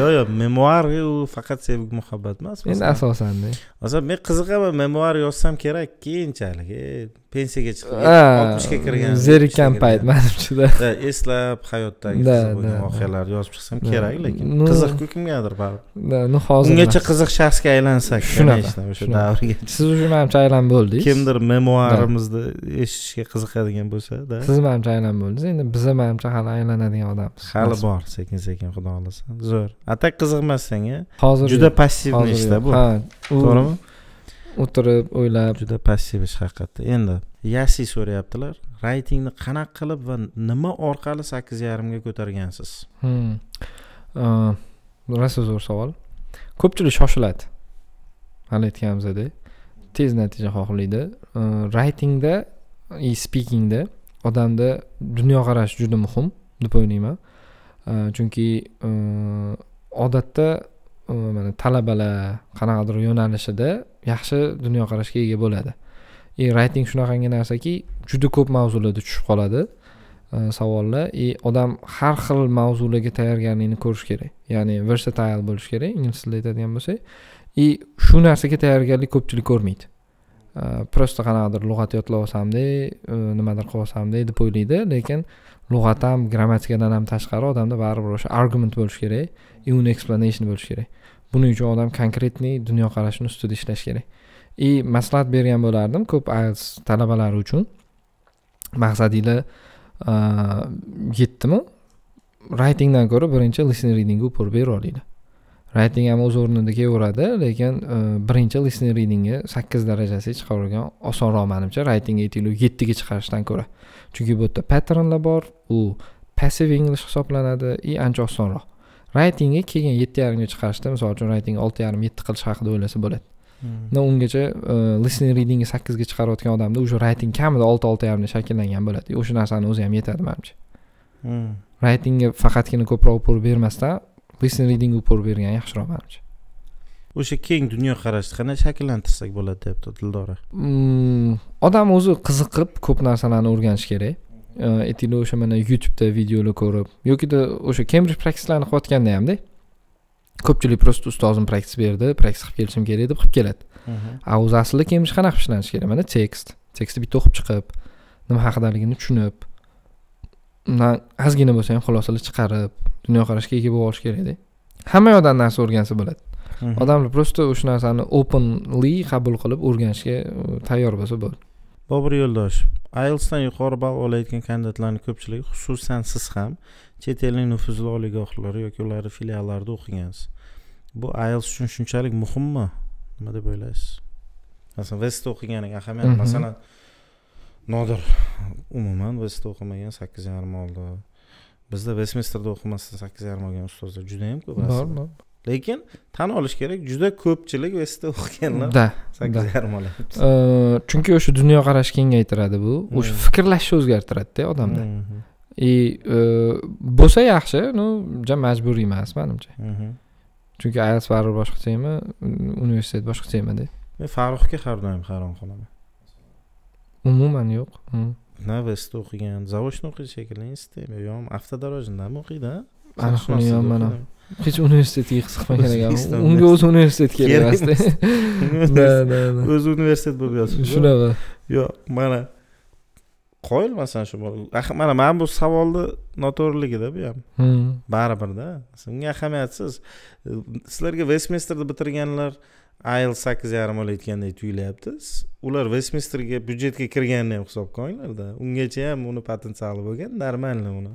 S1: yo'q yo'q memuar u faqat sevgi muhabbat emas endi asosan masalan men qiziqaman memuar yozsam kerak keyinchalik e, pensiyaga chiqib oltmishga kirgan zerikkan payt manimchada eslab hayotdagi qiziq bo'lgan voqealarni yozib chiqsam kerak lekin qiziqku kimgadir
S2: baribir hozir ungacha qiziq shaxsga aylansak shunaqa o'sha
S1: davrga siz уже manimcha aylanib bo'ldingiz kimdir memuarimizni eshitishga qiziqadigan bo'lsada siz
S2: manimcha aylanib bo'ldingiz endi biz manimcha hali aylanadigan odammiz hali bor
S1: sekin sekin xudo xohlasa zo'r а так qiziqmas hozir juda passivniy ishda bu ha to'g'rimi
S2: o'tirib o'ylab juda passiv ish haqiqatda endi
S1: yasi so'rayaptilar reytingni qanaqa qilib va nima orqali sakkiz yarimga ko'targansiz
S2: rosa hmm. zo'r savol ko'pchilik shoshiladi hali aytganimizdek tez natija xohlaydi raytingda и spikingda odamda dunyoqarash juda muhim deb o'ylayman chunki odatda mana talabalar qanaqadir yo'nalishida yaxshi dunyoqarashga ega bo'ladi и e, rayting shunaqangi narsaki juda ko'p mavzularda tushib qoladi e, savollar и e, odam har xil mavzularga tayyorgarlikni ko'rish kerak ya'ni versatile bo'lish kerak ingliz tilida aytadigan bo'lsak и shu narsaga tayyorgarlik ko'pchilik ko'rmaydi просто qanaqadir lug'at yodlab olsamde nimadir qilib olsamde deb o'ylaydi lekin lug'at ham grammatikadan ham tashqari odamda baribir o'sha argument bo'lishi kerak и uni explanation bo'lishi kerak buning uchun odam konkretniy dunyoqarashini ustida ishlash kerak и maslahat bergan bo'lardim ko'p ielts talabalari uchun maqsadinglar yetdimi raytingdan ko'ra birinchi listening readingga upor beraveringlar rayting ham o'z o'rnida kelaveradi lekin birinchi listening readingni sakkiz darajasiga chiqavergan osonroq manimcha raytingga aytaylik yettiga chiqarishdan ko'ra chunki bu yerda patternlar bor u passiv english hisoblanadi и ancha osonroq raytingga keyin yetti yarimga chiqarishda misol uchun rayting olti yarim yetti qilish haqida o'ylasa bo'ladi undan hmm. ungacha e, listening readingni sakkizga chiqarayotgan odamda уже rayting kamida olti olti yarimda shakllangan bo'ladi o'sha narsani o'zi ham yetadi manimcha hmm. raytingga faqatgina ko'proq upor bermasdan listening readingga upor bergan yaxshiroq manimcha
S1: o'sha keng dunyoqarashni qanday shakllantirsak bo'ladi deyapti dildora
S2: mm, odam o'zi qiziqib ko'p narsalarni o'rganishi kerak aytinglar o'sha mana youtubeda videolar ko'rib yoki o'sha cambridge praktislarni qilayotganda hamda ko'pchilik просто ustozim praktis berdi praktis qilib kelishim kerak deb qilib keladi a o'zi aslida cambridge qanaqa qilib ishlanishi kerak mana tekst tekstni bitta o'qib chiqib nima haqidaligini tushunib undan ozgina bo'lsa ham xulosalar chiqarib dunyoqarashga ega bo'lib olish kerakda hamma yoqdan narsa o'rgansa bo'ladi odamlar просто o'sha narsani openly qabul qilib o'rganishga tayyor bo'lsa bo'ldi
S1: bobur yo'ldoshev ielsdan yuqori ball olayotgan kandidatlarning ko'pchiligi xususan siz ham chet elning nufuzli oliygohlari yoki ularni filiallarida o'qigansiz bu ielts uchun shunchalik muhimmi nima deb o'ylaysiz masalan vestda o'qiganing ahamiyat mhm. masalan nodir umuman vestda o'qimagan sakkiz yarim oldi bizda vestminsterda o'qimasdan sakkiz yarim olgan ustozlar juda yam ko'p bor bor lekin tan olish kerak juda ko'pchilik vestda o'qiganlar да sakkiz yarim olyapti
S2: chunki o'sha dunyoqarash kengaytiradi bu hmm. o'sha fikrlashni o'zgartiradida odamda и hmm. e, bo'lsa yaxshi ну majburiy emas manimcha hmm. chunki ielts baribir boshqachami universitet boshqachamida
S1: men farruhga har doim hayron
S2: qolaman umuman yo'q
S1: na vestda o'qigan zaochni o'qiydi shekilli institutda yo avtodorojnidami o'qiydi anaqani ham man
S2: hech universitet yig'isi qilmagan unga o'zi universitet kerak emasda
S1: o'zi universitet bo'lib yotibdi shunaqa yo'q mana qoyilmasan shu mana mana bu savolni noto'g'riligida bu ham baribirda bunga ahamiyatsiz sizlarga Westminsterda bitirganlar ayl sakkiz yarim olayotgandek tuyulyapti ular vestminsterga byudjetga kirganini ham hisobga olinglarda ungacha ham uni potensiali bo'lgan нормально uni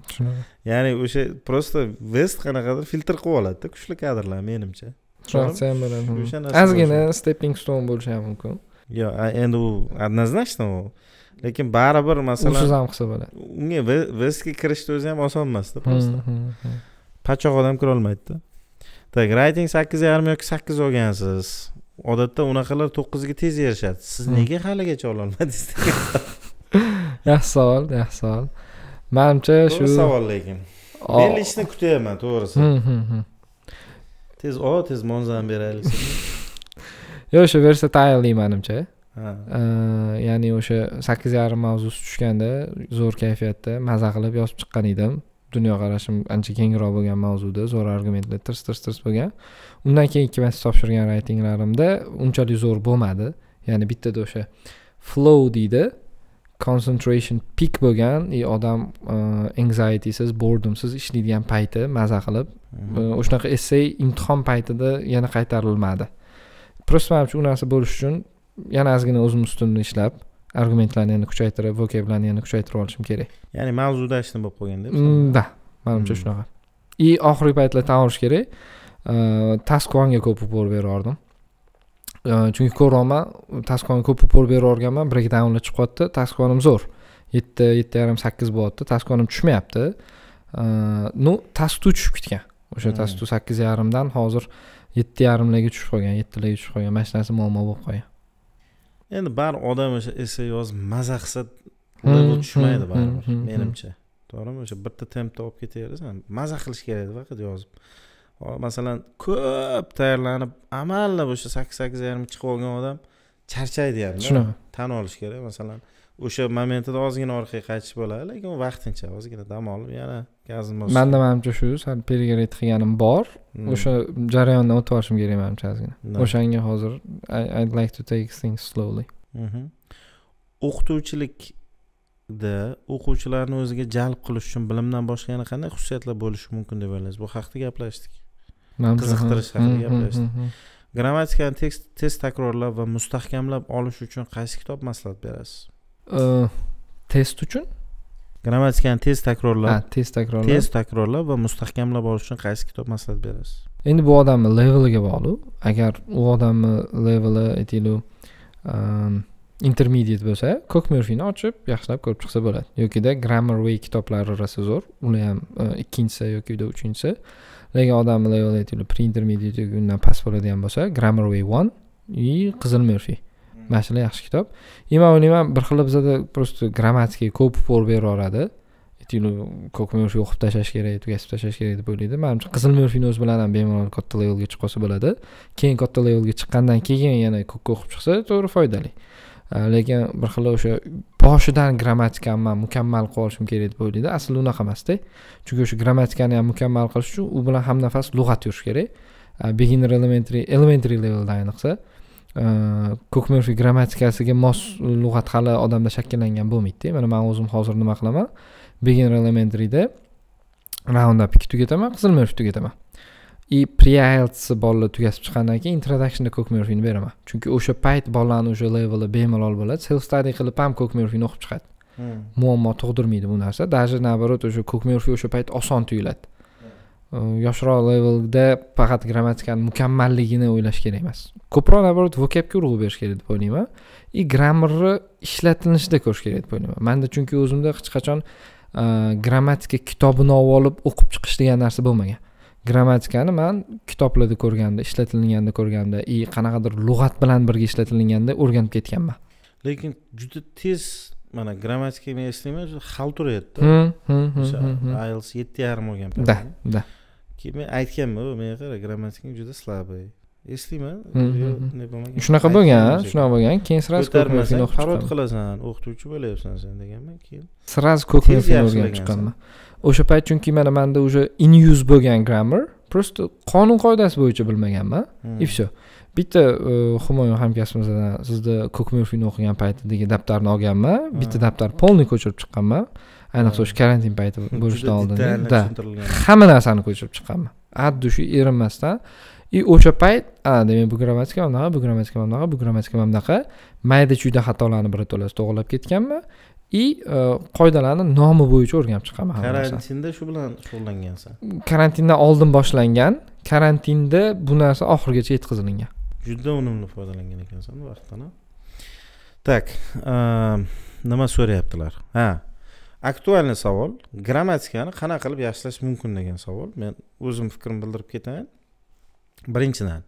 S1: ya'ni o'sha просто vest qanaqadir filtr qilib oladida kuchli kadrlar menimcha
S4: ozgina
S2: stepping stone bo'lishi ham mumkin
S1: yo'q endi u однозначно u lekin baribir masalan usiz ham qilsa bo'ladi unga vestga kirishni o'zi ham oson emasda hmm, просто hmm, hmm. pochoq odam kirolmaydida так reyting sakkiz yarim yoki sakkiz olgansiz odatda unaqalar to'qqizga tez erishadi siz nega haligacha ololmadingiz
S2: yaxshi savol yaxshi savol manimcha shu savol lekin
S1: ishni kutyapman to'g'risi tez ol tez monzani beraylik
S2: yo'q shu versa tayinli manimcha ya'ni o'sha sakkiz yarim mavzusi tushganda zo'r kayfiyatda maza qilib yozib chiqqan edim dunyoqarashim ancha kengroq bo'lgan mavzuda zo'r argumentlar tirs tirs tirs bo'lgan undan keyin ikki marta topshirgan raytinglarimda unchalik zo'r bo'lmadi ya'ni bittada o'sha flow deydi concentration pik bo'lgan и odam e, anxietysiz bordumsiz ishlaydigan payti maza qilib mhm. e, o'shanaqa essey imtihon paytida yana qaytarilmadi просто manimcha u narsa bo'lishi uchun yana ozgina o'zim ustimni ishlab argumentlarni yana kuchaytirib vokablarni yana kuchaytirib olishim kerak
S1: ya'ni mavzuda ishni bo'lib qolganda да
S2: manimcha hmm. shunaqa и oxirgi paytlar tan olish kerak taskonga ko'p upor berardim chunki ko'ryapman taskonga ko'p upor bir ikki downlar chiqib qolyapti taskonim zo'r yetti yetti yarim sakkiz bo'lyapti taskonim tushmayapti ну tastu tushib ketgan o'sha hmm. tastu sakkiz yarimdan hozir yetti yarimlarga tushib qolgan yettilarga tushib qolgan mana shu narsa muammo bo'lib qolgan
S1: endi baribir odam o'sha esse yozib maza hmm, qilsa level tushmaydi hmm, baribir hmm, menimcha to'g'rimi o'sha bitta tempda olib ketaverasan maza qilish kerak faqat yozib masalan ko'p tayyorlanib amallab o'sha sakkiz sakkiz yarim chiqib olgan odam charchaydi ham tushunaman tan olish kerak masalan o'sha momentida ozgina orqaga qaytish bo'ladi lekin u vaqtincha ozgina dam olib yana gazim manda
S2: manimcha shu sal перегореть qilganim bor hmm. o'sha jarayondan o'tib olishim kerak manimcha ozgina o'shanga hozir i'd like to take things slowly
S1: mhm. o'qituvchilikda o'quvchilarni o'ziga jalb qilish uchun bilimdan boshqa yana qanday xususiyatlar bo'lishi mumkin deb o'ylaysiz bu haqida gaplashdik
S2: qiziqtirish haqida mm-hmm, gaplashdik mm-hmm.
S1: grammatikani tez takrorlab va mustahkamlab olish uchun qaysi kitob maslahat berasiz test uchun grammatikani tez takrorlab ha tez takrorlab tez takrorlab va mustahkamlab olish uchun qaysi kitob maslahat berasiz
S2: endi bu odamni leveliga bog'liq agar u odamni leveli aytaylik ehm, intermediate bo'lsa kok murfini ochib yaxshilab ko'rib chiqsa bo'ladi yokida grammar way kitoblari rosa zo'r uni ham e, ikkinchisi yoki uchinchisi lekin odamni leveli aytaylik pre intermediate yoki undan past bo'ladigan bo'lsa grammar way one и qizil murfiy mana yaxshi kitob man o'ylayman bir xil bizada просто grammatika ko'p upor beraveradi ko'k murfni o'qib tashlash kerak tugatib tashlash kerak deb o'ylaydi manimcha qizil murfini o'zi bilan ham bemalol katta levelga chiqib qolsa bo'ladi keyin katta levelga chiqqandan keyin yana ko'kka o'qib chiqsa to'g'ri foydali lekin bir xili o'sha boshidan grammatikani man mukammal qilib olishim kerak deb o'ylaydi aslida unaqa emasda chunki o'sha grammatikani ham mukammal qilish uchun u bilan hamnafas lug'at yurish kerak beginner elementary elementary levelda ayniqsa Э, kuk murfi grammatikasiga mos lug'at hali odamda shakllangan bo'lmaydida mana man o'zim hozir nima qilaman begin elementaryda round up ikki tugataman qizil murf tugataman и prielts bolalar tugatib chiqqandan keyin introductionda kok murfini beraman chunki o'sha payt bolalarni o'sha leveli bemalol bo'ladi self study qilib ham kok murfini o'qib chiqadi hmm. muammo tug'dirmaydi bu narsa даже наоборот o'sha kok murfi o'sha payt oson tuyuladi Э, yoshroq levelda faqat grammatikani mukammalligini o'ylash kerak emas ko'proq наоборот vokabga urg'u berish kerak deb o'ylayman и grammarni ishlatilishida ko'rish kerak deb o'ylayman manda chunki o'zimda hech qachon e, grammatika kitobini olib olib o'qib chiqish degan narsa bo'lmagan grammatikani man kitoblarda ko'rganda ishlatilganda ko'rganda и qanaqadir lug'at bilan birga ishlatilganda o'rganib ketganman
S1: lekin juda tez mana grammatika men eslayman xaltura edida yetti yarim olgan да да keyin men aytganman menga qara grammatikang juda слабый eslayman bo'lmagan shunaqa bo'lgan shunaqa bo'lgan keyin сразу ko'tarmasang parod qilasan o'qituvchi bo'lyapsan sen deganman keyin сразу ko'knefin o'rganib chiqqanman
S2: o'sha payt chunki mana manda уже in use bo'lgan grammar просто qonun qoidasi bo'yicha bilmaganman hmm. и все bitta e, humoyun hamkasbimizdan sizda ko'kmurfini o'qigan paytidagi daftarni olganman bitta hmm. daftar полный ko'chirib chiqqanman ayniqsa o'sha karantin payti bo'lishidan oldin да hamma narsani ko'chirib chiqqanman от души erinmasdan и o'sha payt a demak bu grammatika mana bunaqa bu grammatika mana bunaqa bu grammatika mana bunaqa mayda chuyda xatolarni bir to'lasi to'g'irlab ketganman и e, qoidalarni nomi bo'yicha o'rganib chiqqanman karantinda
S1: shu bilan shug'ullangansan
S2: karantindan oldin boshlangan karantinda bu narsa oxirigacha yetkazilingan
S1: juda unumli foydalangan ekansan vaqtdan так e, nima so'rayaptilar ha aktualniy savol grammatikani qanaqa qilib yaxshilash mumkin degan savol men o'zim fikrimni bildirib ketaman birinchidan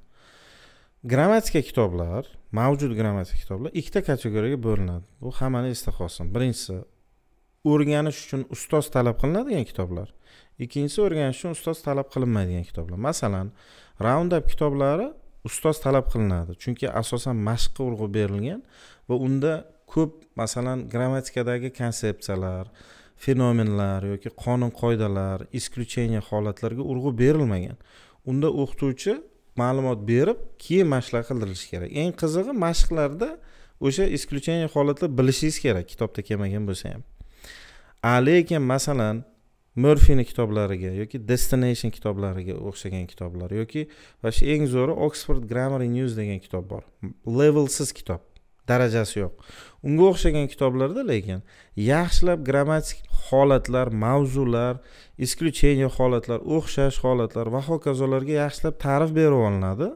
S1: grammatika kitoblar mavjud grammatika kitoblar ikkita kategoriyaga bo'linadi bu hammani esda qolsin birinchisi o'rganish uchun ustoz talab qilinadigan kitoblar ikkinchisi o'rganish uchun ustoz talab qilinmaydigan kitoblar masalan roundup kitoblari ustoz talab qilinadi chunki asosan mashqqa urg'u berilgan va unda ko'p masalan grammatikadagi konsepsiyalar fenomenlar yoki qonun qoidalar исключение holatlarga urg'u berilmagan unda o'qituvchi ma'lumot berib keyin mashqlar qildirilishi kerak eng qizig'i mashqlarda o'sha исключение holatlar bilishingiz kerak kitobda kelmagan bo'lsa ham lekin masalan murfini kitoblariga yoki destination kitoblariga o'xshagan kitoblar yoki va shu eng zo'ri oxford grammar news degan kitob bor levelsiz kitob darajasi yo'q unga o'xshagan kitoblarda lekin yaxshilab grammatik holatlar mavzular исключение holatlar o'xshash holatlar va hokazolarga yaxshilab ta'rif berib olinadi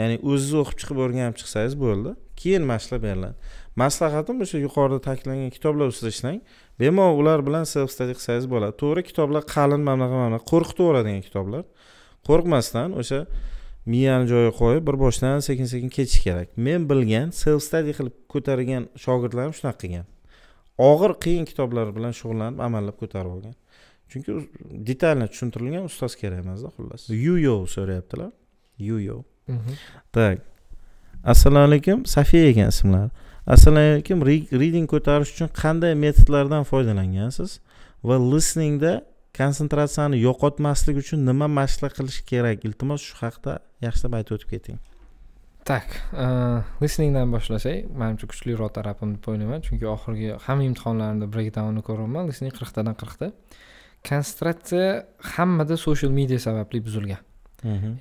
S1: ya'ni o'zingiz o'qib chiqib o'rganib chiqsangiz bo'ldi keyin mashqlab beriladi maslahatim o'sha yuqorida ta'kidlangan kitoblar ustida ishlang bemalol ular bilan self study qilsangiz bo'ladi to'g'ri kitoblar qalin mana bunaqa mana qo'rqitaveradigan kitoblar qo'rqmasdan o'sha miyani joyiga qo'yib bir boshdan sekin sekin ketish kerak men bilgan self study qilib ko'targan shogirdlarim shunaqa qilgan og'ir qiyin kitoblar bilan shug'ullanib amallab ko'tarib olgan chunki detalni tushuntirilgan ustoz kerak emasda xullas yuyo so'rayaptilar yuyo так mhm. assalomu alaykum safiya ekan ismlari assalomu alaykum reading ko'tarish uchun qanday metodlardan foydalangansiz va listeningda konsentratsiyani yo'qotmaslik uchun nima mashqlar qilish kerak iltimos shu haqida
S2: yaxshilab aytib o'tib keting так e, listeningdan boshlasak manimcha kuchliroq tarafim deb o'ylayman chunki oxirgi hamma imtihonlarimda breakdownni ko'ryapman listening qirqtadan qirqta konsentratsiya hammada social media sababli buzilgan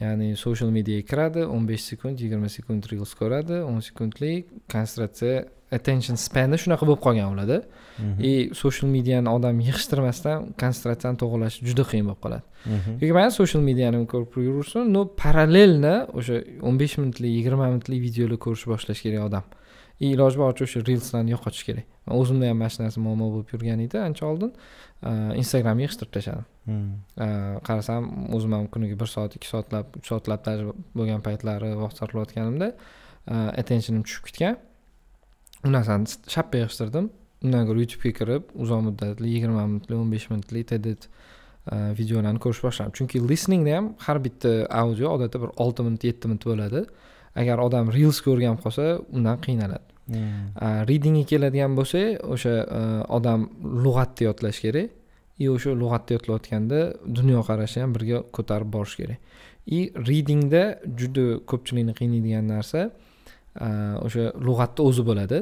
S2: ya'ni social mediaga kiradi o'n besh sekund yigirma sekund reels ko'radi o'n sekundlik konsentratsiya attention spani shunaqa bo'lib qolgan ularda mhm. и social mediani odam yig'ishtirmasdan konsentratsiyani to'g'irlash juda qiyin bo'lib qoladi mhm. yoki mayli social mediani ko'rib yuraversin но parallelni o'sha o'n besh minutlik yigirma minutlik videolar ko'rishni boshlash kerak odam и iloji boricha o'sha reelslarni yo'qotish kerak man o'zimda ham mana shu narsa muammo bo'lib yurgan edi ancha oldin e, instagramni yig'ishtirib tashladim hmm. e, qarasam o'zim ham kuniga bir soat ikki soatlab uch soatlab даже bo'lgan paytlari vaqt sarflayotganimda e, attentionim tushib ketgan u narsani shappa yig'ishtirdim undan ko'ra youtubega kirib uzoq muddatli yigirma minutli o'n besh minutli tedit e, videolarni ko'rish boshladim chunki listeningda ham har bitta audio odatda bir olti minut yetti minut bo'ladi agar odam reels ko'rgan qolsa undan qiynaladi hmm. e, readingga keladigan bo'lsa o'sha e, odam lug'atni yodlash kerak и o'sha lug'atni yodlayotganda dunyoqarashni ham birga ko'tarib borish kerak и readingda juda ko'pchilikni qiynaydigan narsa o'sha lug'atni o'zi bo'ladi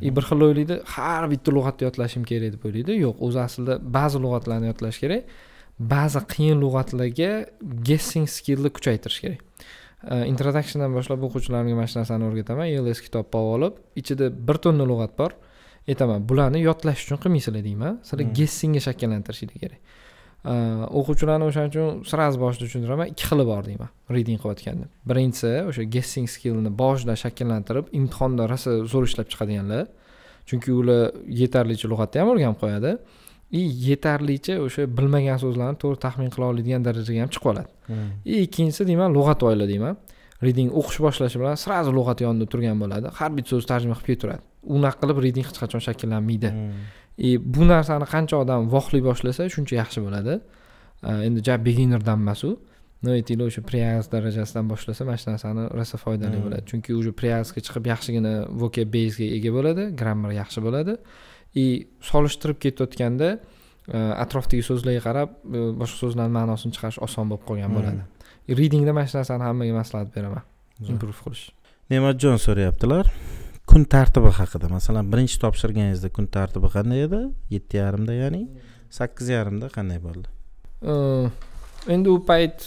S2: и bir xil o'ylaydi har bitta lug'atni yodlashim kerak deb o'ylaydi yo'q o'zi aslida ba'zi lug'atlarni yodlash kerak ba'zi qiyin lug'atlarga guessing skillni kuchaytirish kerak э, introductiondan boshlab o'quvchilarimga mana shu narsani o'rgataman els kitobni olib ichida bir tonna lug'at bor aytaman bularni yodlash uchun qilmaysizlar deyman sizlar guessingga shakllantirishinglar kerak Э, o'quvchilarni o'shaning uchun сразу boshida tushuntiraman ikki xili bor deyman reading qilayotganda birinchisi o'sha guessing skillni boshida shakllantirib imtihonda rosa zo'r ishlab chiqadiganlar chunki ular yetarlicha lug'atni ham o'rganib qo'yadi и yetarlicha o'sha bilmagan so'zlarni to'g'ri taxmin qila oladigan darajaga ham chiqib oladi и hmm. ikkinchisi deyman lug'at oyla deyman reading o'qish boshlashi bilan сразу lug'at yonida turgan bo'ladi har bir so'z tarjima qilib ketaveradi unaqa qilib reading hech qachon shakllanmaydi и hmm. e, bu narsani qancha odam vohlay boshlasa shuncha yaxshi bo'ladi e, endi ja beginnerdan emas u ну aytaylik o'sha preaz darajasidan boshlasa mana shu narsani rosa foydali hmm. bo'ladi chunki уже preazga chiqib yaxshigina vocab basega ega bo'ladi grammar yaxshi bo'ladi и e, solishtirib ketayotganda atrofdagi so'zlarga qarab boshqa so'zlarni ma'nosini chiqarish oson bo'lib qolgan hmm. bo'ladi readingda mana shu narsani hammaga maslahat beraman improv
S1: qilish ne'matjon so'rayaptilar kun tartibi haqida masalan birinchi topshirganingizda kun tartibi qanday edi yetti yarimda ya'ni sakkiz yarimda qanday bo'ldi
S2: endi u payt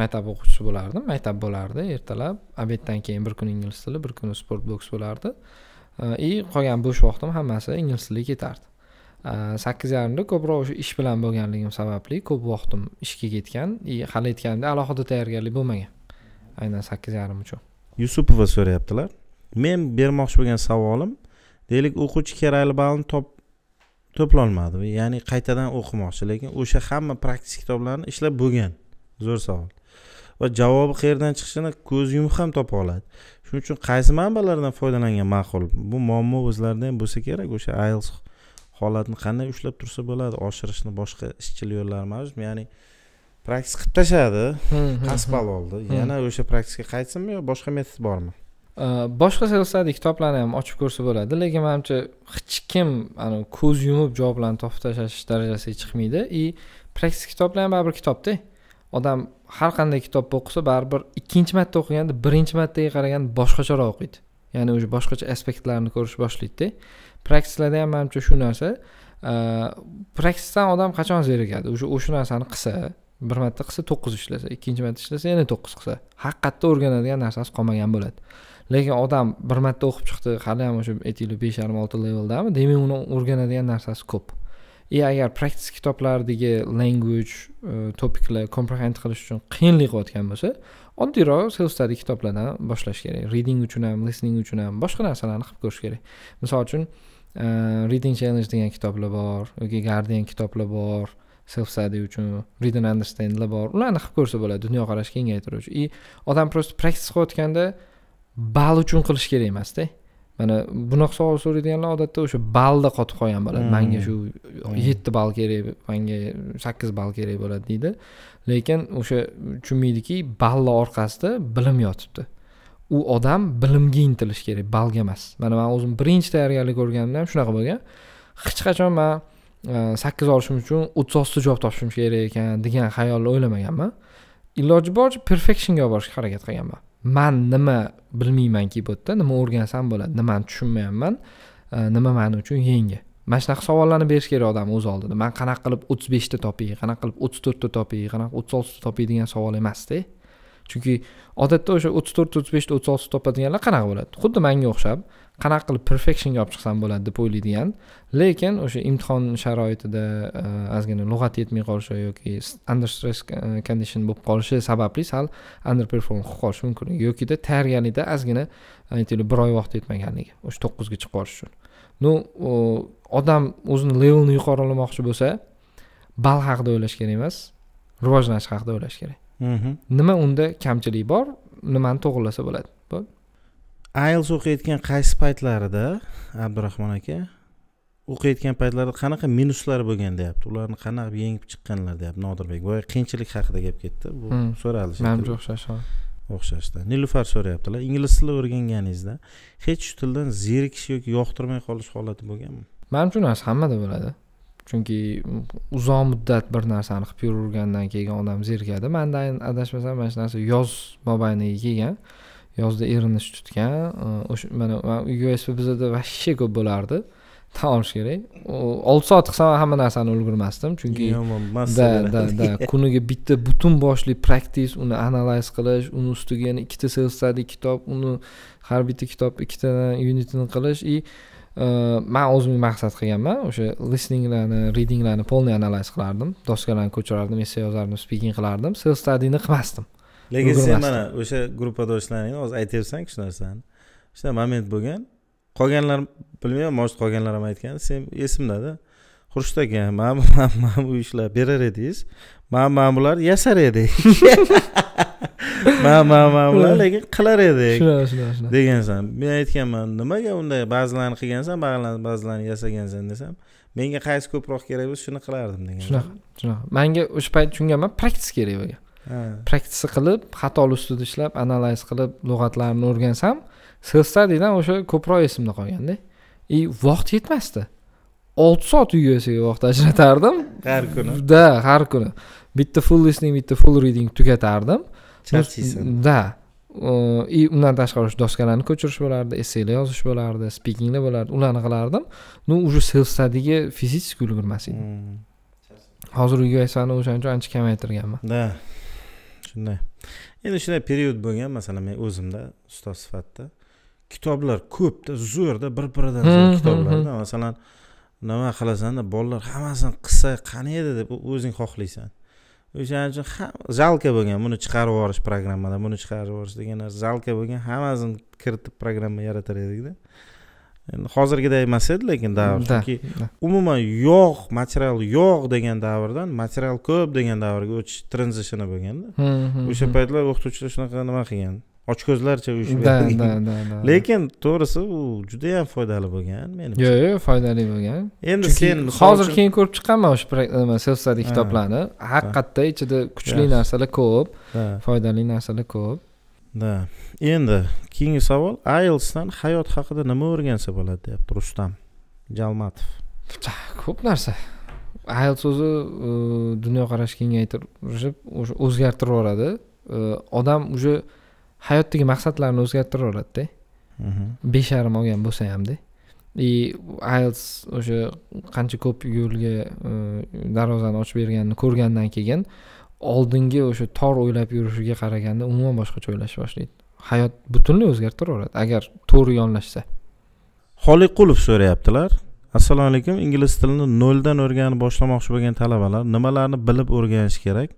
S2: maktab o'quvchisi bo'lardim maktab bo'lardi ertalab obeddan keyin bir kun ingliz tili bir kun sport boks bo'lardi и qolgan bo'sh vaqtim hammasi ingliz tiliga ketardi sakkiz yarimda ko'proq o'sha ish bilan bo'lganligim sababli ko'p vaqtim ishga ketgan и hali aytganimda alohida tayyorgarlik bo'lmagan aynan sakkiz yarim uchun
S1: yusupova so'rayaptilar men bermoqchi bo'lgan savolim deylik o'quvchi kerakli ballni top to'plolmadi ya'ni qaytadan o'qimoqchi lekin o'sha hamma praktik kitoblarni ishlab bo'lgan zo'r savol va javobi qayerdan chiqishini ko'z yumib ham topa oladi shuning uchun qaysi manbalardan foydalangan ma'qul bu muammo o'zlarida ham bo'lsa kerak o'sha ielts holatni qanday ushlab tursa bo'ladi oshirishni boshqa izchil yo'llari mavjud ya'ni praktika qilib tashladi qasd hmm, hmm, hmm. oldi yana
S2: o'sha praktikaga qaytsinmi yo boshqa metod bormi boshqa selslarni kitoblarni ham ochib ko'rsa bo'ladi lekin manimcha hech kim anavi ko'z yumib javoblarni topib tashlash darajasiga chiqmaydi и praktika kitoblar ham baribir kitobda odam har qanday kitobni o'qisa baribir ikkinchi marta o'qiganda birinchi martaga qaraganda boshqacharoq o'qiydi ya'ni уже boshqacha aspektlarni ko'rish boshlaydi praktislarda ham manimcha shu narsa praktisdan odam qachon zerikadi o'sha o'sha narsani qilsa bir marta qilsa to'qqiz ishlasa ikkinchi marta ishlasa yana to'qqiz qilsa haqiqatda o'rganadigan narsasi qolmagan bo'ladi lekin odam bir marta o'qib chiqdi hali ham o'sha aytaylik besh yarim olti leveldami demak uni o'rganadigan narsasi ko'p и e, agar praktis kitoblardagi language e, topiklar comprehend qilish uchun qiyinlik qilayotgan bo'lsa oddiyroq self study kitoblardan boshlash kerak reading uchun ham listening uchun ham boshqa narsalarni qilib ko'rish kerak misol uchun Э, reading challenge degan kitoblar bor yoki guardian kitoblar bor self study uchun read and understandlar bor ularni qilib ko'rsa bo'ladi dunyoqarashni kengaytiruvchi и odam просто praktis qilayotganda ball uchun qilish kerak emasda mana bunaqa savol so'raydiganlar odatda o'sha ballda qotib qolgan bo'ladi hmm. manga shu hmm. yetti ball kerak manga sakkiz ball kerak bo'ladi deydi lekin o'sha tushunmaydiki ballar orqasida bilim yotibdi u odam bilimga intilishi kerak balga emas mana man o'zim birinchi tayyorgarlik ko'rganimda ham shunaqa bo'lgan hech qachon man e, sakkiz olishim uchun o'ttiz oltita javob topishim kerak ekan degan xayolni o'ylamaganman iloji boricha perfectionga olib borishga harakat qilganman man nima bilmaymanki bu yerda nima o'rgansam bo'ladi nimani tushunmayapman e, nima man uchun yangi mana shunaqa savollarni berish kerak odam o'z oldida man qanaqa qilib o'ttiz beshta topiy qanaqa qilib o'ttiz to'rtta topiy qanaqa qilib o'ttiz oltita topiy degan savol emasda chunki odatda o'sha o'ttiz to'rt o'ttiz beshta o'ttiz oltita topadiganlar qanaqa bo'ladi xuddi manga o'xshab qanaqa qilib perfectionga olib chiqsam bo'ladi deb o'ylaydigan lekin o'sha imtihon sharoitida e, ozgina lug'at yetmay qolishi yoki under stress e, condition bo'lib qolishi sababli sal under perform qilib qolishi mumkin yokida tayyorgarlikda ozgina e, aytaylik bir oy vaqt yetmaganligi o'sha to'qqizga chiqib qolish uchun ну odam o'zini levelini yuqorilamoqchi bo'lsa ball haqida o'ylash kerak emas rivojlanish haqida o'ylash kerak nima unda kamchilik bor nimani to'g'irlasa bo'ladi bo'ldi iels o'qiyotgan qaysi paytlarida
S1: abdurahmon aka o'qiyotgan paytlarida qanaqa minuslar bo'lgan deyapti ularni qanaqa yengib chiqqanlar deyapti nodirbek boya qiyinchilik haqida gap ketdi bu hmm. so'raldi manimcha o'xshash o'xshashda nilufar so'rayaptilar ingliz tilini o'rganganingizda hech shu tildan zerikish yoki yoqtirmay qolish holati bo'lganmi
S2: manimcha u narsa hammada bo'ladi chunki mm, uzoq muddat bir narsani qilib yuravergandan keyin odam zerikadi manda adashmasam mana shu narsa yoz mobayniga kelgan yozda erinish tutgan o'sha mana usb bizada вообще ko'p bo'lardi tan olish kerak olti soat qilsam hamma narsani ulgurmasdim chunki da da da kuniga bitta butun boshli praktis uni analiz qilish uni ustiga yana ikkita sales kitob uni har bitta kitob ikkitadan unitini qilish и man э, o'zimni maqsad qilganman o'sha listeninglarni readinglarni полный analiz qilardim doskalarni ko'chirardim essay yozardim speaking qilardim sel studiyni qilmasdim lekin sen mana
S1: o'sha gruppadoshlaringni hozir aytyapsanku shu narsani shunaqa moment bo'lgan qolganlar bilmayman может qolganlar ham aytgan sen esimdada xurshid aka mana bu ishlar berar edingiz mana mana bularni yasar edik ma ma ma bilan lekin qilar edik shunaqa shunaqa degansan men aytganman nimaga unday ba'zilarni qilgansan ba'zilarni yasagansan desam menga qaysi ko'proq kerak bo'lsa shuni qilardim degan shunaqa
S4: shunaqa
S2: manga o'sha payt tushunganman praktika kerak bo'lgan praktika qilib xatolar ustida ishlab analiz qilib lug'atlarni o'rgansam self o'sha ko'proq esimda qolganda и vaqt yetmasdi olti soat uy egasiga vaqt ajratardim har kuni да har kuni bitta full listening bitta full reading tugatardim charchaysan да и undan tashqari shu doskalarni ko'chirish bo'lardi esseylar yozish bo'lardi spikinglar bo'lardi ularni qilardim ну уже self studiga физически ulgurmas edim hmm. hozir uasanni o'shaning uchun ancha kamaytirganman да shunday
S1: endi shunday period bo'lgan masalan men o'zimda ustoz sifatida kitoblar ko'pda zo'rda bir biridan zo'r hmm, kitoblarda hmm, masalan nima qilasanda bolalar hammasini qissa qani edi deb o'zing xohlaysan o'shaning uchun ham жалко bo'lgan buni chiqarib yuborish programmadan buni chiqarib yuborish degan narsa жалко bo'lgan hammasini kiritib programma yaratar edikda endi hozirgiday emas edi lekin davr chunki umuman yo'q material yo'q degan davrdan material ko'p degan davrga o'tish tranzishini bo'lganda o'sha paytlar o'qituvchilar shunaqa nima qilgan ochko'zlarcha uyushib da da da lekin to'g'risi u juda yam foydali bo'lgan menimcha yo'q yo'q
S2: foydali bo'lgan endi sen hozir keyin ko'rib chiqqanman o'sha nima self study kitoblarni haqiqatda ichida kuchli narsalar ko'p foydali narsalar ko'p
S1: да endi keyingi savol ielsdan hayot haqida nima o'rgansa bo'ladi deyapti
S2: rustam jalmatov ko'p narsa ielts so'zi e, dunyoqarash kengaytirishib yuboradi e, odam уже hayotdagi maqsadlarini o'zgartiraveradida mhm. besharim olgan bo'lsa hamda и ielts o'sha qancha ko'p yo'lga e, darvozani ochib berganini ko'rgandan keyin oldingi o'sha tor o'ylab yurishiga qaraganda umuman boshqacha o'ylash boshlaydi hayot butunlay yuboradi agar to'g'ri yonlashsa xoliqulov
S1: so'rayaptilar assalomu alaykum ingliz tilini noldan o'rganib boshlamoqchi bo'lgan talabalar nimalarni bilib o'rganish kerak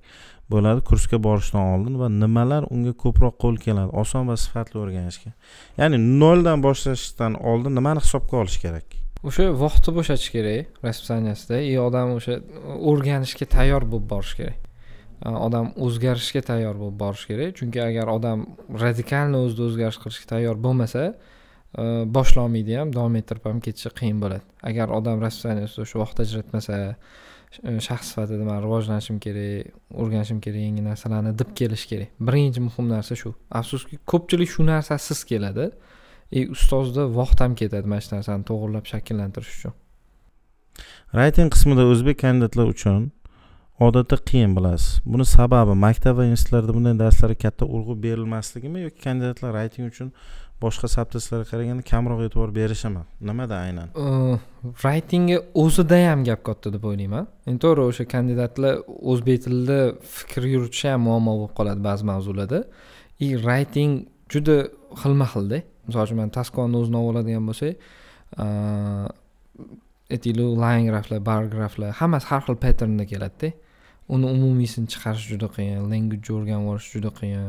S1: bo'ladi kursga borishdan oldin va nimalar unga ko'proq qo'l keladi oson va sifatli o'rganishga ya'ni noldan boshlashdan oldin nimani hisobga olish kerak
S2: o'sha vaqtni bo'shatish kerak расписаниясida и odam o'sha o'rganishga tayyor bo'lib borishi kerak odam o'zgarishga tayyor bo'lib borishi kerak chunki agar odam radikalni o'zida o'zgarish qilishga tayyor bo'lmasa boshlolmaydi ham davom ettirib ham ketishi qiyin bo'ladi agar odam расписаниясida o'sha vaqt ajratmasa shaxs sifatida man rivojlanishim kerak o'rganishim kerak yangi narsalarni deb kelish kerak birinchi muhim narsa shu afsuski ko'pchilik shu narsasiz keladi и e, ustozda vaqt ham ketadi mana shu narsani to'g'irlab shakllantirish uchun
S1: rayting qismida o'zbek kandidatlar uchun odatda qiyin bilasiz buni sababi maktab va institutlarda bunday darslarga katta urg'u berilmasligimi yoki kandidatlar rayting uchun boshqa subtestlarga qaraganda kamroq e'tibor berishimi nimada
S2: aynan raytingga o'zida ham gap katta deb o'ylayman endi to'g'ri o'sha kandidatlar o'zbek tilida fikr yuritishi ham muammo bo'lib qoladi ba'zi mavzularda и rayting juda xilma xilda misol uchun man taskonni o'zini oladigan bo'lsak aytaylik lin graflar bar graflar hammasi har xil patternda keladida uni umumiysini chiqarish juda qiyin language o'rganib olish juda qiyin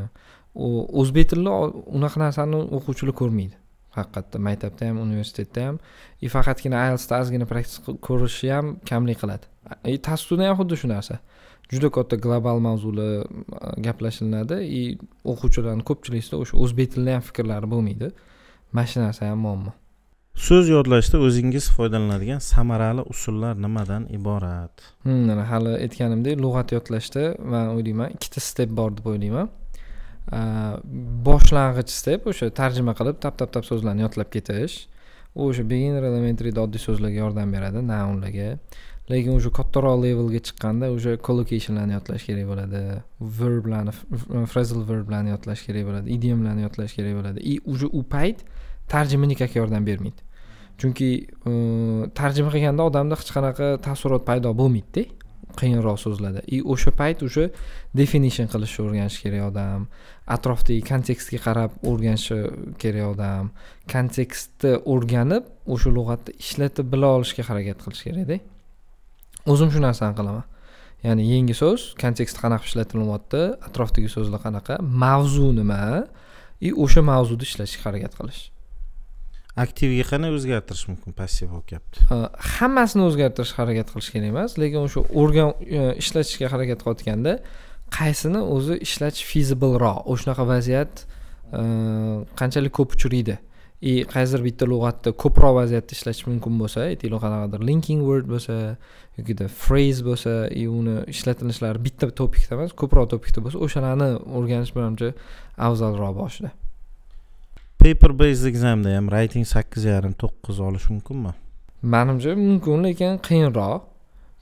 S2: o'zbek tilida unaqa narsani o'quvchilar ko'rmaydi haqiqatda maktabda ham universitetda ham и e, faqatgina ielsda ozgina praktis ko'rishi ham kamlik qiladi и e, tassda ham xuddi shu narsa juda katta global mavzular e, gaplashilinadi и o'quvchilarni ko'pchiligida o'sha o'zbek tilida ham fikrlari bo'lmaydi mana shu narsa ham muammo
S1: so'z yodlashda
S2: o'zingiz foydalanadigan samarali usullar nimadan iborat hmm, hali aytganimdek lug'at yodlashda man o'ylayman ikkita step bor deb o'ylayman boshlang'ich step o'sha tarjima qilib tap tap tap so'zlarni yodlab ketish u o'sha beginner elementary oddiy so'zlarga yordam beradi naunlarga lekin o'sha kattaroq levelga chiqqanda o'sha collocationlarni yodlash kerak bo'ladi verblarni frazal verblarni yodlash kerak bo'ladi idiomlarni yodlash kerak bo'ladi и уже u payt tarjima nikak yordam bermaydi chunki tarjima qilganda odamda hech qanaqa taassurot paydo bo'lmaydida qiyinroq so'zlarda и o'sha payt уже definition qilishni o'rganish kerak odam atrofdagi kontekstga qarab o'rganishi kerak odam kontekstni o'rganib o'sha lug'atni ishlatib bila olishga harakat qilish kerakda o'zim shu narsani qilaman ya'ni yangi so'z kontekst qanaqa ishlatilyapti atrofdagi so'zlar qanaqa mavzu nima и o'sha mavzuni ishlashga harakat qilish
S1: aktivga qanday o'zgartirish mumkin passiv bo'lib kelibdi
S2: hammasini o'zgartirishga harakat qilish kerak emas lekin o'sha o'rgan e, ishlatishga harakat qilayotganda qaysini o'zi ishlatish feasibleroq o'shanaqa vaziyat e, qanchalik ko'p uchraydi и qaysidir bitta lug'atda ko'proq vaziyatda ishlatish mumkin bo'lsa aytaylik qanaqadir linking word bo'lsa yokida phrase bo'lsa и uni ishlatilishlari bitta topikda emas ko'proq topikda bo'lsa o'shalarni o'rganish manimcha afzalroq boshida paper based examda ham rayting sakkiz yarim to'qqiz olish mumkinmi manimcha mumkin lekin qiyinroq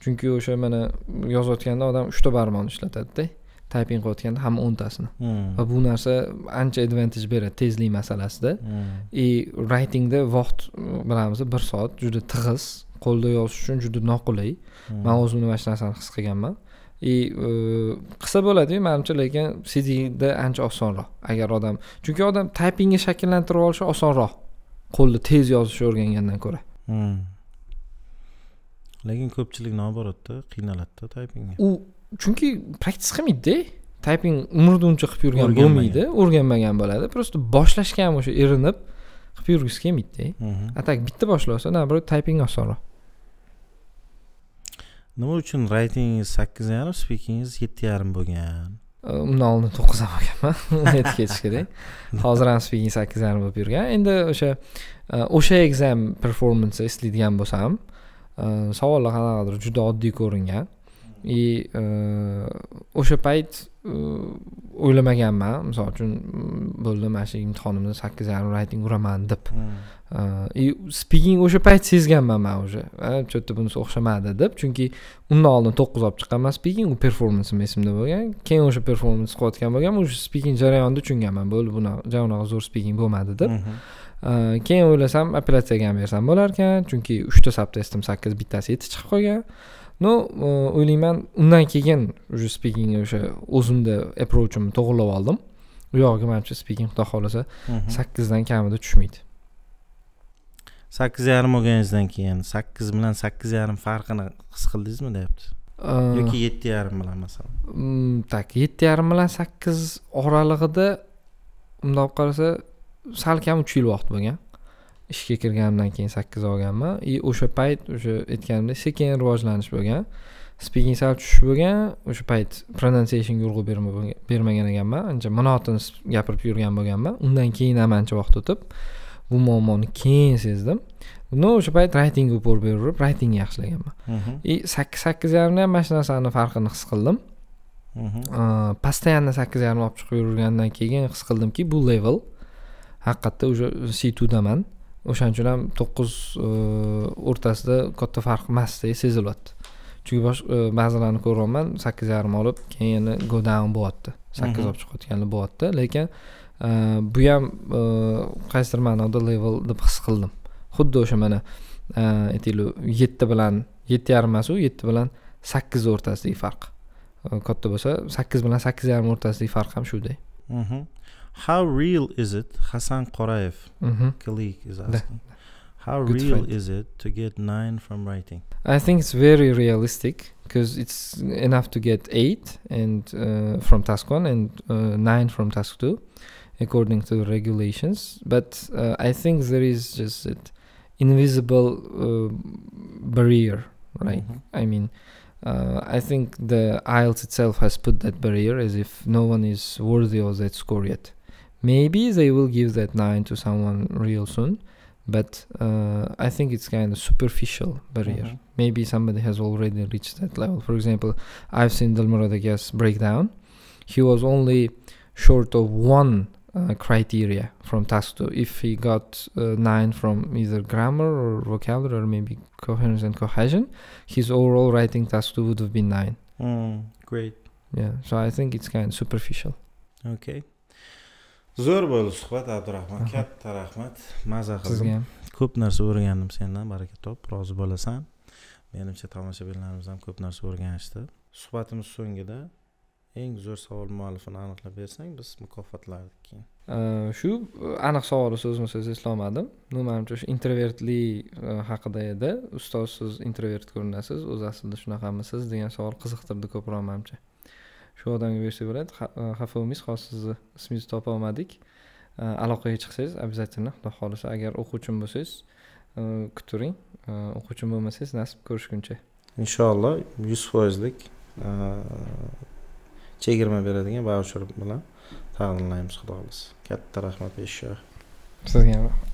S2: chunki o'sha mana yozayotganda odam uchta barmoqni ishlatadida tayping qilayotganda hamma o'ntasini hmm. va bu narsa ancha advantage beradi tezlik masalasida и hmm. raytingda vaqt uh, bilamiz bir soat juda tig'iz qo'lda yozish uchun juda noqulay hmm. man o'zim mana shu narsani his qilganman и uh, qilsa bo'ladiyu manimcha lekin cdda ancha osonroq agar odam chunki odam taypingni shakllantirib olishi osonroq qo'lda tez yozishni o'rgangandan ko'ra
S1: lekin ko'pchilik наоборотda qiynaladida taypingga u
S2: chunki praktis qilmaydida tayping umrida uncha qilib yurgan bo'lmaydi o'rganmagan bo'ladi просто boshlashga ham o'sha erinib qilib yurgisi kelmaydida mhm. a так bitta boshlab olsa наоборот tayping osonroq
S1: nima uchun raytingingiz sakkiz
S2: yarim spikingiz yetti yarim bo'lgan undan oldin to'qqiz ham olganman aytib ketish kerak hozir ham spiking sakkiz yarim bo'lib yurgan endi o'sha o'sha exam performansi eslaydigan bo'lsam savollar qanaqadir juda oddiy ko'ringan и э, o'sha payt э, o'ylamaganman misol uchun mm, bo'ldi mana shu imtihonimda sakkiz yarim rayting uraman deb hmm. э, и spiking o'sha payt sezganman man уже что то bunisi o'xshamadi deb chunki undan oldin to'qqiz olib chiqqanman spiking u performansim esimda bo'lgan keyin o'sha performans qilayotgan bo'lganman o'sha spiking jarayonida tushunganman bo'ldi bunaqa unaqa zo'r spiking bo'lmadi deb mhm. keyin o'ylasam operatsiyaga ham bersam bo'larkan chunki uchta sab testim sakkiz bittasi yetti chiqib qolgan ну e, o'ylayman undan keyin уже speaking o'sha o'zimda approachimni to'g'irlab oldim u yog'iga manimcha speaking xudo xohlasa mhm. sakkizdan kamida tushmaydi
S1: sakkiz yarim bo'lganingizdan keyin sakkiz bilan sakkiz yarim farqini his qildingizmi deyapti e, yoki yetti yarim bilan masalan
S2: так mm, yetti yarim bilan sakkiz oralig'ida bundoq qarasa sal kam uch yil vaqt bo'lgan ishga kirganimdan keyin sakkiz olganman и o'sha payt o'sha aytganimdek sekin rivojlanish bo'lgan speaking sal tushish bo'lgan o'sha payt pronunciationga urg'u bermagan ekanman ancha monoton gapirib yurgan bo'lganman undan keyin ham ancha vaqt o'tib bu muammoni keyin sezdim no o'sha payt raytingga upor beraverib raytingni yaxshilaganman и sakkiz sakkiz yarimda ham mana shu narsani farqini his qildim постоянно sakkiz yarim olib chiqib yurgandan keyin his qildimki bu level haqiqatda уже c twodaman o'shaning uchun ham to'qqiz e, o'rtasida katta farq emasdek sezilyapti chunki boshqa e, ba'zilarni ko'ryapman sakkiz yarim olib keyin yana go down bo'lyapti sakkiz mhm. olib chiqayotganlar bo'lyapti lekin e, bu ham qaysidir ma'noda level deb his qildim xuddi o'sha mana aytaylik yetti bilan yetti yarim u yetti bilan sakkiz o'rtasidagi farq katta bo'lsa sakkiz bilan sakkiz yarim o'rtasidagi farq ham shuday
S1: how real is it? Hassan Qorayev, mm -hmm. colleague, is asking. How Good real friend. is it to get nine from writing?
S2: I think it's very realistic because it's enough to get eight and uh, from task one and uh, nine from task two, according to the regulations. But uh, I think there is just that invisible uh, barrier, right? Mm -hmm. I mean, uh, I think the IELTS itself has put that barrier as if no one is worthy of that score yet. Maybe they will give that 9 to someone real soon, but uh, I think it's kind of superficial barrier. Mm-hmm. Maybe somebody has already reached that level. For example, I've seen Delmar Adagas break down. He was only short of one uh, criteria from task two. If he got uh, nine from either grammar or vocabulary or maybe coherence and cohesion, his overall writing task two would have been nine.
S1: Mm, great.
S2: Yeah, so I think it's kind of superficial.
S1: Okay. zo'r bo'ldi suhbat abdurahmon katta rahmat maza qildim sizga ham ko'p narsa o'rgandim sendan baraka top rozi bo'lasan menimcha tomoshabinlarimiz ham ko'p narsa o'rganishdi suhbatimiz so'ngida eng zo'r savol muallifini aniqlab bersang biz mukofotlardik
S2: keyin shu e, aniq savolni so'zma so'z eslolmadim manimcha shu introvertli e, haqida edi ustoz siz introvert ko'rinasiz o'z aslida shunaqamisiz degan savol qiziqtirdi ko'proq manimcha shu odamga bersak bo'ladi e, xafa bo'lmaysiz hozir sizni ismingizni topa olmadik e, aloqaga chiqsangiz обязательно xudo xohlasa agar o'quvchim bo'lsangiz e, kutaring o'quvchim bo'lmasangiz nasib ko'rishguncha
S1: inshaalloh yuz foizlik chegirma beradigan vaucher bilan ta'minlaymiz xudo xohlasa katta rahmat beshshoh
S3: sizga ham rahmat